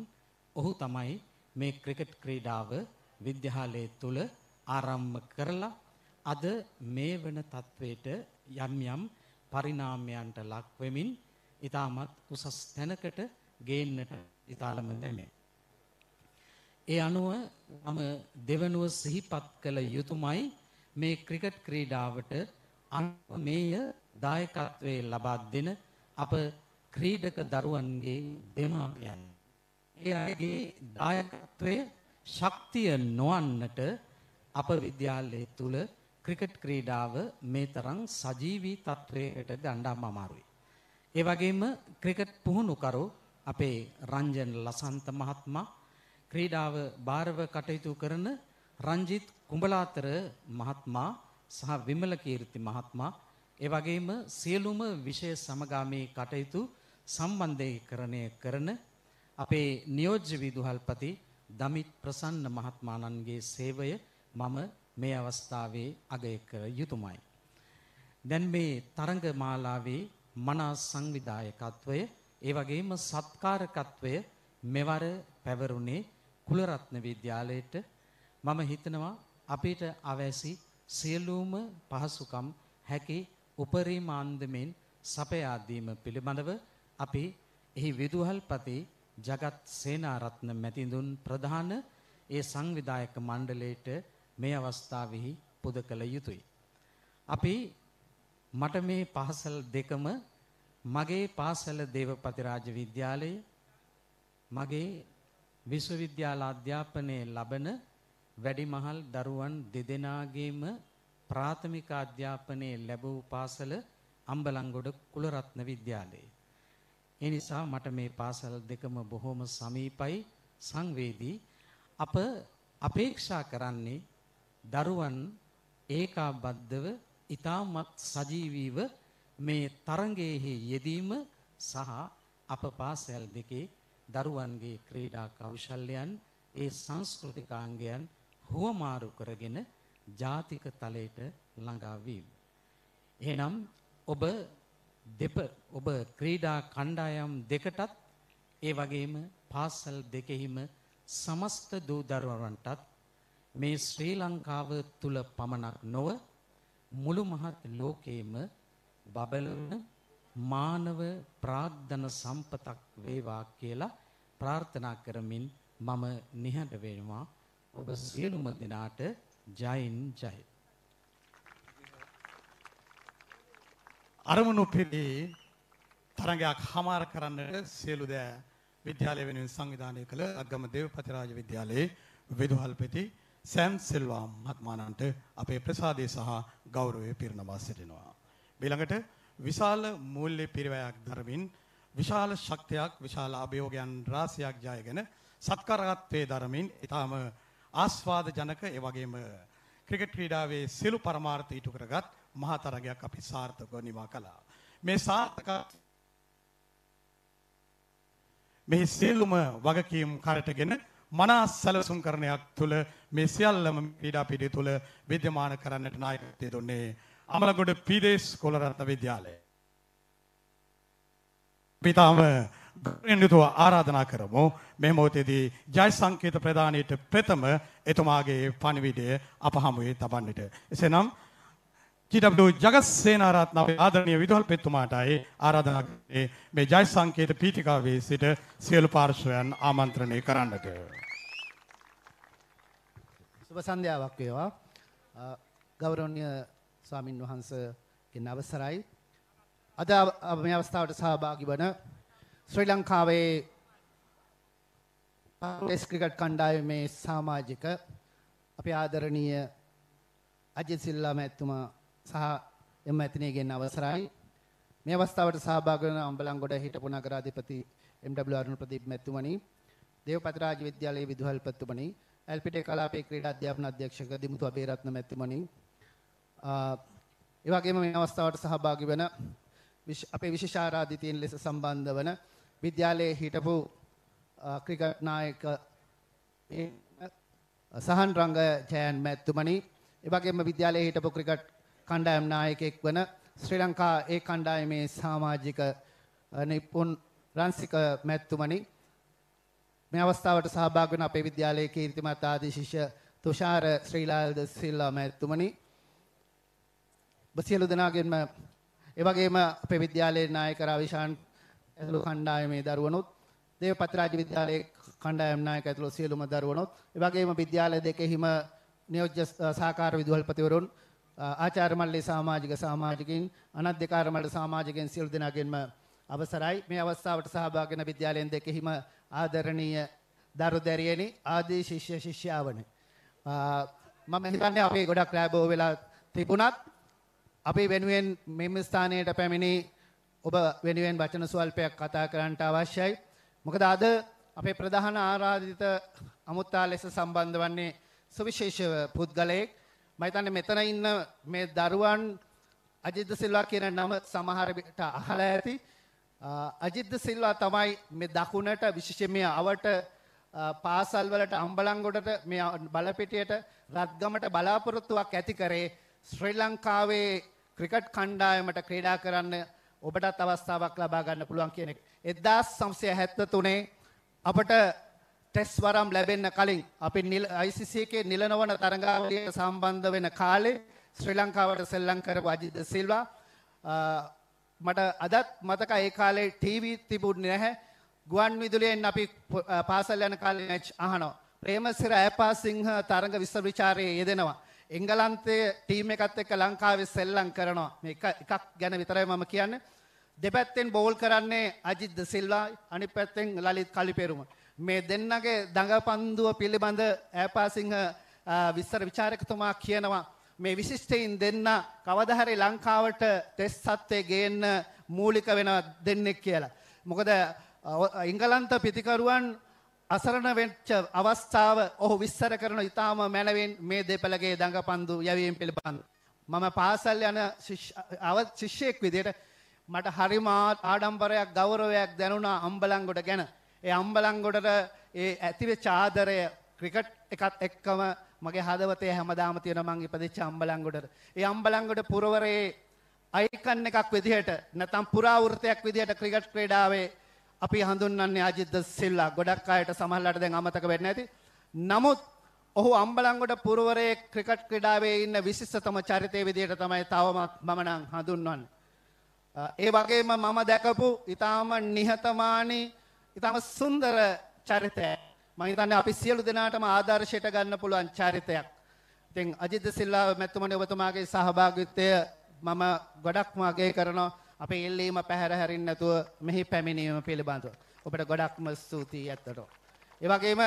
ඔහු තමයි මේ ක්‍රිකට් ක්‍රීඩාව විද්‍යාලය තුල ආරම්භ කරලා අද මේ වන තත්වයට යම් යම් පරිණාමයන්ට ලක් වෙමින් ඊටමත් උසස් තැනකට ගේන්නට ඊටාලම දැමේ ඒ අනුව මම දෙවනුව සිහිපත් කළ යුතුමයි මේ ක්‍රිකට් ක්‍රීඩාවට මේය දායකත්වයේ ලබා දෙන අප ක්‍රීඩක දරුවන්ගේ දෙමාපියන්. ඒ අයගේ දායකත්වය ශක්තිය නොවන්නට අප විද්‍යාලය තුළ ක්‍රිකට් ක්‍රීඩාව මේ තරම් සජීවී තත්ත්වයකට ගණ්ඩාම් අමාරුයි. ඒ වගේම ක්‍රිකට් පුහුණුකරු අපේ රංජන් ලසන්ත මහත්මයා ක්‍රීඩාව භාරව කටයුතු කරන රංජිත් කුඹලාතර මහත්මයා සහ විමල කීර්ති මහත්මයා ඒ වගේම සියලුම විෂය සමගාමී කටයුතු සම්බන්ධීකරණය කරන අපේ නියෝජ්‍ය විදුහල්පති දමිත් ප්‍රසන්න මහත්මාණන්ගේ සේවය මම මේ අවස්ථාවේ අගය කර යුතුයමයි. දැන් මේ තරඟ මාලාවේ මනා සංවිධායකත්වය ඒ වගේම සත්කාරකත්වය මෙවර පැවරුණේ කුලරත්න විද්‍යාලයට මම හිතනවා අපිට අවැසි සියලුම පහසුකම් හැකි උපරිම ආන්දමෙන් සපයා දීම පිළිබඳව අපි එහි විදුහල්පති ජගත් සේනාරත්න මැතිඳුන් ප්‍රධාන ඒ සංවිධායක මණ්ඩලයට මේ අවස්ථාවෙහි පුද කළ යුතුය. අපි මට මේ පාසල් දෙකම මගේ පාසල දේවපති රාජ විද්‍යාලය මගේ විශ්වවිද්‍යාල අධ්‍යාපනයේ ලබන වැඩිමහල් දරුවන් දෙදෙනාගේම ප්‍රාථමික අධ්‍යාපනයේ ලැබූ පාසල අම්බලන්ගොඩ කුලරත්න විද්‍යාලයේ. ඒ නිසා මට මේ පාසල් දෙකම බොහොම සමීපයි සංවේදී අප අපේක්ෂා කරන්නේ දරුවන් ඒකාබද්ධව ඊටමත් සජීවීව මේ තරඟයේ යෙදීම සහ අප පාසල් දෙකේ දරුවන්ගේ ක්‍රීඩා කෞශල්‍යයන් ඒ සංස්කෘතිකාංගයන් හුවමාරු කරගෙන ජාතික තලයට ළඟා වීම. එහෙනම් ඔබ දෙප ඔබ ක්‍රීඩා කණ්ඩායම් දෙකටත් ඒ වගේම පාසල් දෙකෙහිම සමස්ත දූ දරුවන්ටත් මේ ශ්‍රී ලංකාව තුල පමණක් නොව මුළු මහත් ලෝකයේම බබලන මානව ප්‍රාග්ධන සම්පතක් වේවා කියලා ප්‍රාර්ථනා කරමින් මම නිහඬ වෙනවා ඔබ සියලුම දෙනාට ජයින් ජය අරමුණු පිළි තරඟයක් හමාර කරන්න සියලු දෑ විද්‍යාලය වෙනුවෙන් සංවිධානය කළ අගම දේවපති රාජ විද්‍යාලයේ විදුහල්පති සෑම් සිල්වා මහත්මාණන්ට අපේ ප්‍රසාදය සහ ගෞරවය පිරිනමා සිටිනවා. ඊළඟට විශාල මූල්‍ය පිරිවැයක් දරමින් විශාල ශක්තියක් විශාල අභියෝගයන් රාශියක් ජයගෙන සත්කාරකත්වයේ දරමින් ඊටාම ආස්වාද ජනක ඒ වගේම ක්‍රිකට් ක්‍රීඩාවේ සියලු පරමාර්ථ ඉටු කරගත් මහතරගයක් අපි සාර්ථකව නිමා කළා. මේ සාර්ථක මේ සියලුම වගකීම් කරටගෙන මනා සැලසුම් කරණයක් තුළ මේ සියල්ලම ක්‍රීඩා පිටි තුළ විද්‍යමාන කරන්නට නායකත්වය දුන්නේ අමලගොඩ පීදේස් කොළරත්න විද්‍යාලය. පිතාම යුතුව ආරාධනා කරමු මේ මොහොතේදී ජය සංකේත ප්‍රධානීට ප්‍රථම එතුමාගේ පණිවිඩය අප හමුවේ තබන්නට. එසේනම් ජීඩබ්ඩු ජගත්සේනාරත්න අපේ ආදරණීය විදුහල්පතිතුමාටයි ආරාධනා කරන්නේ මේ ජය සංකේත පීඨිකාවේ සිට සියලු පාර්ශ්වයන් ආමන්ත්‍රණය කරන්නට. සුබ සන්ධ්‍යාවක් වේවා. ගෞරවනීය ස්වාමින් වහන්සේගේ අවසරයි අද මේ අවස්ථාවට සහභාගි වන ශ්‍රී ලංකාවේ ටෙස්ට් ක්‍රිකට් කණ්ඩායමේ සමාජික අපේ ආදරණීය අජිත් සිල්ලා මැතිතුමා සහ එම් මැතිණියගෙන් අවසරයි මේ අවස්ථාවට සහභාගී වන අම්බලන්ගොඩ හිටපු නගරාධිපති එම්.ඩබ්ලිව් අරුණ ප්‍රදීප් මැතිතුමනි දේවපති රාජ විද්‍යාලයේ විදුහල්පතිතුමනි එල්පිටේ කලාපයේ ක්‍රීඩා අධ්‍යාපන අධ්‍යක්ෂක දිමුතු අබේරත්න මැතිතුමනි ඒ වගේම මේ අවස්ථාවට සහභාගී වන අපේ විශේෂාරාධිතීන් ලෙස සම්බන්ධ වන විද්‍යාලයේ හිටපු ක්‍රිකට් නායක සහන් රංග ජයන් මැතිතුමනි, ඒ වගේම විද්‍යාලයේ හිටපු ක්‍රිකට් කණ්ඩායම් නායකයෙක් වන ශ්‍රී ලංකා ඒ කණ්ඩායමේ සමාජික නිපුන් රන්සික මැතිතුමනි, මේ අවස්ථාවට සහභාගී වන අපේ විද්‍යාලයේ කීර්තිමත් ආදී ශිෂ්‍ය තුෂාර ශ්‍රීලාල් ද සිල්වා මැතිතුමනි, ඔබ සියලු දෙනාගෙන්ම ඒ වගේම අපේ විද්‍යාලයේ නායක රවිශාන් ඇතුළු කණ්ඩායමේ දරුවනොත් දේවපති රාජ විද්‍යාලයේ කණ්ඩායම් නායක ඇතුළු සියලුම දරුවනොත් ඒ වගේම විද්‍යාලය දෙකෙහිම නියෝජ්‍ය සහකාර විදුහල්පතිවරුන් ආචාර්ය මණ්ඩලයේ සමාජික සමාජිකින් අනධ්‍යකාර මණ්ඩල සමාජිකෙන් සියලු දෙනාගෙන්ම අවසරයි මේ අවස්ථාවට සහභාගී වෙන විද්‍යාලයෙන් දෙකෙහිම ආදරණීය දරු දැරියනි ආදී ශිෂ්‍ය ශිෂ්‍යාවනි මම හිතන්නේ අපේ ගොඩක් ලැබෝ වෙලා තිබුණත් අපි වෙනුවෙන් මෙම ස්ථානයට පැමිණි ඔබ වෙනුවෙන් වචන සුවල්පයක් කතා කරන්නට අවශ්‍යයි. මොකද අද අපේ ප්‍රධාන ආරාධිත අමුත්තා ලෙස සම්බන්ධ වන්නේ සුවිශේෂව පුද්ගලයෙක්. මම හිතන්නේ මෙතන ඉන්න මේ දරුවන් අජිත් සිල්වා කියන නම සමහර විට අහලා ඇති. අජිත් සිල්වා තමයි මේ දකුණට විශේෂයෙන්ම අවට පාසල් වලට අම්බලංගොඩට මේ බලපිටියට රත්ගමට බලාපොරොත්තුවක් ඇති කරේ ශ්‍රී ලංකාවේ ක්‍රිකට් කණ්ඩායමට ක්‍රීඩා කරන්න ඔබටත් අවස්ථාවක් ලබා ගන්න පුළුවන් කියන එක. 1973 අපට ටෙස් වරම් ලැබෙන්න කලින් අපි ICC එකේ නිලනවන තරඟාවලියට සම්බන්ධ වෙන කාලේ ශ්‍රී ලංකාවට සෙල්ලම් කරපු අජිත් සිල්වා මට අදත් මතකයි ඒ කාලේ ටීවී තිබුණේ නැහැ. ගුවන් විදුලියෙන් අපි පාසල් යන කාලේ මැච් අහනවා. ප්‍රේමසිර ඇපාසිංහ තරඟ විශ්ව විචාරයේ යෙදෙනවා. එංගලන්තයේ ටීම් එකත් එක්ක ලංකාවේ සෙල්ලම් කරනවා. මේ එකක් ගැන විතරයි මම කියන්නේ. දෙපැත්තෙන් බෝල් කරන්නේ අජිත් ද සිල්වා අනිත් පැත්තෙන් ලලිත් කලිපෙරුම. මේ දෙන්නගේ දඟපන්දුව පිළිබඳ ඈපාසිංහ විස්තර ਵਿਚාරකතුමා කියනවා මේ විශිෂ්ටයින් දෙන්න කවදාහරි ලංකාවට ටෙස්ට් සත්වේ ගේන්න මූලික වෙන දෙන්නෙක් කියලා. මොකද ඉංගලන්ත පිතිකරුවන් අසරණ වෙච්ච අවස්ථාව ඔහු විස්තර කරන ඉතාම මැනවෙන් මේ දෙපළගේ දඟපන්දු යැවීම පිළිබඳ. මම පාසල් යන ශිෂ්‍යයෙක් විදියට මට හරිමාත් ආඩම්බරයක් ගෞරවයක් දැනුණා අම්බලංගොඩ ගැන. ඒ අම්බලංගොඩට ඒ ඇතිවෙච්ච ආදරය ක්‍රිකට් එකත් එක්කම මගේ හදවතේ හැමදාම තියෙන මං ඉපදිච්ච අම්බලංගොඩට. ඒ අම්බලංගොඩ පුරවරයේ අයිකන් එකක් විදිහට නැතම් පුරාවෘතයක් විදිහට ක්‍රිකට් ක්‍රීඩාවේ අපි හඳුන්න්නේ අජිද්ද සිල්ලා ගොඩක් අයට සමහල්ලට දැන් අමතක වෙන්න ඇති. නමුත් ඔහු අම්බලංගොඩ පුරවරයේ ක්‍රිකට් ක්‍රඩාවේ ඉන්න විශිෂතම චරිතය විදියට තමයි තවමත් මමනං හඳුන්වන්න. ඒ වගේම මම දැකපු ඉතාම නිහතමානී ඉතාම සුන්දර චරිතය. මහිතන්න අපි සියලු දෙනාටම ආදර්ශයට ගන්න පුළුවන් චරිතයක්. ඉතින් අජිද්ද සිල්ලා මැතුමනි ඔබතුමාගේ සහභාගිත්වය මම ගොඩක්ම අගේ කරනවා. අපේ එල්ලීම පැහැර හැරෙන්නේ නැතුව මෙහි පැමිණීම පිළිබඳව. ඔබට ගොඩක්ම ස්තුතියි ඇත්තටම. ඒ වගේම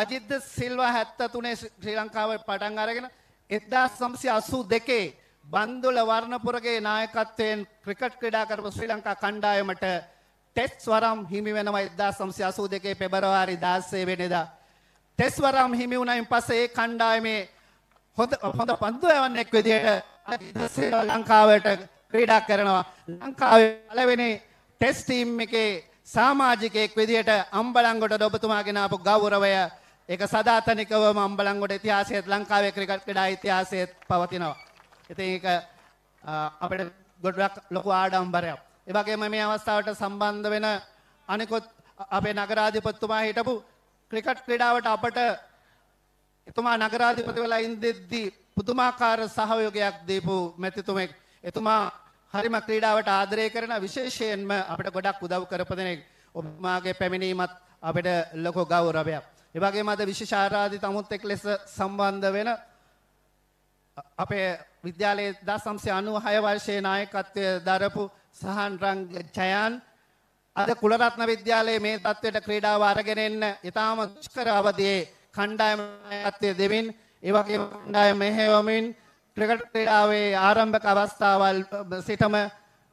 අජිත් සිල්වා 73 ශ්‍රී ලංකාවේ පටන් අරගෙන 1982 බන්දුල වර්ණපුරගේ නායකත්වයෙන් ක්‍රිකට් ක්‍රීඩා කරපු ශ්‍රී ලංකා කණ්ඩායමට ටෙස්ට් වරම් හිමි වෙනවා 1982 පෙබරවාරි 16 වෙනිදා. ටෙස්ට් වරම් හිමි වුණයින් පස්සේ ඒ කණ්ඩායමේ හොඳ හොඳ පන්දු යවන්නෙක් විදිහට අජිත් සිල්වා ලංකාවට ක්‍රීඩා කරනවා ලංකාවේ පළවෙනි ටෙස්ට් ටීම් එකේ සාමාජිකයෙක් විදිහට අම්බලංගොඩ ඔබතුමාගෙන ආපු ගෞරවය ඒක සදාතනිකවම අම්බලංගොඩ ඉතිහාසයේත් ලංකාවේ ක්‍රිකට් ක්‍රීඩා ඉතිහාසයේත් පවතිනවා. ඉතින් ඒක අපිට ගොඩක් ලොකු ආඩම්බරයක්. ඒ වගේම මේ අවස්ථාවට සම්බන්ධ වෙන අනිකුත් අපේ නගරාධිපතිතුමා හිටපු ක්‍රිකට් ක්‍රීඩාවට අපට එතුමා නගරාධිපති වෙලා ඉඳිද්දී පුදුමාකාර සහයෝගයක් දීපු මැතිතුමෙක් එතුමා හරිම ක්‍රීඩාවට ආදරය කරන විශේෂයෙන්ම අපට ගොඩක් උදව් කරපදනෙක් ඔබමාගේ පැමිණීමත් අපට ලොකෝ ගෞරවයක්. එවගේ මද විශෂාරාධි තමුත් එක් ලෙස සම්බන්ධ වෙන අපේ විද්‍යාලයේ දසම්සය අනුව හයවර්ෂය නායකත්වය දරපු සහන් රංග ජයන් අද කුලරත්න විද්‍යාලයේ මේ තත්ත්වයට ක්‍රීඩාව අරගෙන එන්න ඉතාම දුෂ්කර අවධියේ කණ්ඩායම නායකත්වය දෙමින් ඒ වගේම කණ්ඩායම මෙහෙවමින් ක්‍රිකට් ක්‍රීඩාවේ ආරම්භක අවස්ථාවල් සිටම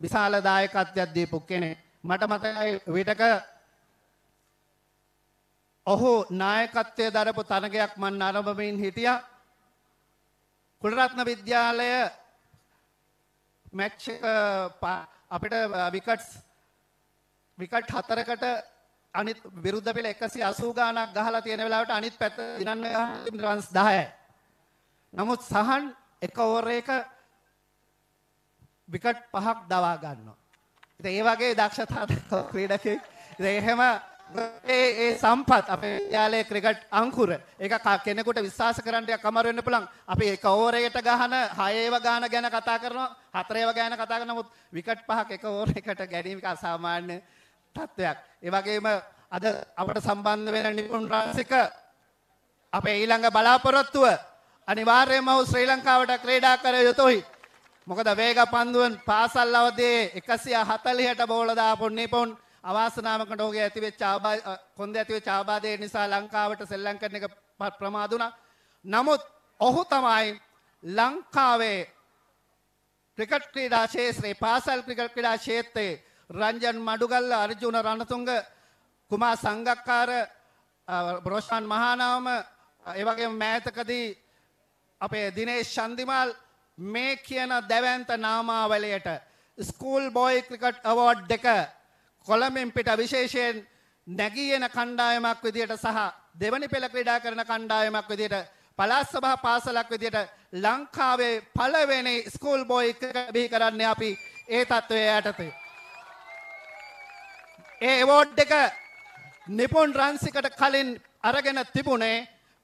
විශාල දායකත්වයක් දීපු කෙනෙක්. මට මතකයි විටක ඔහු නායකත්වයේ දරපු තනගයක් මන් අරඹමින් හිටියා. කුලරත්න විද්‍යාලය මැච් අපිට විකට්ස් විකට් හතරකට අනිත් විරුද්ධ පෙළ 180 ගාණක් ගහලා තියෙන වෙලාවට අනිත් පැත්ත දිනන්න රන්ස් 10යි. නමුත් සහන් එක ඕවර් එක විකට් පහක් දවා ගන්නවා. ඉතින් ඒ වගේ දක්ෂතාවක් ක්‍රීඩකෙක්. ඉතින් එහෙම ඒ ඒ සම්පත් අපේ යාලේ ක්‍රිකට් අංකුර ඒක කෙනෙකුට විශ්වාස කරන්න ටිකක් අමාරු වෙන්න පුළුවන්. අපි එක ඕවර් එකට ගහන හයේව ගාන ගැන කතා කරනවා, හතරේව ගැන කතා කරනවා. නමුත් විකට් පහක් එක ඕවර් එකට ගැනීම එක අසාමාන්‍ය තත්වයක්. ඒ වගේම අද අපට සම්බන්ධ වෙන නිපුණරාසික අපේ ඊළඟ බලාපොරොත්තුව අනිවාර්යයෙන්ම ඔහු ශ්‍රී ලංකාවට ක්‍රීඩා කර යුතුයි. මොකද වේග පන්දුවෙන් පාසල් අවධියේ 140ට බෝල දාපු නිපුන් අවාසනාවකට ඔහුගේ ඇතිවෙච්ච කොන්ද ඇතිවෙච්ච ආබාධය නිසා ලංකාවට සෙල්ලම් කරන එක ප්‍රමාද වුණා. නමුත් ඔහු තමයි ලංකාවේ ක්‍රිකට් ක්‍රීඩා ශේත්‍රයේ පාසල් ක්‍රිකට් ක්‍රීඩා ශේත්‍රයේ රංජන් මඩුගල්ල අර්ජුන රණතුංග කුමා සංගක්කාර රොෂාන් මහානාම ඒ වගේම මෑතකදී අපේ දිනේශ් චන්දිමල් මේ කියන දැවැන්ත නාමාවලයට ස්කූල් බෝයි ක්‍රිකට් අවෝඩ් දෙක කොළඹින් පිට විශේෂයෙන් නැගී එන කණ්ඩායමක් විදියට සහ දෙවනි පෙළ ක්‍රීඩා කරන කණ්ඩායමක් විදියට පළාත් සභා පාසලක් විදියට ලංකාවේ පළවෙනි ස්කූල් බෝයි ක්‍රිකට් බිහි කරන්නේ අපි ඒ තත්ත්වයේ යටතේ ඒ එවෝඩ් එක නිපොන් රන්සිකට කලින් අරගෙන තිබුණේ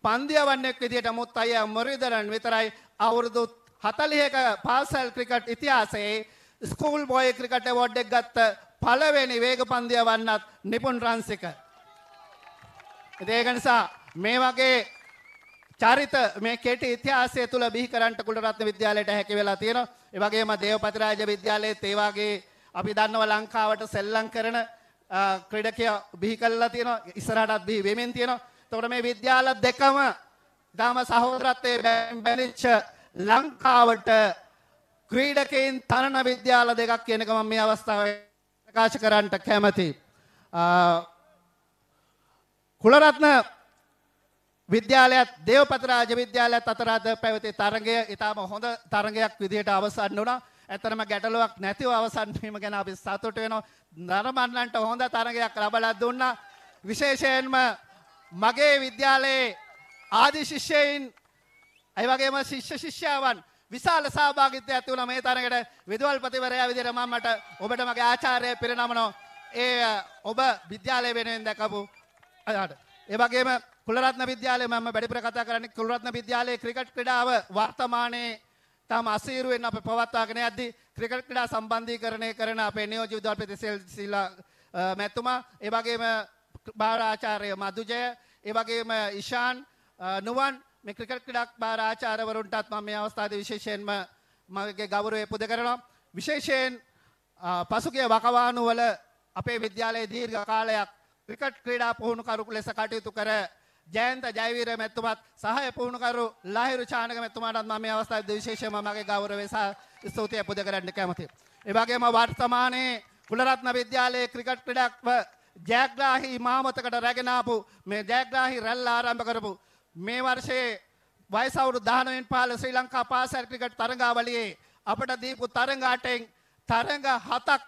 පන්දියවන්නෙක් විදිහට මුත් අය මොරිදරන් විතරයි අවුරුදු හතලිහක පාසල් ක්‍රිකට් ඉතිහාසයේ ස්කූල් බෝය ක්‍රිකට වොඩ්ඩෙක් ගත්ත පලවෙනි වේග පන්දිය වන්නත් නිපුන් රන්සික. දේක නිසා මේ වගේ චරිත මේ කෙට ඉතිහාසය තුළ බිහිකරන්ට කුලරත්න විද්‍යාලයට හැකි වෙලා තියෙන එවගේම දේවපතිරාජ විද්‍යාලයේ තේවාගේ අපි දන්නව ලංකාවට සෙල්ලං කරන ක්‍රඩකය බිහිකල්ලා තියෙන ඉස්සරහටත් බිහි වෙමෙන් තියෙනවා තොට මේ විද්‍යාල දෙකම දාම සහෝදරත්වය බැලිච්ච ලංකාවට ක්‍රීඩකයින් තනන විද්‍යාල දෙකක් කියනකම මේ අවස්ථාව ප්‍රකාශ කරන්නට කැමති. කුලරත්න විද්‍යාලයත් දේවපතරාජ විද්‍යාලයත් අතර අද පැවති තරගය ඉතාම හොඳ තරගයක් විදිහට අවසන් වුණා. ඇත්තටම ගැටලුවක් නැතිව අවසන් වීම ගැන අපි සතුටු වෙනවා. නරඹන්නන්ට හොඳ තරගයක් ලබලා දුන්නා. විශේෂයෙන්ම මගේ විද්‍යාලයේ ආදි ශිෂ්‍යයින් ඇයිවගේම ශිෂ්‍ය ශිෂ්‍යාවන් විශාල සහභාගිත්වය ඇති වුණා මේ තරඟට විදුවල්පතිවරයා විදිහට මම මට ඔබට මගේ ආචාර්ය පිරිනමනවා ඒ ඔබ විද්‍යාලය වෙනුවෙන් දැකපු අයට ඒ වගේම කුලරත්න විද්‍යාලය මම වැඩිපුර කතා කරන්නේ කුලරත්න විද්‍යාලයේ ක්‍රිකට් ක්‍රීඩාව වර්තමානයේ තාම අසීරුවෙන් අප පවත්වාගෙන යද්දී ක්‍රිකට් ක්‍රීඩා සම්බන්ධීකරණය කරන අපේ නියෝජිත විදුහල්පති සීලා මැතිතුමා ඒ වගේම භාරාචාරය මදුජය ඒවගේම ඉශාන් නුවන් මේ ක්‍රිකට් ක්‍රඩක් භාරාචාරවරුන්ටත් මම මේ අවස්ථාද විශේෂයෙන්ම මගේ ගෞරවය පුද කරනවා. විශේෂයෙන් පසුගිය වකවානුවල අපේ විද්‍යාලයේ දීර්ඝ කාලයක් ක්‍රිකට් ක්‍රීඩා පුහුණුකරුකු ලෙස කටයුතු කර ජයන්ත ජයවීර මැතුමත් සහය පුහුණුකරු ලහිරු චානක මැතුමාටත් මම මේ අවස්ථාවේදී විශේෂයෙන්ම මගේ ගෞරවය සහ ස්තුතිය පුද කරන්න කැමතියි. ඒ වගේම වර්තමානයේ කුලරත්න විද්‍යාලයේ ක්‍රිකට් ක්‍රීඩාව ජයග්‍රාහි මාමතකට රැගෙනාපු මේ ජයග්‍රාහි රැල්ල ආරම්භ කරපු මේ වර්ෂයේ වයිසවුරු දානුවෙන් පාල ශ්‍රී ලංකා පාසල් ක්‍රිකට් තරඟාවලියේ අපට දීපු තරඟ අටෙන් තරඟ හතක්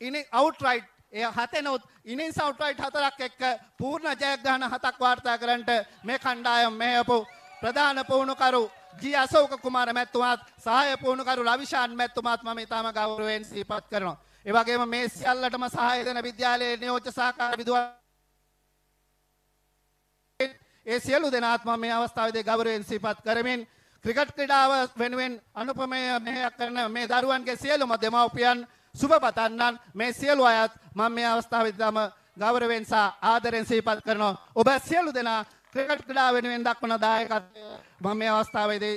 ඉනි අවුට්රයිට් ඒ හතෙනොත් ඉනින්ස් අවුට්රයිට් හතරක් එක්ක පූර්ණ ජයග්‍රහණ හතක් වාර්තා කරන්නට මේ කණ්ඩායම මෙහෙයපු ප්‍රධාන පුහුණුකරු ජී අශෝක කුමාර මැතිතුමාත් සහාය පුහුණුකරු රවිශාන් මැතිතුමාත් මම ඊටම ගෞරවයෙන් සිහිපත් කරනවා එවගේම මේ සියල්ලටම සහාය දෙන විද්‍යාලයේ නියෝජ්‍ය සහකාර විදුහල් ඒ සියලු දෙනාත්ම මේ අවස්ථාවේදී ගෞරවයෙන් සිහිපත් කරමින් ක්‍රිකට් ක්‍රීඩාව වෙනුවෙන් අනුපමය මෙහෙයක් කරන මේ දරුවන්ගේ සියලුම දෙමව්පියන් සුබ පතන්නන් මේ සියලු අයත් මම මේ අවස්ථාවේදීම ගෞරවයෙන් සහ ආදරෙන් සිහිපත් කරනවා ඔබ සියලු දෙනා ක්‍රිකට් ක්‍රීඩාව වෙනුවෙන් දක්වන දායකත්වය මම මේ අවස්ථාවේදී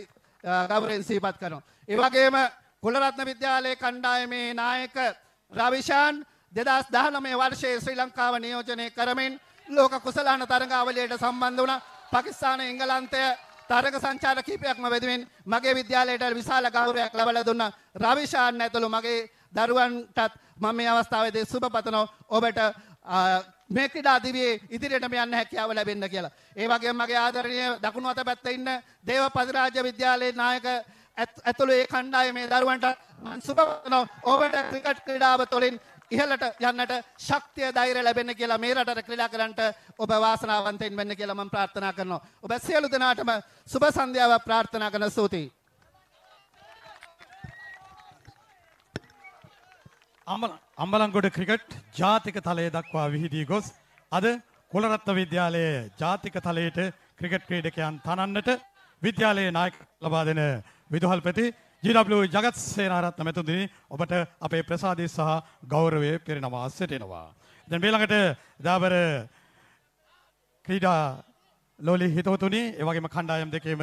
ගෞරවයෙන් සිහිපත් කරනවා ඒ වගේම කුලරත්න විද්‍යාලයේ කණ්ඩායමේ නායක රවිෂාන් දෙදස් දහනමේ වර්ෂයේ ශ්‍රී ලංකාව නියෝජනය කරමින් ලෝක කුසලාන තරඟාවලියට සම්බන්ධ වුණ පකිස්ාන එංගලන්තය තරග සංචාර කීපයක්ම වෙදුවෙන් මගේ විද්‍යාලයට විශාල ගෞරවයක් ලබල දුන්න රවිෂාන් ඇතුළු මගේ දරුවන්ටත් මම මේ අවස්ථාවේදී සුබ පතනෝ ඔබට මේ ක්‍රීඩා දිවියේ ඉදිරියටම යන්න හැකියාව ලැබෙන්න කියලා. ඒ වගේම මගේ ආදරණීය දකුණු අත පැත්තේ ඉන්න දේව පදිරාජ්‍ය විද්‍යාලයේ නායක ඇතුළු ඒ කණ්ඩාය මේ දරුවන්ට මන් සුපනෝ ඕවට ක්‍රිකට් ක්‍රඩාව තොලින් ඉහලට යන්නට ශක්තිය දෛර ලැබෙන කියලා මේ රට ක්‍රඩා කරන්ට ඔබ වාසනාවන්තයෙන් වෙන්න කියලම ප්‍රාර්ථනා කරනවා. ඔබ සියලු දෙනාටම සුබ සන්ධ්‍යාව ප්‍රාර්ථනා කරන ස්තුතියි. අම්බලංගොඩ ක්‍රිකට් ජාතික තලය දක්වා විහිදී ගොස් අද කොළරත්ත විද්‍යාලයේ ජාතික තලයට ක්‍රිකට් ක්‍රීඩකයන් තනන්නට විද්‍යාලයේ නායක ලබා දෙන විදුහල්පති ජW ජගත් සේනාරත්න මැතිතුමනි ඔබට අපේ ප්‍රසාදය සහ ගෞරවය පිරිනමා සිටිනවා. දැන් මේ ළඟට දාවර ක්‍රීඩා ලෝලි හිතවතුනි ඒ වගේම කණ්ඩායම් දෙකේම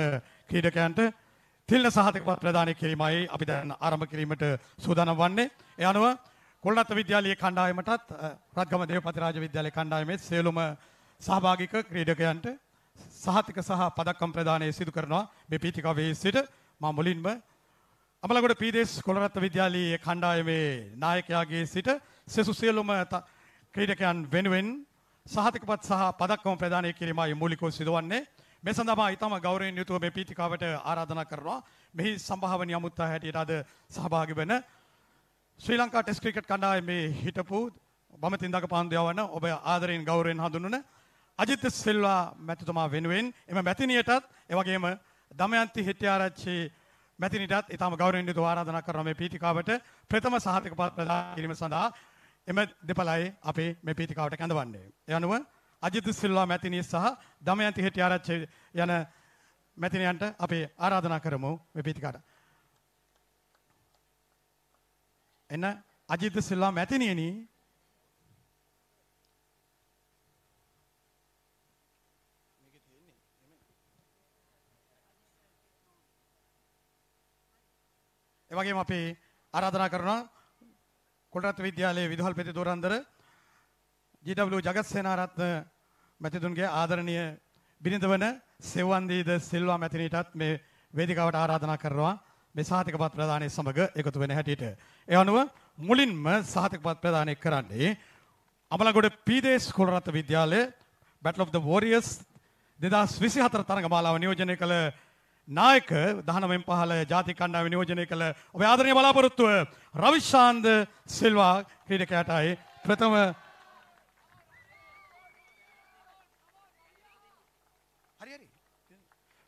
ක්‍රීඩකයන්ට තිල්න සහතික ප්‍රදානය කිරීමයි අපි දැන් ආරම්භ කිරීමට සූදානම් වන්නේ. ඒ අනුව කොළනත් විද්‍යාලයේ කණ්ඩායමටත් රත්ගම දේවපතිරාජ විද්‍යාලයේ කණ්ඩායමේ සියලුම සහභාගික ක්‍රීඩකයන්ට සහතික සහ පදක්කම් ප්‍රදානය සිදු කරනවා මේ පීතිකාවේ සිට මා මුලින්ම අමලගොඩ පීදේස් කොළරත්ත විද්‍යාලයේ කණ්ඩායමේ නායකයාගේ සිට සෙසු සියලුම ක්‍රීඩකයන් වෙනුවෙන් සහතිකපත් සහ පදක්කම ප්‍රදානය කිරීමයි මූලිකව සිදුවන්නේ. මේ සඳහා ඉතාම ගෞරවයෙන් යුතුව මේ පීඨිකාවට ආරාධනා කරනවා. මෙහි සම්භාවනීය අමුත්තා හැටියට අද සහභාගී වෙන ශ්‍රී ලංකා ටෙස්ට් ක්‍රිකට් කණ්ඩායමේ හිටපු බමතින්දක පාන්දුව වන ඔබ ආදරයෙන් ගෞරවයෙන් හඳුන්වන අජිත් සිල්වා මැතිතුමා වෙනුවෙන් එම මැතිනියටත් එවැගේම දමයන්ති හෙට්ටිආරච්චි මැතිනිටත් ඉතාම ගෞරවයෙන් යුතුව ආරාධනා කරනවා මේ පීඨිකාවට ප්‍රථම සහතික පත් ප්‍රදාන කිරීම සඳහා එම දෙපළයි අපේ මේ පීඨිකාවට කැඳවන්නේ. ඒ අනුව අජිත් සිල්වා මැතිනිය සහ දමයන්ති හෙට්ටිආරච්චි යන මැතිනයන්ට අපේ ආරාධනා කරමු මේ පීඨිකාවට. එන අජිත් සිල්වා මැතිනියනි එවගේම අපි ආරාධනා කරනවා කොළරත් විද්‍යාලයේ විදුහල් පෙති දොරන්දර ජීඩබ්ලිව් ජගත්සේනාරත්න මැතිතුන්ගේ ආදරණීය බිරිඳවන සෙව්වන්දීද සිල්වා මැතිණීටත් මේ වේදිකාවට ආරාධනා කරනවා මේ සහතිකපත් ප්‍රදානය සමග එකතු වෙන හැටියට. ඒ අනුව මුලින්ම සහතිකපත් ප්‍රදානය කරන්නේ අමලගොඩ පීදේස් කොළරත් විද්‍යාලය බැටල් ඔෆ් ද වෝරියර්ස් 2024 තරඟ මාලාව නියෝජනය කළ නායක දහනමෙන් පහල ජාති කණ්ඩාව නියෝජනය කළ ඔබ ආදරණය බලාපොරොත්තුව රවිශාන්ද සිල්වා ක්‍රීඩකයටයි ප්‍රථම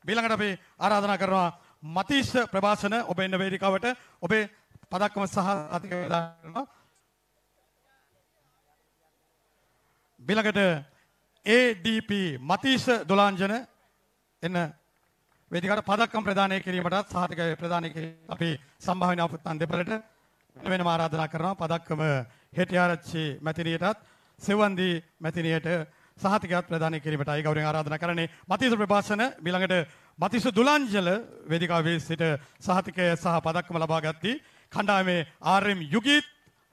බිලඟට අපි ආරාධනා කරනවා මතිෂ ප්‍රභාසන ඔබ එන්න වේදිකාවට ඔබේ පදක්කම සහ අතික කරනවා බිලඟට ADP මතිෂ දොලාංජන එන්න වේදිකාට පදක්කම් ප්‍රදානය කිරීමටත් සහතික ප්‍රදානය කිරීම අපි සම්භාවනා පුත්තන් දෙපළට වෙනම ආරාධනා කරනවා පදක්කම හෙටිආරච්චි මැතිණියටත් සෙවන්දී මැතිණියට සහතිකයක් ප්‍රදානය කිරීමටයි ගෞරවයෙන් ආරාධනා කරන්නේ මතිස ප්‍රഭാෂණ ඊළඟට මතිස දුලංජල වේදිකාවේ සිට සහතිකය සහ පදක්කම ලබා ගත්තී කණ්ඩායමේ ආර්.එම්. යුගීත්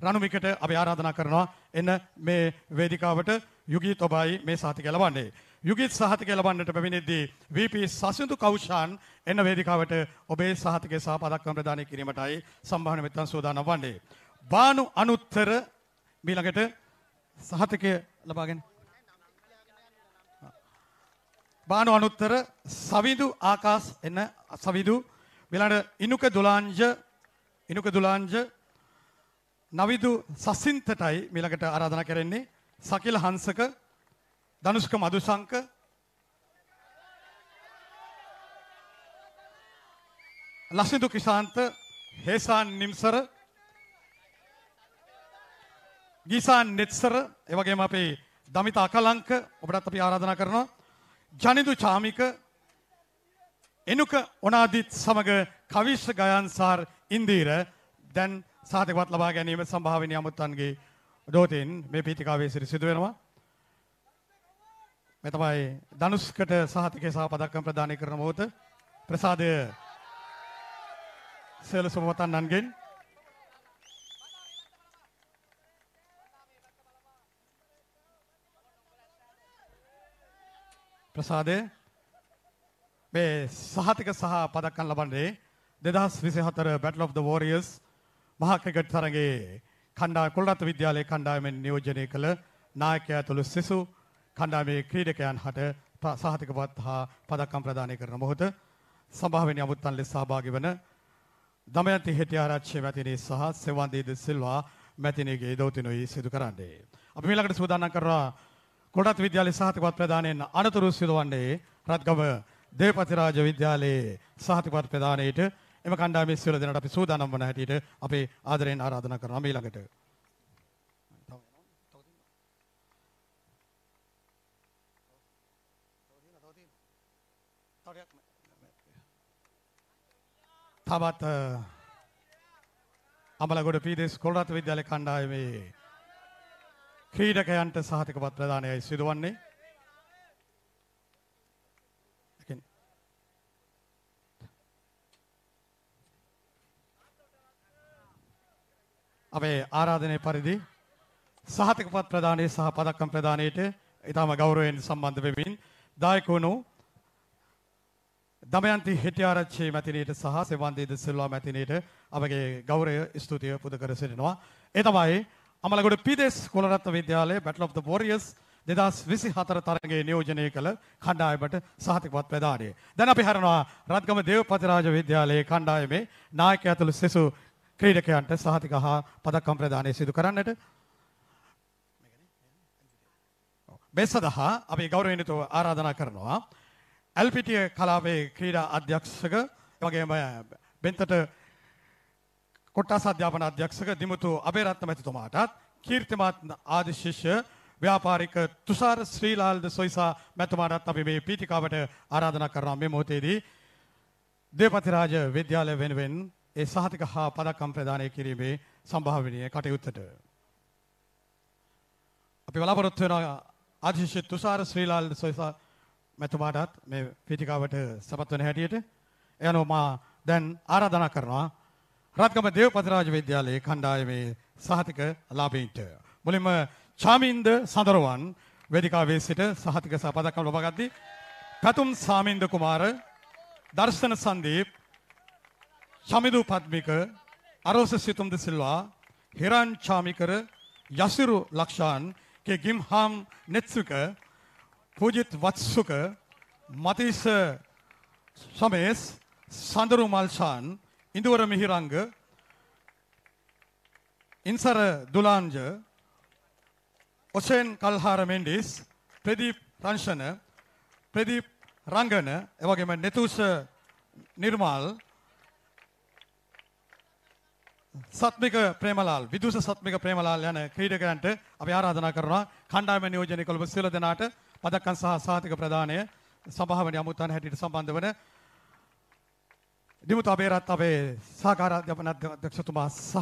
රණුමිකට අපි ආරාධනා කරනවා එන්න මේ වේදිකාවට යුගීත් ඔබයි මේ සහතිකය ලබන්නේ යුගිත් සහතිකය ලබන්නට පැමිණෙද්දී VP සසිඳු කෞෂාන් එන්න වේදිකාවට ඔබේ සහතිකය සහ පදක්කම් ප්‍රදානය කිරීමටයි සම්මාන මෙත්තන් සූදානම් වන්නේ. බානු අනුත්තර මීළඟට සහතිකය ලබාගෙන බානු අනුත්තර සවිදු ආකාස් එන්න සවිදු මෙලට ඉනුක දුලාංජ ඉනුක දුලාංජ නවිදු සසින්තටයි මිලකට ආරාධනා කරන්නේ සකිල හංසක ධනුෂ්ක මදුසංක ලස්නිදු කිසාන්ත හේසාන් නිම්සර ගීසාන් නෙත්සර එවගේම අපේ දමිත අකලංක ඔබටත් අපි ආරාධනා කරනවා ජනිදු චාමික එනුක ඔනාදිත් සමග කවිශ්ව ගයන්සාර් ඉන්දීර දැන් සාධකවත් ලබා ගැනීම සම්භාවනය අමුත්තන්ගේ ඩෝතින් මේ පීතිකාවේ සිරි සිදුවෙනවා මේ තමයි ධනුෂ්කට සහතිකය සහ පදක්කම් ප්‍රදානය කරන මොහොත ප්‍රසාදය සියලු සුබවතන්නන්ගෙන් ප්‍රසාදය මේ සහතික සහ පදක්කම් ලබන්නේ 2024 Battle of the Warriors මහා ක්‍රිකට් තරඟයේ කණ්ඩායම කුලරත් විද්‍යාලයේ කණ්ඩායමෙන් නියෝජනය කළ නායකයා ඇතුළු සිසු කණ්ඩාමේ ක්‍රීඩකයන් හට සහතිකපත් හා පදක්කම් ප්‍රදානය කරන මොහොත සභාවෙන් අමුත්තන් ලෙස සහභාගි වන දමයන්ති හෙටිආරච්චි මැතිනී සහ සෙවන්දීද සිල්වා මැතිනීගේ දෞතිනුයි සිදු කරන්නේ. අපි මේ ළඟට සූදානම් කරනවා කොටත් විද්‍යාලය සහතිකපත් ප්‍රදානයෙන් අනතුරු සිදු වන්නේ රත්ගම දේපතිරාජ විද්‍යාලයේ සහතිකපත් ප්‍රදානයේට එම කණ්ඩායමේ සියලු දෙනාට අපි සූදානම් වන හැටියට අපේ ආදරයෙන් ආරාධනා කරනවා මේ ළඟට. තවත් අමලගොඩ පීදෙස් කොළරත් විද්‍යාල කණ්ඩායමේ ක්‍රීඩකයන්ට සහතික පත්‍ර දානයයි සිදුවන්නේ. අපේ ආරාධනය පරිදි සහතික පත් ප්‍රදානයේ සහ පදක්කම් ප්‍රදානයට ඉතාම ගෞරවයෙන් සම්බන්ධ වෙමින් දායක වුණු දමයන්ති හෙටිආරච්චි මැතිනයට සහ සෙවන්දීද සිල්වා මැතිනයට අපගේ ගෞරය ස්තුතිය පුද කර සිටිනවා. ඒ තමයි අමලගොඩ පිදෙස් කොළරත්ත විද්‍යාලයේ බැටල් ඔෆ් ද වොරියර්ස් 2024 තරගයේ නියෝජනය කළ කණ්ඩායමට සහතිකපත් ප්‍රදානය. දැන් අපි හරනවා රත්ගම දේවපතිරාජ විද්‍යාලයේ කණ්ඩායමේ නායකයා ඇතුළු සෙසු ක්‍රීඩකයන්ට සහතික හා පදක්කම් ප්‍රදානය සිදු කරන්නට මේ සඳහා අපි ගෞරවණීයව ආරාධනා කරනවා. ඇල්පිටිය කලාපේ ක්‍රීඩා අධ්‍යක්ෂක වගේම බෙන්තට කොට්ටාස අධ්‍යාපන අධ්‍යක්ෂක දිමුතු අබේරත්න මැතිතුමාටත් කීර්තිමත් ආදිශිෂ්‍ය ව්‍යාපාරික තුෂාර ශ්‍රීලාල්ද සොයිසා මැතිතුමාටත් අපි මේ පීඨිකාවට ආරාධනා කරනවා මේ මොහොතේදී දේපති රාජ විද්‍යාලය වෙනුවෙන් ඒ සහතික හා පදක්කම් ප්‍රදානය කිරීමේ සම්භාවනීය කටයුත්තට අපි බලාපොරොත්තු වෙනවා ආදිශිෂ්‍ය තුෂාර ශ්‍රීලාල්ද සොයිසා මැතුමාටත් මේ පිටිකාවට සමත් වෙන හැටියට එනෝ මා දැන් ආරාධනා කරනවා රත්ගම දේවපතිරාජ විද්‍යාලයේ කණ්ඩායමේ සහතික ලාභීන්ට මුලින්ම චාමින්ද සඳරුවන් වේදිකාවේ සිට සහතික සපදකම් ලබාගද්දී පැතුම් සාමින්ද කුමාර දර්ශන සන්දීප් චමිදු පද්මික අරෝස සිතුම්ද සිල්වා හිරන් චාමිකර යසිරු ලක්ෂාන් කේ ගිම්හාම් නෙත්සුක පූජිත් වත්සුක මතිස්ස සමේස් සඳරු මල්සාන් ඉඳුවර මිහිරංග ඉන්සර දුලාංජ ඔසෙන් කල්හාර මෙන්ඩිස් ප්‍රදීප් රංශන ප්‍රදීප් රංගන එවගේම නෙතුස නිර්මාල් සත්මික ප්‍රේමලාල් විදුස සත්මික ප්‍රේමලාල් යන ක්‍රීඩකයන්ට අපි ආරාධනා කරනවා කණ්ඩායම නියෝජනය කළප සියලු දෙනාට පදක්කන් සහ සාතික ප්‍රධානය සභාවනි අමුත්තන් හැටියට සම්බන්ධ වන දිමුත අබේරත් අපේ සාකාරාධ්‍යපන අධ්‍යක්ෂතුමා සහ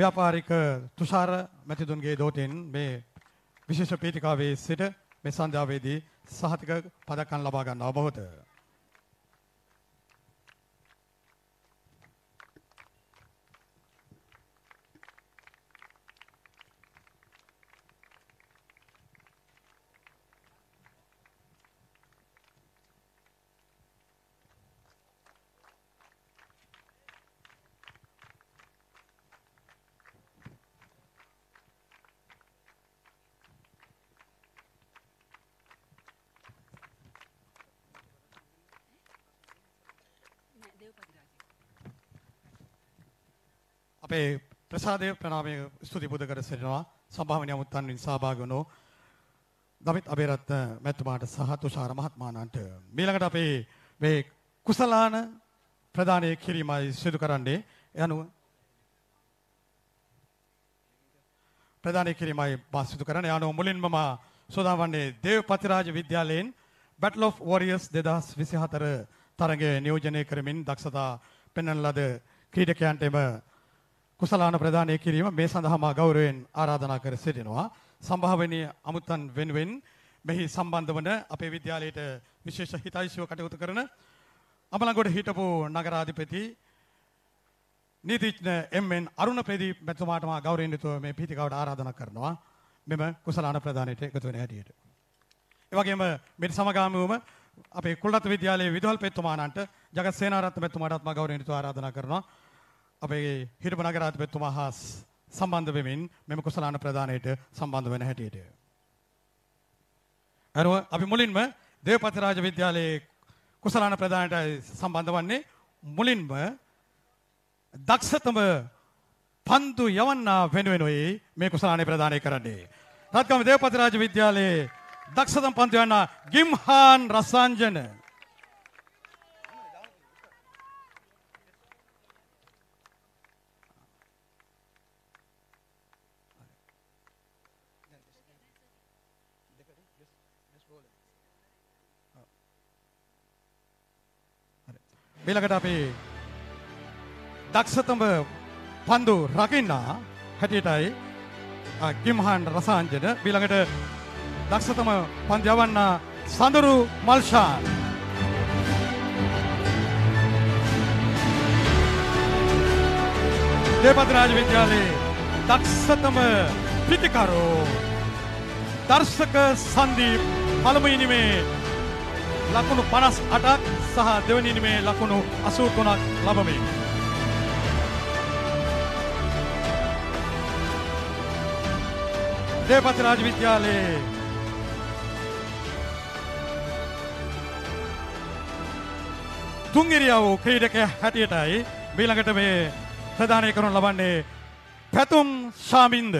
ව්‍යාපාරික තුෂාර මැතිතුන්ගේ දෝතෙන් මේ විශේෂ පීටිකාවේ සිට මේ සන්ධ්‍යාවේදී සහතික පදක්කන් ලබා ගන්නවා බොහෝතය. අපේ ප්‍රසාදය ප්‍රනාමය ස්තුති පුද කර සිටිනවා සභාවනය අමුත්තන්වින් සහභාගී වුණු දමිත් අබේරත්න මැතිතුමාට සහ තුෂාර මහත්මයාණන්ට මීළඟට අපේ මේ කුසලාන ප්‍රධානය කිරීමයි සිදු කරන්නේ යනුව ප්‍රධානය කිරීමයි පාසිදු කරන යනු මුලින්ම මම සෝදා වන්නේ දේව පතිරාජ විද්‍යාලයෙන් බැටල් ඔෆ් වොරියර්ස් 2024 තරගය නියෝජනය කරමින් දක්ෂතා පෙන්වන ලද ක්‍රීඩකයන්ට එම කුසලාන ප්‍රදානය කිරීම මේ සඳහා මා ගෞරවයෙන් ආරාධනා කර සිටිනවා. සම්භාවනීය අමුත්තන් වෙනුවෙන් මෙහි සම්බන්ධ වන අපේ විද්‍යාලයට විශේෂ හිතයිශුව කටයුතු කරන අමලංගොඩ හිටපු නගරාධිපති නීතිඥ එම්.එන්. අරුණ ප්‍රදීප් මැතිතුමාට මා ගෞරවයෙන් යුතුව මේ පිහිටිකවට ආරාධනා කරනවා. මෙම කුසලාන ප්‍රදානයට එකතු වෙන හැටියට. ඒ වගේම මෙත් සමගාමීවම අපේ කුලරත් විද්‍යාලයේ විදුහල්පතිතුමාණන්ට ජගත් සේනාරත්න මැතිතුමාටත් මා ගෞරවයෙන් යුතුව ආරාධනා කරනවා. අපේ හිටපු නගරාධිපතිතුමා හා සම්බන්ධ වෙමින් මෙම කුසලාන ප්‍රදානයට සම්බන්ධ වෙන හැටියට. අනුව අපි මුලින්ම දේවපති රාජ විද්‍යාලයේ කුසලාන ප්‍රදානයට සම්බන්ධ වන්නේ මුලින්ම දක්ෂතම පන්දු යවන්නා වෙනුවෙනුයි මේ කුසලානේ ප්‍රදානය කරන්නේ. රත්ගම දේවපති රාජ විද්‍යාලයේ දක්ෂතම පන්දු යවන්නා ගිම්හාන් රසාංජන මිලකට අපි දක්ෂතම පන්දු රකින්නා හැටියටයි ගිම්හන් රසාංජන බිළඟට දක්ෂතම පන්දයවන්න සඳුරු මල්ෂාන්. දේපතරාජ විද්‍යාලයේ දක්ෂතම පිතිකරු දර්ශක සන්දීප් පළමුයිනිමේ ලකුණු පනස් අටක් සහ දෙවනිනිමේ ලකුණු අසූතුනක් ලබමින්. දේපති රාජ විද්‍යාලයේ තුන්ගිරියා වූ ක්‍රීඩක හැටියටයි මීළඟට මේ ප්‍රධානය කරනු ලබන්නේ පැතුම් සාමින්ද.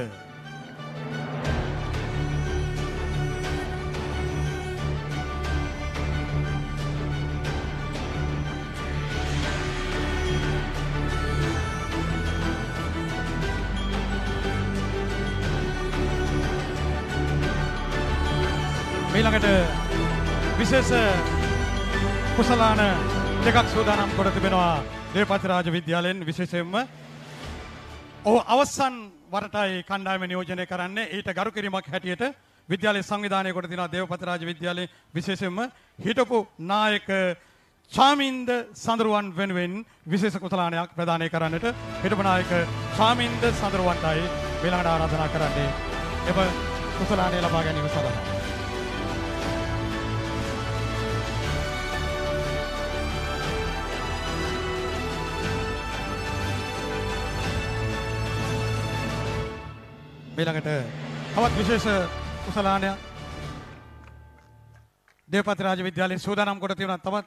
ඊළඟට විශේෂ කුසලාන දෙකක් සූදානම් කොට තිබෙනවා දේපති රාජ විද්‍යාලයෙන් විශේෂයෙන්ම ඔහු අවසන් වරටයි කණ්ඩායම නියෝජනය කරන්නේ ඊට ගරු කිරීමක් හැටියට විද්‍යාලයේ සංවිධානය කොට තිනවා දේවපති රාජ විද්‍යාලයේ විශේෂයෙන්ම හිටපු නායක චාමින්ද සඳරුවන් වෙනුවෙන් විශේෂ කුසලානයක් ප්‍රදානය කරන්නට හිටපු නායක චාමින්ද සඳරුවන්ටයි ඊළඟට ආරාධනා කරන්නේ එම කුසලානය ලබා ගැනීම සඳහා මීළඟට තවත් විශේෂ කුසලානයක් දේවපති රාජ විද්‍යාලයේ සූදානම් කොට තියෙනවා තවත්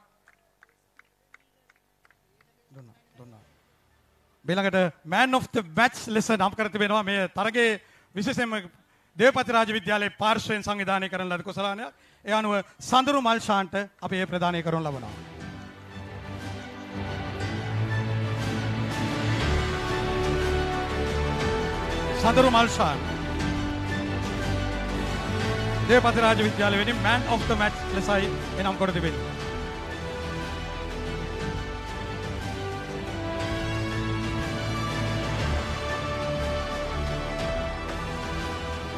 දුන්නා දුන්නා මීළඟට man of the match ලෙස නම් කර තිබෙනවා මේ තරගයේ විශේෂයෙන්ම දේවපති රාජ විද්‍යාලයේ පාර්ශ්වයෙන් සංවිධානය කරන ලද කුසලානයක් ඒ අනුව සඳුරු මල්ෂාන්ට අපි ඒ ප්‍රදානය කරනු ලබනවා සඳරු මල්සාන් දේපති රාජ විද්‍යාලය වෙනින් මෑන් ඔෆ් ද මැච් ලෙසයි එනම් කොට තිබෙන්නේ.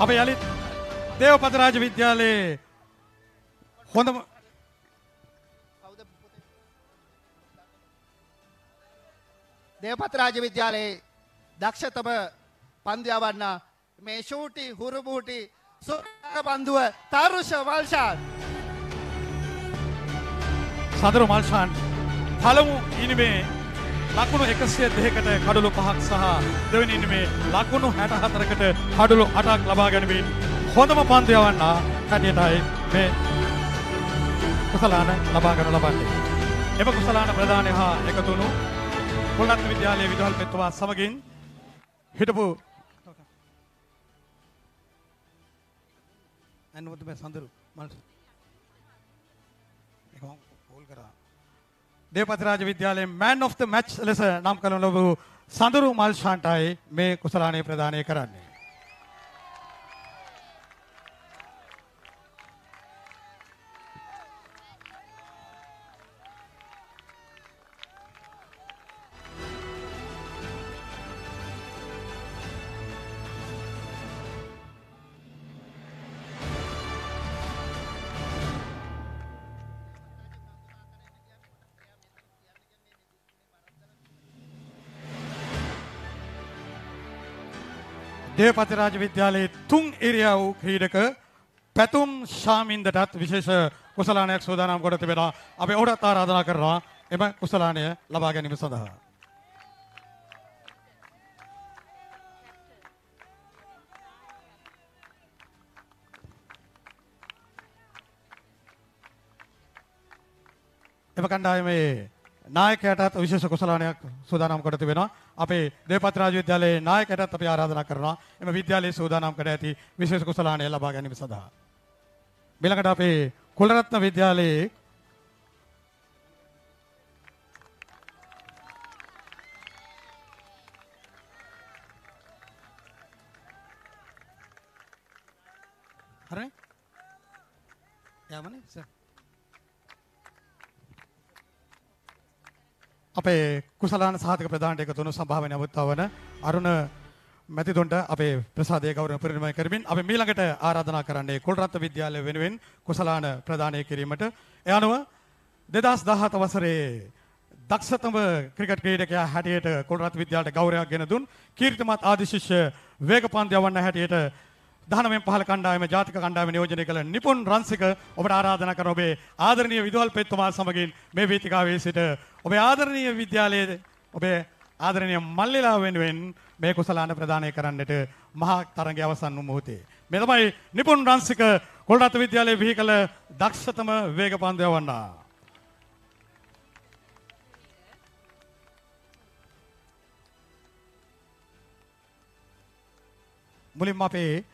අප යළිත් දේවපත රාජ විද්‍යාලයේ හොඳම දේවපත රාජ විද්‍යාලයේ දක්ෂතම පන්දියවන්න මේ ෂූටි හුරුබූටි පන්දුව තරුෂ වල්ශාන් සඳරු මල්ශාන් පළමු ඉනිමේ ලකුණු එකසිය දෙකට කඩුළු පහක් සහ දෙවනි ඉනිමේ ලකුණු හැට හතරකට කඩුළු අටක් ලබා ගැනමින් හොඳම පන්දයවන්න කටයටයි මේ කුසලාන ලබා ගනු ලබන්නේ. එම කුසලාන ප්‍රධානය හා එකතුුණු කොල්ලත් විද්‍යාලය විදහල් පෙත්තුවා සමගින් හිටපු ఆయన వద్ద మేము సందరు మనసు కోల్ కదా దేవపతిరాజ విద్యాలయం మ్యాన్ ఆఫ్ ద మ్యాచ్ సందరు మల్షాంటాయి మే కుశలానే ప్రధానే కరాన్ని දේවපති රාජ විද්‍යාලයේ තුන් ඉරියව් ක්‍රීඩක පැතුම් ශාමින්දටත් විශේෂ කුසලානයක් සූදානම් කොට තිබෙනවා. අපි ඔහුටත් ආරාධනා කරනවා එම කුසලානය ලබා ගැනීම සඳහා. එම කණ්ඩායමේ නායකයටත් විශේෂ කුසලානයක් සූදානම් කොට තිබෙනවා. අපේ දේපත් රාජ විද්‍යාලයේ නායකයටත් අපි ආරාධනා කරනවා. එම විද්‍යාලයේ සූදානම් කර ඇති විශේෂ කුසලානය ලබා ගැනීම සඳහා. ඊළඟට අපේ කුලරත්න විද්‍යාලයේ හරි. යමනේ සර්. අපේ කුසලාන සහතික ප්‍රධානට එකතුණු සභාවේ නවත්වන අරුණ මැතිතුන්ට අපේ ප්‍රසාදය ගෞරව පරිණමය කරමින් අපි මීළඟට ආරාධනා කරන්නේ කුල්රත්න විද්‍යාලය වෙනුවෙන් කුසලාන ප්‍රදානය කිරීමට ඒ අනුව 2017 වසරේ දක්ෂතම ක්‍රිකට් ක්‍රීඩකයා හැටියට කුල්රත්න විද්‍යාලයට ගෞරවයක් ගෙන දුන් කීර්තිමත් ආදිශිෂ්‍ය වේගපන්දු යවන්න හැටියට දහනමෙන් පහල කණ්ඩායම ජාතික කණ්ඩායම නියෝජනය කළ නිපුන් රන්සික ඔබට ආරාධනා කරන ඔබේ ආදරණීය විදුහල් පෙත්තුමා සමගින් මේ වේදිකාවේ සිට ඔබේ ආදරණීය විද්‍යාලයේ ඔබේ ආදරණීය මල්ලිලා වෙනුවෙන් මේ කුසලාන ප්‍රදානය කරන්නට මහා තරඟය අවසන් වූ මොහොතේ මේ තමයි නිපුන් රන්සික කොළරත් විද්‍යාලයේ විහි කළ දක්ෂතම වේග පන්දය වන්නා මුලින්ම අපේ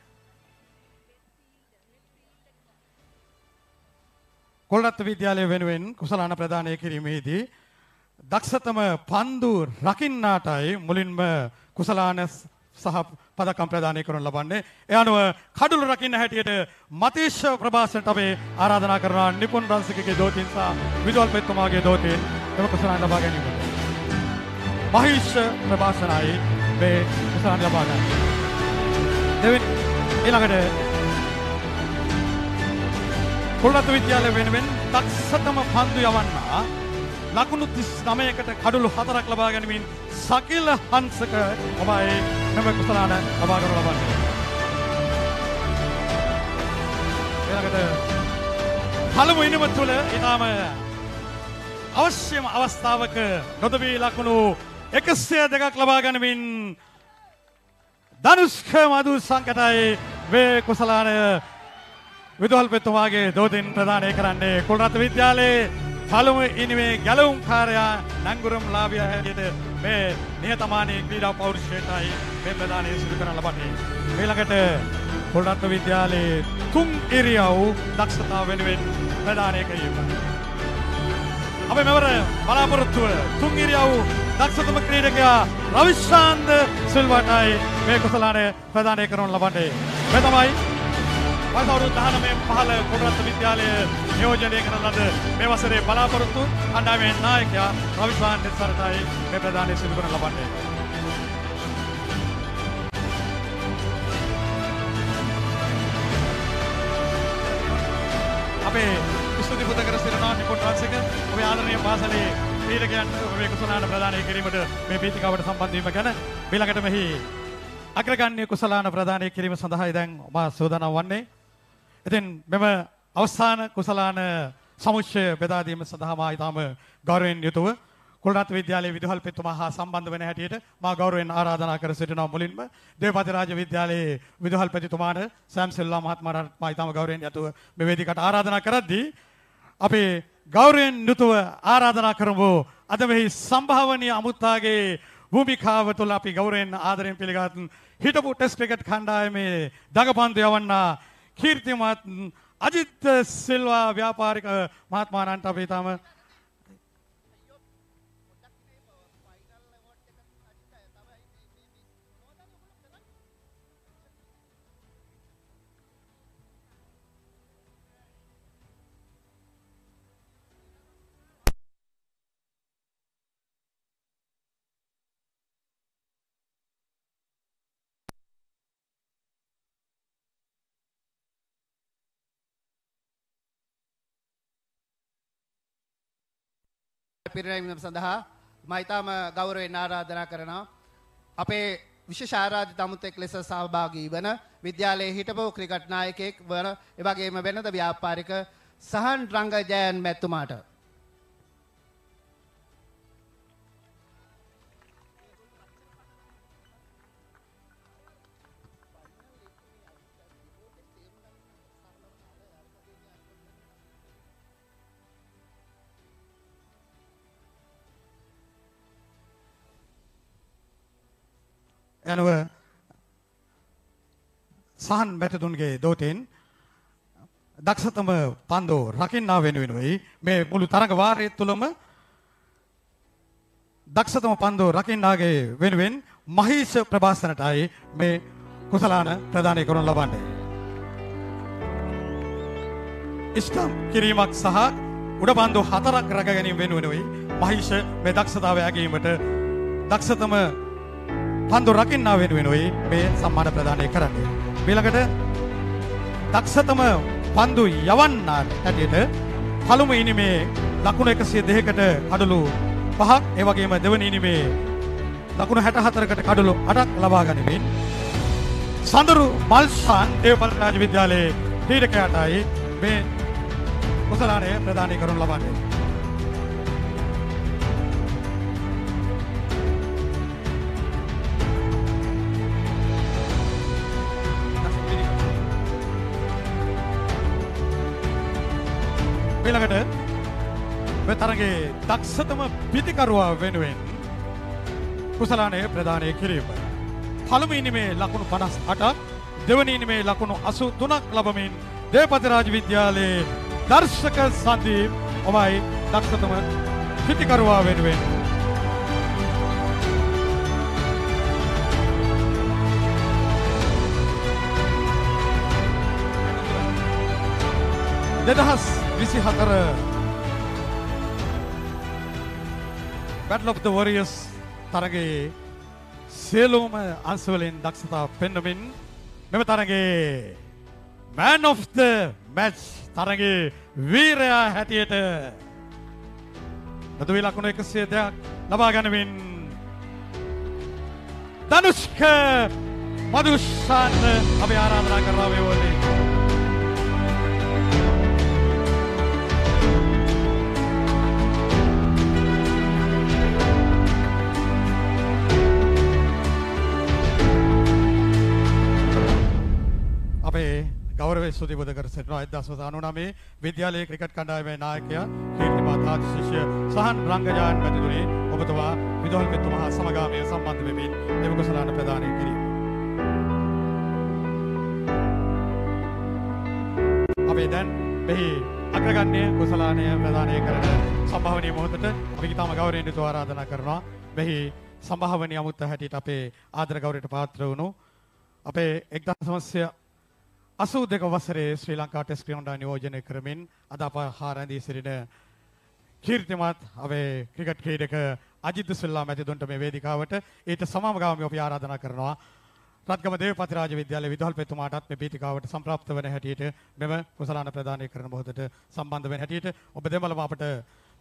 කොල්රත්ත විද්‍යාලය වෙනුවෙන් කුසලාන ප්‍රදානය කිරීමේදී දක්ෂතම පන්දු රකින්නාටයි මුලින්ම කුසලාන සහ පදකම් ප්‍රදානය කරන ලබන්නේ. ඒ අනුව කඩුළු රකින්න හැටියට මතීෂ් ප්‍රභාසන්ට අපි ආරාධනා කරනවා නිපුන් රන්සිකගේ දෝතින් සහ විදුවල් පෙත්තුමාගේ දෝතින් එම කුසලාන ලබා ගැනීමට. මහීෂ් ප්‍රභාසනයි මේ කුසලාන ලබා ගන්න. දෙවෙනි ඊළඟට කොල්ලතු විද්‍යාලය වෙනුවෙන් දක්ෂතම පන්දු යවන්නා ලකුණු 39කට කඩලු හතරක් ලබා ගැනීමෙන් සකිල හංසක තමයි මෙම කුසලාන ලබා ගනු ලබන්නේ. ඊළඟට පළමු ඉනිම තුල ඊටාම අවශ්‍යම අවස්ථාවක නොදවී ලකුණු 102ක් ලබා ගැනීමෙන් ධනුෂ්ක මధు සංකටයි වේ කුසලාන විදුහල්පෙතුමාගේ දෝතින් ප්‍රධානය කරන්නේ කුල්රත් විද්‍යාලයේ පළමු ඉනිමේ ගැලවුම්කාරයා නැංගුරම් ලාභියා හැටියට මේ නියතමානී ක්‍රීඩා පෞරුෂයටයි මේ ප්‍රධානය සිදු කරන ලබන්නේ. ඊළඟට කුල්රත් විද්‍යාලයේ තුන් ඉරියව් දක්ෂතාව වෙනුවෙන් ප්‍රධානය කළ යුතුයි. අපි මෙවර බලාපොරොත්තුව තුන් ඉරියව් දක්ෂතම ක්‍රීඩකයා රවිශාන්ත සිල්වාටයි මේ කුසලානේ ප්‍රධානය කරනු ලබන්නේ. මේ තමයි වසවරුදු 19 15 කොටරත් විද්‍යාලයේ නියෝජනය කරන ලද මේ වසරේ බලාපොරොත්තු කණ්ඩායමේ නායකයා රවිසාන් නිස්සරතයි මේ ප්‍රදානය සිදු කරන ලබන්නේ. අපේ ස්තුති පුත කර සිරනා නිකුත් රාජසික ඔබේ ආදරණීය පාසලේ ක්‍රීඩකයන් ඔබේ කුසලාන ප්‍රදානය කිරීමට මේ පීඨිකාවට සම්බන්ධ වීම ගැන ඊළඟට මෙහි අග්‍රගණ්‍ය කුසලාන ප්‍රදානය කිරීම සඳහායි දැන් මා සූදානම් වන්නේ ඉතින් මෙම අවස්ථාන කුසලාන සමුච්චය බෙදාදීම සඳහාමා ඉතාම ගෞරවෙන් යුතුව කොළරත් විද්‍යාලයේ විදුහල්පතිතුමා හා සම්බන්ධ වෙන හැටියට මා ගෞරවයෙන් ආරාධනා කර සිටිනවා මුලින්ම දේවපති රාජ විද්‍යාලයේ විදුහල්පතිතුමාට සෑම් සෙල්ලා මහත්මයාට මා ඉතාම ගෞරවයෙන් යුතුව මේ වේදිකට ආරාධනා කරද්දී අපේ ගෞරවයෙන් යුතුව ආරාධනා කරමු අද මෙහි සම්භාවනීය අමුත්තාගේ භූමිකාව තුළ අපි ගෞරවයෙන් ආදරයෙන් පිළිගත් හිටපු ටෙස්ට් ක්‍රිකට් කණ්ඩායමේ දඟපන්දු යවන්නා කීර්තිමත් අජිත් සිල්වා ව්‍යාපාරික මහත්මාණන්ට අපි තාම පිරිනැමීම සඳහා මයිතාම ගෞරවෙන් ආරාධනා කරනවා. අපේ විශේෂ ආරාධිත අමුතෙක් ලෙස සහභාගී වන විද්‍යාලයේ හිටපු ක්‍රිකට් නායකයෙක් වන එවැගේම වෙනද ව්‍යාපාරික සහන් රංග ජයන් මැතිතුමාට යනුව සහන් බැතිතුන්ගේ දෝතෙන් දක්ෂතම පන්දෝ රකින්නා වෙනුවෙනුයි මේ මුළු තරඟ වාරය තුළම දක්ෂතම පන්දෝ රකින්නාගේ වෙනුවෙන් මහීෂ ප්‍රභාසනටයි මේ කුසලාන ප්‍රදානය කරනු ලබන්නේ. ඉස්කම් කිරීමක් සහ උඩ පන්දු හතරක් රැක ගැනීම වෙනුවෙනුයි මහීෂ මේ දක්ෂතාව ඇගීමට දක්ෂතම පන්දු රකින්නා වෙනුවෙන් ඔයි මේ සම්මාන ප්‍රදානය කරන්නේ. ඊළඟට දක්ෂතම පන්දු යවන්නා හැටියට පළමු ඉනිමේ ලකුණු 102කට කඩලු පහක් ඒ වගේම දෙවනි ඉනිමේ ලකුණු 64කට කඩලු 8ක් ලබා ගනිමින් සඳරු මල්සන් දේවපල්ලි රාජ විද්‍යාලයේ ක්‍රීඩකයාටයි මේ කුසලානය ප්‍රදානය කරනු ලබන්නේ. ඊළඟට මේ තරගයේ දක්ෂතම පිතිකරුවා වෙනුවෙන් කුසලානය ප්‍රදානය කිරීම. පළමු ඉනිමේ ලකුණු 58ක් දෙවනි ඉනිමේ ලකුණු 83ක් ලබමින් දේපති රාජ විද්‍යාලයේ දර්ශක සන්දීප් ඔබයි දක්ෂතම පිතිකරුවා වෙනුවෙන් දෙදහස් විසි හතර පැටලොප්ත වරියස් තරගේ සියලූම අන්සවලින් දක්ෂතා පෙන්නමින් මෙම තරගේ මෑන් ඔෆ්ත මැච් තරගේ වීරයා හැටියට නතුවී ලකුණු එකසිය දෙයක් ලබා ගැනවින් ධනුෂ්ක මදුෂ්ෂාන්න අපි ආරාධනා කරාවේ වනේ අපේ ගෞරව ස්තුතිබුද කර සිටිනවා 1999 විද්‍යාලයේ ක්‍රිකට් කණ්ඩායමේ නායකයා කීර්තිමාත් ආදි ශිෂ්‍ය සහන් රංගජාන් මැතිතුරේ ඔබතුමා විදුහල් පෙතුමා සමගාමීව සම්බන්ධ වෙමින් එම කුසලාන ප්‍රදානය කිරීම. අපි දැන් මෙහි අග්‍රගණ්‍ය කුසලානය ප්‍රදානය කරන සම්භාවනීය මොහොතට අපි තාම ගෞරවයෙන් යුතුව ආරාධනා කරනවා මෙහි සම්භාවනීය අමුත්ත හැටියට අපේ ආදර ගෞරවයට පාත්‍ර වුණු අපේ 1900 අසූ දෙක වසරේ ශ්‍රී ලංකා ටෙස් ක්‍රිකට් නියෝජනය කරමින් අද අප හා රැඳී සිටින කීර්තිමත් අපේ ක්‍රිකට් ක්‍රීඩක අජිත් සුල්ලා මැතිතුන්ට මේ වේදිකාවට ඊට සමගාමීව අපි ආරාධනා කරනවා රත්ගම දේවපති රාජ විද්‍යාලයේ විදුහල්පතිතුමාටත් මේ පීඨිකාවට සම්ප්‍රාප්ත වෙන හැටියට මෙම කුසලාන ප්‍රදානය කරන මොහොතට සම්බන්ධ වෙන හැටියට ඔබ දෙමළම අපට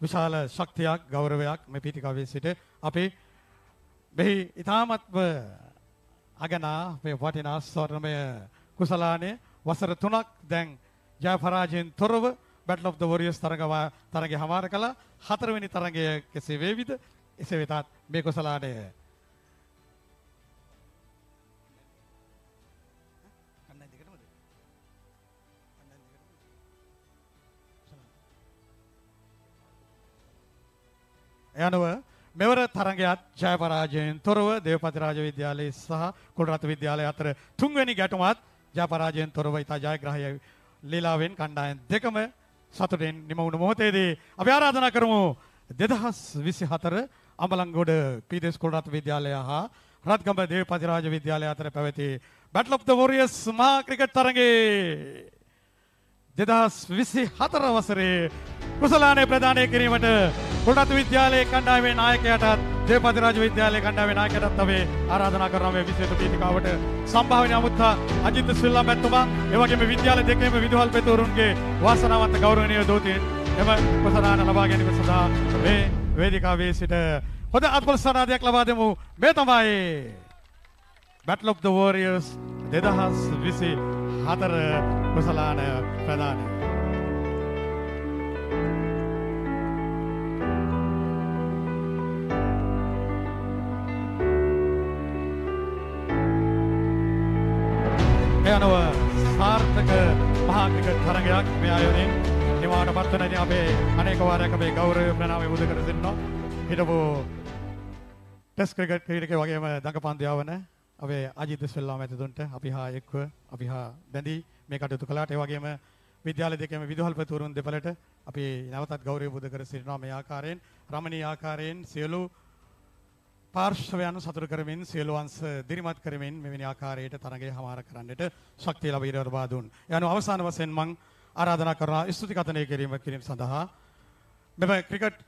විශාල ශක්තියක් ගෞරවයක් මේ පීඨිකාවේ සිට අපේ මෙහි ඊ타මත්ව අගනා මේ වටිනා ස්වර්ණමය කුසලානේ වසර තුනක් දැන් ජය පරාජයෙන් තොරව බැටල් ඔෆ් ද වොරියර්ස් තරඟ තරඟය හමාර කළා. හතරවෙනි තරඟය කෙසේ වේවිද? එසේ වෙතත් මේ කොසලාඩය යනුව මෙවර තරගයත් ජයපරාජයෙන් තොරව දේවපති රාජ විද්‍යාලය සහ කුල්රත් විද්‍යාලය අතර තුන්වැනි ගැටුමත් ජයපරාජයෙන් තොරව ඉතා ජයග්‍රහය ලීලාවෙන් කණ්ඩායම් දෙකම සතුටෙන් නිම වුණු මොහොතේදී අපි ආරාධනා කරමු 2024 අඹලන්ගොඩ පීදේස් කුලරත් විද්‍යාලය හා රත්ගම දේවපති රාජ විද්‍යාලය අතර පැවති බැටල් ඔෆ් ද වොරියර්ස් මහා ක්‍රිකට් තරඟේ දෙදස් විසි හතර වසරේ කුසලානය ප්‍රධානය කිරීමට ගොඩත් විද්‍යාලය කණ්ඩාවේ නායකයටත් දේපතිරාජ විද්‍යාලය කණ්ඩාවේ නායකයටත් තවේ ආරාධනා කරනවා මේ විශේෂ පීඨිකාවට සම්භාවනීය අමුත්තා අජිත් සිල්ලා මැතිතුමා එවැගේම විද්‍යාල දෙකේම විදුහල් පෙතවරුන්ගේ වාසනාවන්ත ගෞරවනීය දෝතීන් එම කුසලාන ලබා ගැනීම සඳහා මේ වේදිකාවේ සිට හොඳ අත්පොල් සනාදයක් ලබා දෙමු මේ තමයි Battle of the Warriors 2020 හතර කුසලාන ප්‍රධානය. යනව සාර්ථක මහාක්‍රික තරගයක් මේ අයුරින් නිවාට පත්වනති අපේ අනේක වාරයක් අපේ ගෞරව ප්‍රනාම මුද කර දෙන්නවා හිටපු ටෙස් ක්‍රිකට් ක්‍රීඩකය වගේම දඟ පන්තියාවන අපේ අජිත් දෙස්වැල්ලා මැතිතුන්ට අපි හා එක්ව අපි හා බැඳී මේ කටයුතු කළාට ඒ වගේම විද්‍යාල දෙකේම විදුහල්පතිවරුන් දෙපළට අපි නැවතත් ගෞරවය පුද කර සිටිනවා මේ ආකාරයෙන් රමණීය ආකාරයෙන් සියලු පාර්ශ්වයන් සතුට කරමින් සියලු අංශ දිරිමත් කරමින් මෙවැනි ආකාරයට තරඟය හමාර කරන්නට ශක්තිය ලැබීර ලබා දුන්. යනු අවසාන වශයෙන් මම ආරාධනා කරනවා ස්තුති කතනය කිරීම කිරීම සඳහා මෙම ක්‍රිකට්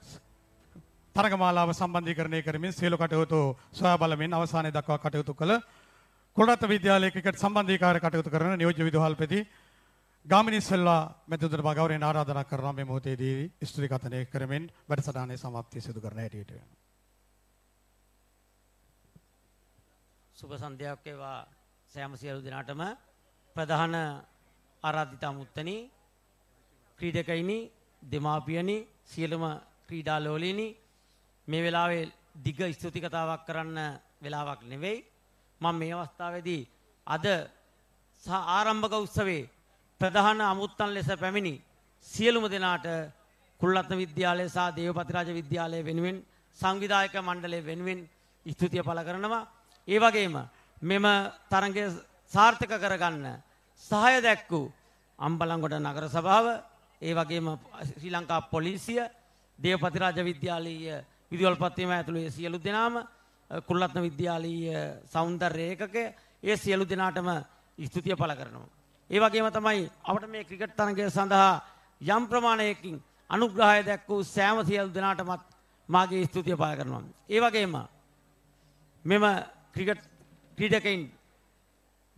තරගමාලාව සම්බන්ධීකරණය කරමින් සියලු කටයුතු සොයා බලමින් අවසානය දක්වා කටයුතු කළ කොළරත් විද්‍යාලය ක්‍රිකට් සංබන්ධීකාර කටයුතු කරන නියෝජ්‍ය විදුහල්පති ගාමිණී සෙල්වා මැතිතුමා බගවරෙන් ආරාධනා කරනවා මේ මොහොතේදී ස්තුති කථනය කරමින් වැඩසටහනේ સમાප්තිය සිදු කරන හැටියට. සුබ සන්ධ්‍යාවක් වේවා සෑම සියලු දෙනාටම ප්‍රධාන ආරාධිතා මුත්තනි ක්‍රීඩකයිනි දෙමාපියනි සියලුම ක්‍රීඩාලෝලිනි මේ වෙලාවේ දිග ස්තුති කතාවක් කරන්න වෙලාවක් නෙවෙයි. මම මේ අවස්ථාවේදී අද ආරම්භක උත්සවයේ ප්‍රධාන අමුත්තන් ලෙස පැමිණි සියලුම දෙනාට කුල්ලත්න විද්‍යාලය සහ දේවපතිරාජ විද්‍යාලය වෙනුවෙන් සංවිධායක මණ්ඩලය වෙනුවෙන් ස්තුතිය පළ කරනවා. ඒ වගේම මෙම තරගය සාර්ථක කරගන්න සහාය දැක්වූ අම්බලංගොඩ නගර සභාව, ඒ වගේම ශ්‍රී ලංකා පොලිසිය, දේවපතිරාජ විද්‍යාලීය විදුවල්පත්වීම ඇතුළු ඒ සියලු දෙනාම කුල්ලත්න විද්‍යාලීය සෞන්දර්ය ඒකකය ඒ සියලු දෙනාටම ස්තුතිය පළ කරනවා. ඒ වගේම තමයි අපට මේ ක්‍රිකට් තරගය සඳහා යම් ප්‍රමාණයකින් අනුග්‍රහය දැක් වූ සෑම සියලු දෙනාටමත් මාගේ ස්තුතිය පළ කරනවා. ඒ වගේම මෙම ක්‍රිකට් ක්‍රීඩකයින්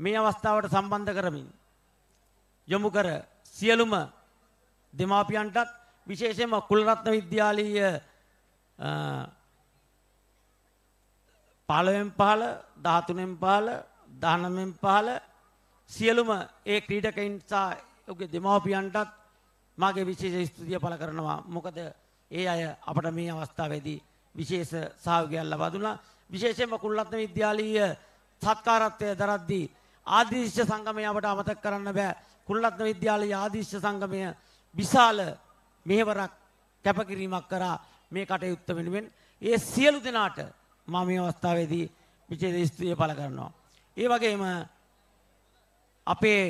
මේ අවස්ථාවට සම්බන්ධ කරමින් යොමු කර සියලුම දෙමාපියන්ටත් විශේෂයෙන්ම කුලරත්න විද්‍යාලීය පහළවෙන් පහළ ධාතුනෙන් පහළ දහනමෙන් පහළ සියලුම ඒ ක්‍රීඩකයින් සා ඔගේ දෙමවපියන්ටත් මගේ විශේෂ ස්තුතිය පළ කරනවා මොකද ඒ අය අපට මේ අවස්ථාවේදී විශේෂ සහයෝගයක් ලබා දුන්නා විශේෂයෙන්ම කුල්ලත්න විද්‍යාලීය සත්කාරත්වය දරද්දී ආදිශ්‍ය සංගමය අපට අමතක කරන්න බෑ කුල්ලත්න විද්‍යාලයේ ආදිශ්‍ය සංගමය විශාල මෙහෙවරක් කැපකිරීමක් කරා මේ කටයුත්ත වෙනුවෙන් ඒ සියලු දෙනාට මම මේ අවස්ථාවේදී විශේෂ ස්තුතිය පළ කරනවා. ඒ වගේම අපේ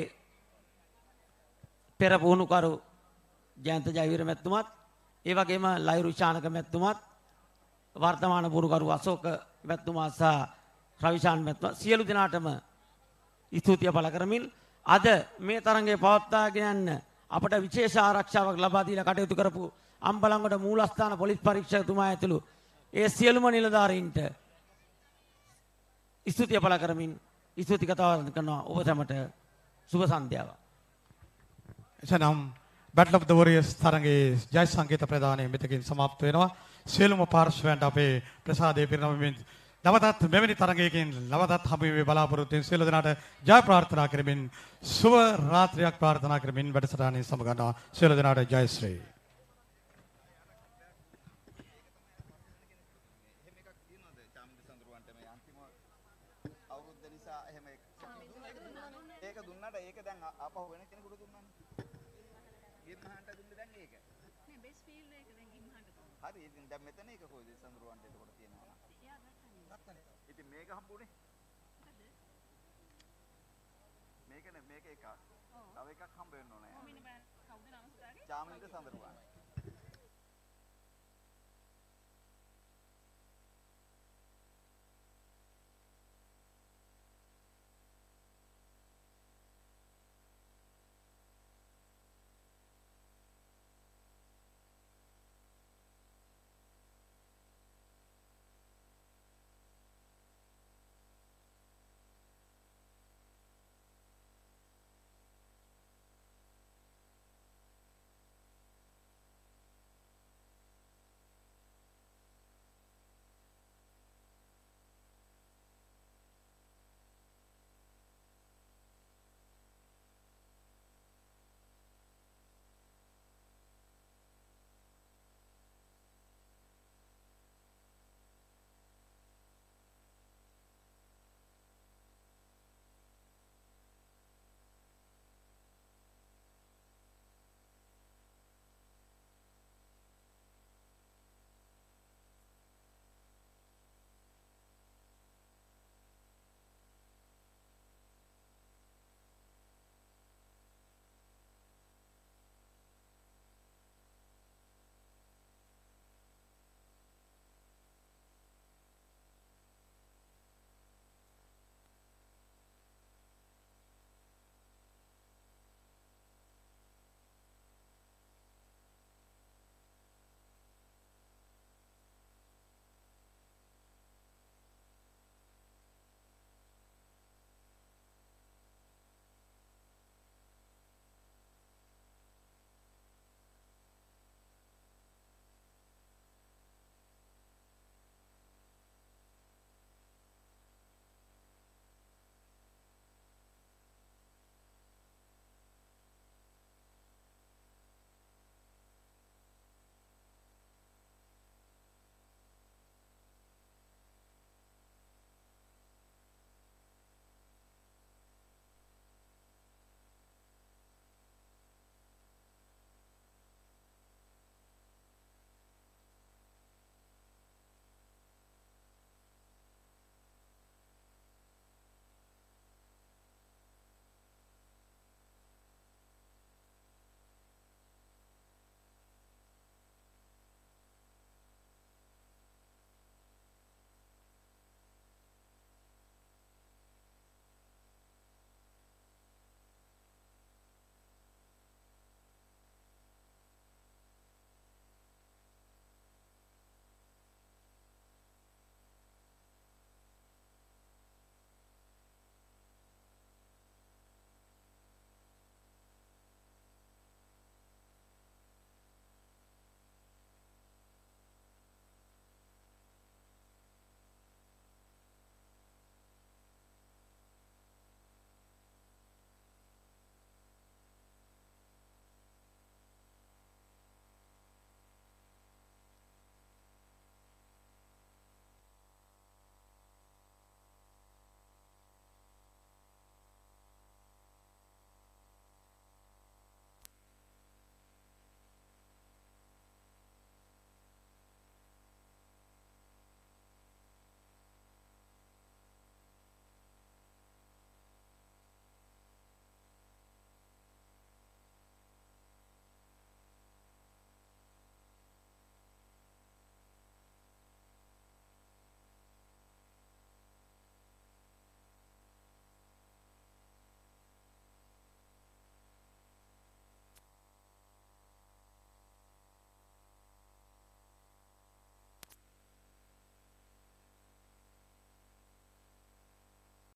පෙර පුහුණුකරු ජයන්ත ජයවීර මැතිතුමත් ඒ වගේම ලයිරු ශානක මැතිතුමත් වර්තමාන පුහුණුකරු අශෝක මැතිතුමා සහ රවිශාන් මැතිතුමා සියලු දෙනාටම ස්තුතිය පළ කරමින් අද මේ තරඟය පවත්වාගෙන යන්න අපට විශේෂ ආරක්ෂාවක් ලබා දීලා කටයුතු කරපු අම්බලංගොඩ මූලස්ථාන පොලිස් පරීක්ෂකතුමා ඇතුළු ඒ සියලුම නිලධාරීන්ට ස්තුතිය පළ කරමින් ස්තුති කතාවක් කරනවා ඔබ සැමට සුබ සන්ධ්‍යාවක්. එසනම් බැටල් ඔෆ් ද වොරියර්ස් තරඟයේ ජය සංගීත ප්‍රදානය මෙතකින් සමාප්ත වෙනවා. සියලුම පාර්ශ්වයන්ට අපේ ප්‍රසාදය පිරිනමමින් නවතත් මෙවැනි තරගයකින් නවතත් හමුවේ බලාපොරොත්තුෙන් සියලු දෙනාට ජය ප්‍රාර්ථනා කරමින් සුබ රාත්‍රියක් ප්‍රාර්ථනා කරමින් වැඩසටහනින් සමගන්නවා සියලු දෙනාට ජයශ්‍රී